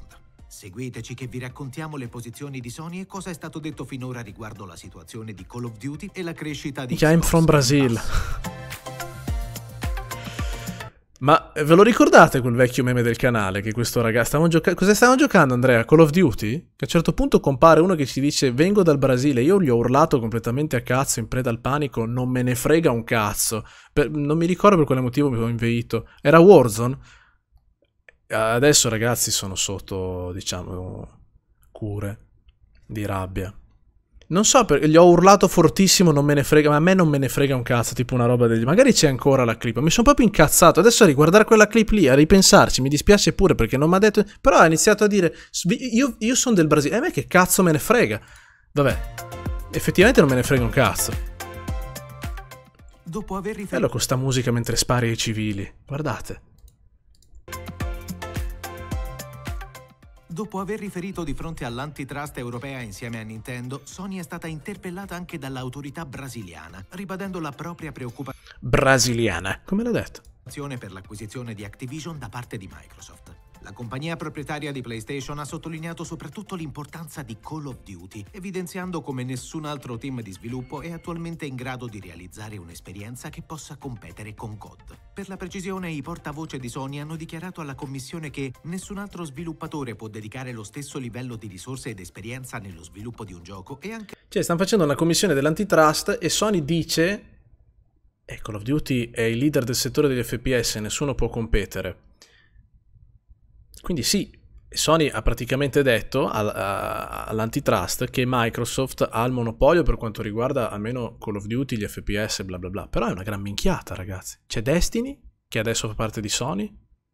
[SPEAKER 3] Seguiteci che vi raccontiamo le posizioni di Sony e cosa è stato detto finora riguardo la situazione di Call of Duty e la crescita di... I'm
[SPEAKER 1] from Brazil. Ma eh, ve lo ricordate quel vecchio meme del canale che questo ragazzo... Stavano giocando... Cosa stavano giocando Andrea? Call of Duty? Che a un certo punto compare uno che ci dice vengo dal Brasile, io gli ho urlato completamente a cazzo in preda al panico, non me ne frega un cazzo. Per... Non mi ricordo per quale motivo mi sono inveito. Era Warzone? Adesso ragazzi sono sotto, diciamo, cure di rabbia. Non so perché gli ho urlato fortissimo, non me ne frega, ma a me non me ne frega un cazzo, tipo una roba del... Magari c'è ancora la clip, mi sono proprio incazzato. Adesso a riguardare quella clip lì, a ripensarci, mi dispiace pure perché non mi ha detto... Però ha iniziato a dire, io, io sono del Brasile, e eh, a me che cazzo me ne frega? Vabbè, effettivamente non me ne frega un cazzo.
[SPEAKER 3] Dopo aver riferito... Bello
[SPEAKER 1] con sta musica mentre spari ai civili,
[SPEAKER 3] guardate. Dopo aver riferito di fronte all'antitrust europea insieme a Nintendo, Sony è stata interpellata anche dall'autorità brasiliana, ribadendo la propria preoccupazione.
[SPEAKER 1] Brasiliana, come l'ha detto?
[SPEAKER 3] Per l'acquisizione di Activision da parte di Microsoft. La compagnia proprietaria di PlayStation ha sottolineato soprattutto l'importanza di Call of Duty, evidenziando come nessun altro team di sviluppo è attualmente in grado di realizzare un'esperienza che possa competere con COD. Per la precisione, i portavoce di Sony hanno dichiarato alla commissione che nessun altro sviluppatore può dedicare lo stesso livello di risorse ed esperienza nello sviluppo di un gioco e anche...
[SPEAKER 1] Cioè, stanno facendo una commissione dell'antitrust e Sony dice... Eh, Call of Duty è il leader del settore degli FPS, nessuno può competere. Quindi sì, Sony ha praticamente detto all'antitrust che Microsoft ha il monopolio per quanto riguarda almeno Call of Duty, gli FPS, bla bla bla. Però è una gran minchiata, ragazzi. C'è Destiny, che adesso fa parte di Sony,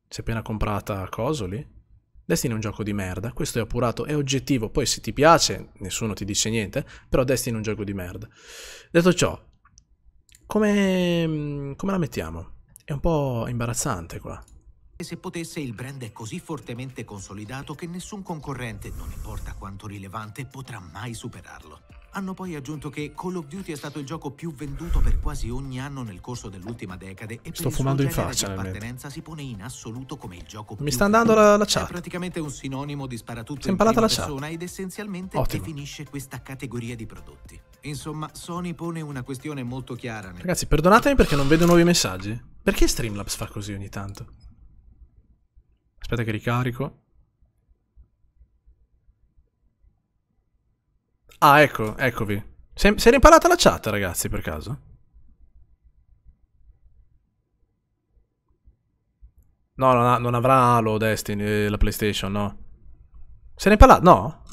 [SPEAKER 1] si è appena comprata Cosoli. Destiny è un gioco di merda, questo è appurato, è oggettivo, poi se ti piace nessuno ti dice niente, però Destiny è un gioco di merda. Detto ciò, come, come la mettiamo? È un po' imbarazzante qua.
[SPEAKER 3] E se potesse, il brand è così fortemente consolidato che nessun concorrente, non importa quanto rilevante, potrà mai superarlo. Hanno poi aggiunto che Call of Duty è stato il gioco più venduto per quasi ogni anno nel corso dell'ultima decade e per Sto il fumando in faccia, di appartenenza si pone in assoluto come il gioco più Mi sta andando la, la chat. È praticamente un sinonimo di sparatutto si in prima la persona chat. ed essenzialmente Ottimo. definisce questa categoria di prodotti. Insomma, Sony pone una questione molto chiara. Nel...
[SPEAKER 1] Ragazzi, perdonatemi perché non vedo nuovi messaggi. Perché Streamlabs fa così ogni tanto? Aspetta che ricarico. Ah, ecco, eccovi. Si è riparata la chat, ragazzi, per caso? No, non, ha, non avrà Halo Destiny, eh, la PlayStation, no. Se ne parla... No?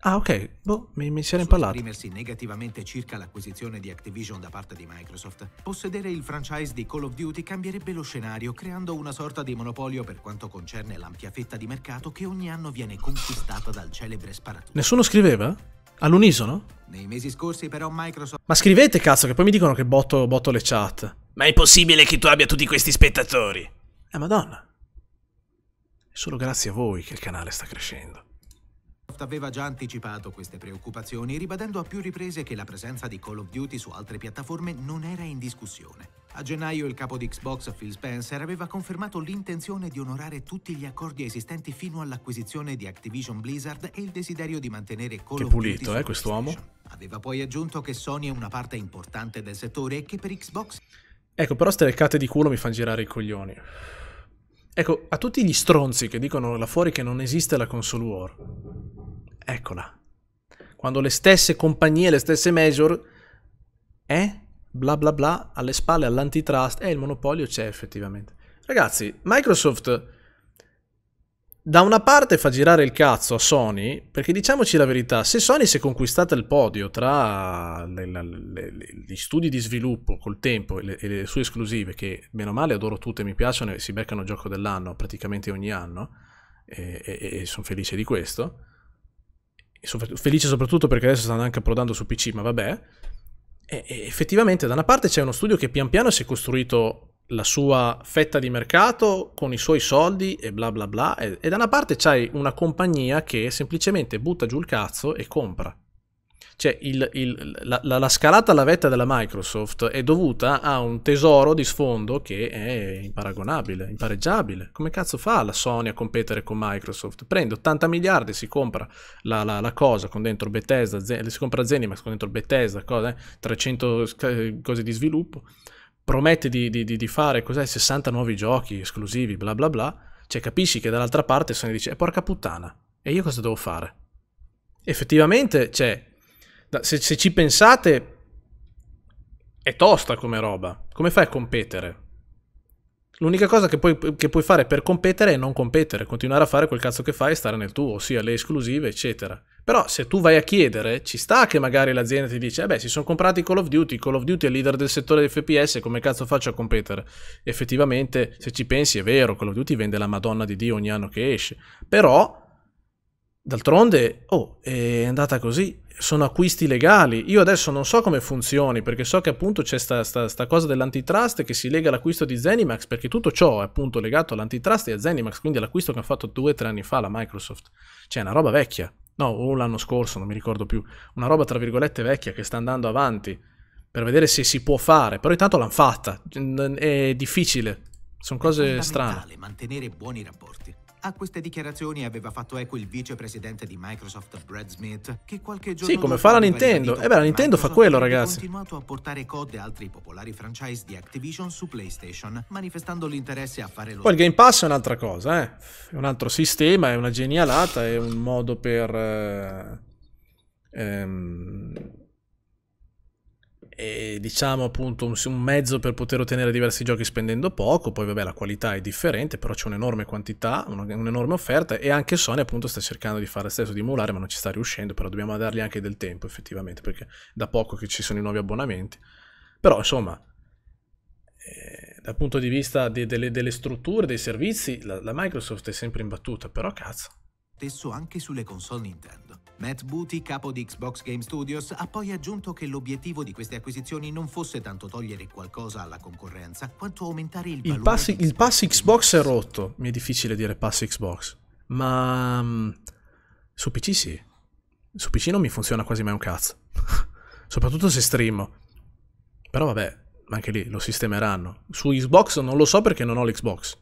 [SPEAKER 1] Ah, ok, boh, mi, mi si era impallato.
[SPEAKER 3] esprimersi negativamente circa l'acquisizione di Activision da parte di Microsoft, possedere il franchise di Call of Duty cambierebbe lo scenario, creando una sorta di monopolio per quanto concerne l'ampia fetta di mercato che ogni anno viene conquistata dal celebre sparatutto.
[SPEAKER 1] Nessuno scriveva? All'unisono?
[SPEAKER 3] Nei mesi scorsi però Microsoft... Ma
[SPEAKER 1] scrivete cazzo che poi mi dicono che botto, botto le chat.
[SPEAKER 3] Ma è possibile che tu abbia tutti questi spettatori.
[SPEAKER 1] Eh madonna. È solo grazie a voi che il
[SPEAKER 3] canale sta crescendo. Microsoft aveva già anticipato queste preoccupazioni, ribadendo a più riprese che la presenza di Call of Duty su altre piattaforme non era in discussione. A gennaio il capo di Xbox Phil Spencer aveva confermato l'intenzione di onorare tutti gli accordi esistenti fino all'acquisizione di Activision Blizzard e il desiderio di mantenere Call che of pulito, Duty. Che pulito, eh, quest'uomo. Aveva poi aggiunto che Sony è una parte importante del settore e che per Xbox.
[SPEAKER 1] Ecco, però ste leccate di culo mi fanno girare i coglioni. Ecco, a tutti gli stronzi che dicono là fuori che non esiste la console war, Eccola. Quando le stesse compagnie, le stesse major, eh? Bla bla bla, alle spalle all'antitrust, eh, il monopolio c'è effettivamente. Ragazzi, Microsoft da una parte fa girare il cazzo a Sony, perché diciamoci la verità, se Sony si è conquistata il podio tra le, le, le, gli studi di sviluppo col tempo e, e le, sue esclusive, che meno male adoro tutte, mi piacciono e si beccano gioco dell'anno praticamente ogni anno, e, e, e sono felice di questo, felice soprattutto perché adesso stanno anche approdando su PC, ma vabbè. E, effettivamente da una parte c'è uno studio che pian piano si è costruito la sua fetta di mercato con i suoi soldi e bla bla bla, e, e da una parte c'hai una compagnia che semplicemente butta giù il cazzo e compra. Cioè, il, il, la, la, la, scalata alla vetta della Microsoft è dovuta a un tesoro di sfondo che è imparagonabile, impareggiabile. Come cazzo fa la Sony a competere con Microsoft? Prende 80 miliardi, si compra la, la cosa con dentro Bethesda, Zen, si compra Zenimax con dentro Bethesda, cosa, eh? 300 eh, cose di sviluppo, promette di, di, di fare cos'è, 60 nuovi giochi esclusivi, bla bla bla. Cioè, capisci che dall'altra parte Sony dice, eh, porca puttana, e io cosa devo fare? Effettivamente, cioè, se, se ci pensate, è tosta come roba. Come fai a competere? L'unica cosa che puoi, che puoi, fare per competere è non competere, continuare a fare quel cazzo che fai e stare nel tuo, ossia le esclusive, eccetera. Però se tu vai a chiedere, ci sta che magari l'azienda ti dice, vabbè, eh beh, si sono comprati Call of Duty, Call of Duty è leader del settore di FPS, come cazzo faccio a competere? Effettivamente, se ci pensi, è vero, Call of Duty vende la madonna di Dio ogni anno che esce. Però, d'altronde, oh, è andata così sono acquisti legali. Io adesso non so come funzioni, perché so che appunto c'è sta, sta, sta, cosa dell'antitrust che si lega all'acquisto di Zenimax, perché tutto ciò è appunto legato all'antitrust e a Zenimax, quindi all'acquisto che hanno fatto due o tre anni fa la Microsoft. Cioè, è una roba vecchia. No, o l'anno scorso, non mi ricordo più. Una roba tra virgolette vecchia che sta andando avanti per vedere se si può fare. Però intanto l'hanno fatta. È difficile. Sono cose strane.
[SPEAKER 3] mantenere buoni rapporti. A queste dichiarazioni aveva fatto eco il vicepresidente di Microsoft Brad Smith, che qualche giorno Sì, come fa la Nintendo. Eh beh, la Nintendo Microsoft fa quello, ragazzi. Ha continuato a portare COD e altri popolari franchise di Activision su PlayStation, manifestando l'interesse a fare lo Poi il Game
[SPEAKER 1] Pass è un'altra cosa, eh. È un altro sistema, è una genialata, è un modo per eh, ehm, e diciamo appunto un, un, mezzo per poter ottenere diversi giochi spendendo poco, poi vabbè la qualità è differente, però c'è un'enorme quantità, un'enorme offerta e anche Sony appunto sta cercando di fare stesso, di emulare, ma non ci sta riuscendo, però dobbiamo dargli anche del tempo effettivamente, perché da poco che ci sono i nuovi abbonamenti. Però insomma, eh, dal punto di vista de, de, delle, strutture, dei servizi, la, la Microsoft è sempre
[SPEAKER 3] imbattuta, però cazzo. Stesso anche sulle console Nintendo. Matt Booty, capo di Xbox Game Studios, ha poi aggiunto che l'obiettivo di queste acquisizioni non fosse tanto togliere qualcosa alla concorrenza, quanto aumentare il valore... Il pass,
[SPEAKER 1] il pass Xbox è rotto, mi è difficile dire pass Xbox, ma mm, su PC sì. Su PC non mi funziona quasi mai un cazzo. Soprattutto se streamo. Però vabbè, anche lì lo sistemeranno. Su Xbox non lo so perché non ho l'Xbox.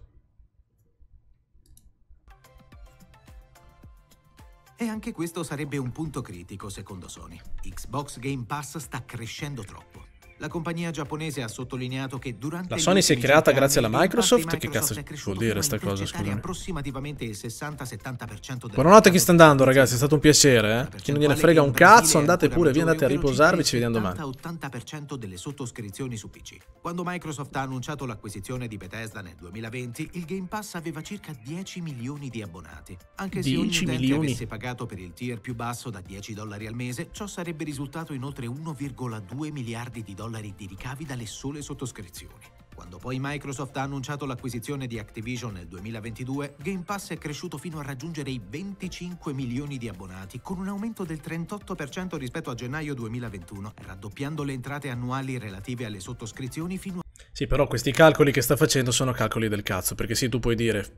[SPEAKER 3] E anche questo sarebbe un punto critico, secondo Sony. Xbox Game Pass sta crescendo troppo. La compagnia giapponese ha sottolineato che durante La Sony si è creata grazie alla Microsoft, che cazzo vuol dire sta cosa, scusami. approssimativamente il 60-70% Buonanotte chi sta andando, ragazzi, è
[SPEAKER 1] stato un piacere, eh. Chi non gliene frega un cazzo, andate pure, vi andate a riposarvi, ci vediamo domani.
[SPEAKER 3] 80% delle sottoscrizioni su PC. Quando Microsoft ha annunciato l'acquisizione di Bethesda nel 2020, il Game Pass aveva circa 10 milioni di abbonati. Anche se ogni milioni. avesse pagato per il tier più basso da 10 dollari al mese, ciò sarebbe risultato in oltre 1,2 miliardi di dollari dollari di ricavi dalle sole sottoscrizioni. Quando poi Microsoft ha annunciato l'acquisizione di Activision nel 2022, Game Pass è cresciuto fino a raggiungere i 25 milioni di abbonati, con un aumento del 38% rispetto a gennaio 2021, raddoppiando le entrate annuali relative alle sottoscrizioni fino a
[SPEAKER 1] sì, però questi calcoli che sta facendo sono calcoli del cazzo, perché sì, tu puoi dire,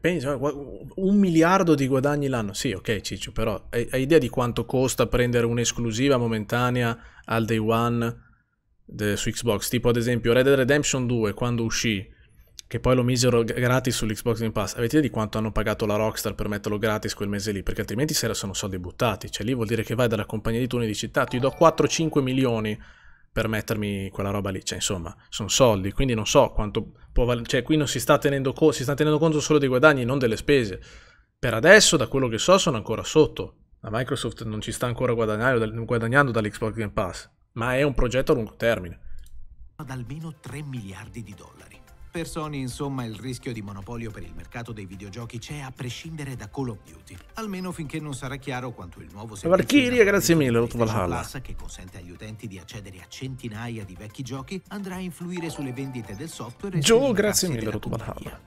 [SPEAKER 1] un miliardo di guadagni l'anno, sì, ok Ciccio, però hai idea di quanto costa prendere un'esclusiva momentanea al day one de, su Xbox, tipo ad esempio Red Dead Redemption 2 quando uscì, che poi lo misero gratis sull'Xbox Game Pass, avete idea di quanto hanno pagato la Rockstar per metterlo gratis quel mese lì? Perché altrimenti se sono soldi buttati, cioè lì vuol dire che vai dalla compagnia di turno di città, ti do 4-5 milioni per mettermi quella roba lì, cioè insomma, sono soldi, quindi non so quanto può valere, cioè qui non si sta, tenendo co- si sta tenendo conto solo dei guadagni, non delle spese. Per adesso, da quello che so, sono ancora sotto, la Microsoft non ci sta ancora guadagnando, guadagnando dall'Xbox Game Pass. Ma è un progetto a lungo termine.
[SPEAKER 3] Ad almeno 3 miliardi di dollari. Per Sony, insomma, il rischio di monopolio per il mercato dei videogiochi c'è a prescindere da Call of Duty, almeno finché non sarà chiaro quanto il nuovo servizio
[SPEAKER 1] Valkyria, grazie mille, Rot Valhalla,
[SPEAKER 3] che consente agli utenti di accedere a centinaia di vecchi giochi, andrà a influire sulle vendite del software
[SPEAKER 1] e grazie mille, Rot Valhalla.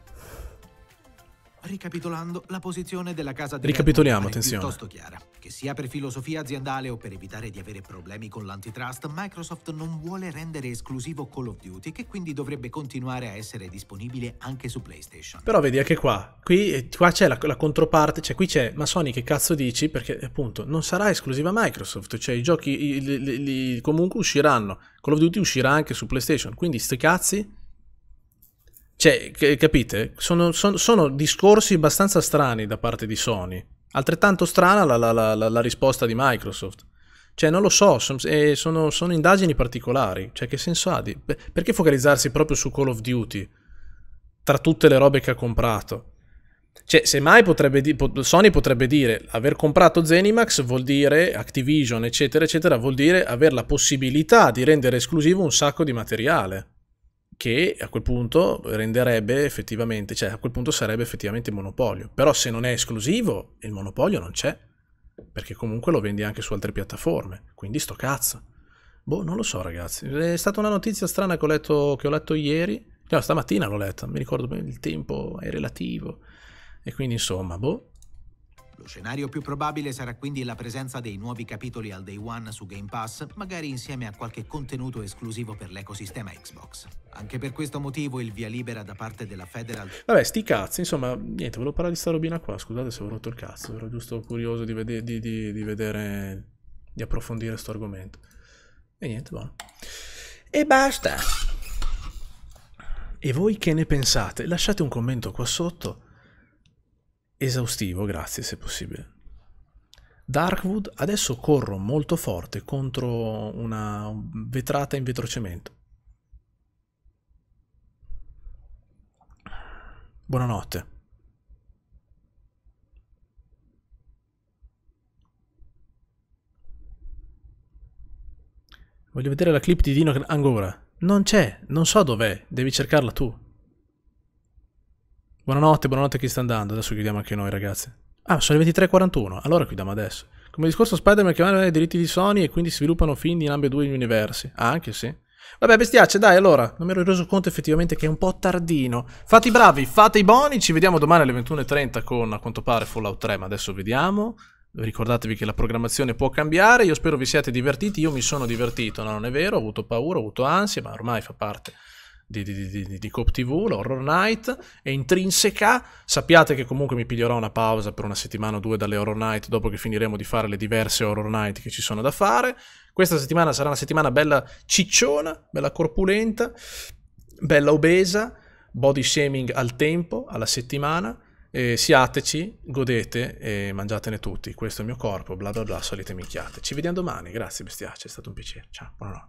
[SPEAKER 3] Ricapitolando, la posizione della casa di Ricapitoliamo, Redmond piuttosto chiara. Che sia per filosofia aziendale o per evitare di avere problemi con l'antitrust, Microsoft non vuole rendere esclusivo Call of Duty, che quindi dovrebbe continuare a essere disponibile anche su PlayStation.
[SPEAKER 1] Però vedi anche qua, qui eh, qua c'è la, la, controparte, cioè qui c'è, ma Sony che cazzo dici? Perché appunto non sarà esclusiva Microsoft, cioè i giochi li, li, li, comunque usciranno, Call of Duty uscirà anche su PlayStation, quindi sti cazzi cioè, capite? Sono, sono, sono, discorsi abbastanza strani da parte di Sony. Altrettanto strana la, la, la, la risposta di Microsoft. Cioè, non lo so, sono, sono, sono indagini particolari. Cioè, che senso ha? Di, perché focalizzarsi proprio su Call of Duty? Tra tutte le robe che ha comprato. Cioè, semmai potrebbe di- Sony potrebbe dire aver comprato Zenimax vuol dire Activision, eccetera, eccetera, vuol dire avere la possibilità di rendere esclusivo un sacco di materiale che a quel punto renderebbe effettivamente, cioè a quel punto sarebbe effettivamente monopolio. Però se non è esclusivo, il monopolio non c'è, perché comunque lo vendi anche su altre piattaforme, quindi sto cazzo. Boh, non lo so ragazzi, è stata una notizia strana che ho letto, che ho letto ieri, no, stamattina l'ho letta, mi ricordo bene, il tempo è relativo, e quindi insomma, boh,
[SPEAKER 3] lo scenario più probabile sarà quindi la presenza dei nuovi capitoli al day one su Game Pass, magari insieme a qualche contenuto esclusivo per l'ecosistema Xbox. Anche per questo motivo il via libera da parte della Federal.
[SPEAKER 1] Vabbè, sti cazzi, insomma, niente, volevo parlare di sta robina qua, scusate se ho rotto il cazzo, ero giusto curioso di, vede- di, di, di vedere, di approfondire questo argomento. E niente, buono. E basta. E voi che ne pensate? Lasciate un commento qua sotto esaustivo, grazie se possibile. Darkwood adesso corro molto forte contro una vetrata in vetrocemento. Buonanotte. Voglio vedere la clip di Dino ancora. Non c'è, non so dov'è, devi cercarla tu. Buonanotte, buonanotte a chi sta andando. Adesso chiudiamo anche noi, ragazzi. Ah, sono le 23.41. Allora chiudiamo adesso. Come discorso Spider-Man che vanno i diritti di Sony e quindi sviluppano film in ambedue gli universi. Ah, anche sì. Vabbè, bestiacce, dai, allora. Non mi ero reso conto effettivamente che è un po' tardino. Fate i bravi, fate i buoni. Ci vediamo domani alle 21.30 con, a quanto pare, Fallout 3. Ma adesso vediamo. Ricordatevi che la programmazione può cambiare. Io spero vi siate divertiti. Io mi sono divertito, no, non è vero. Ho avuto paura, ho avuto ansia, ma ormai fa parte di, di, di, di Cop TV, l'Horror Night, è intrinseca. Sappiate che comunque mi piglierò una pausa per una settimana o due dalle Horror Night dopo che finiremo di fare le diverse Horror Night che ci sono da fare. Questa settimana sarà una settimana bella cicciona, bella corpulenta, bella obesa, body shaming al tempo, alla settimana. E siateci, godete e mangiatene tutti. Questo è il mio corpo, bla bla bla, solite minchiate. Ci vediamo domani, grazie bestiace, è stato un piacere. Ciao, buonanotte.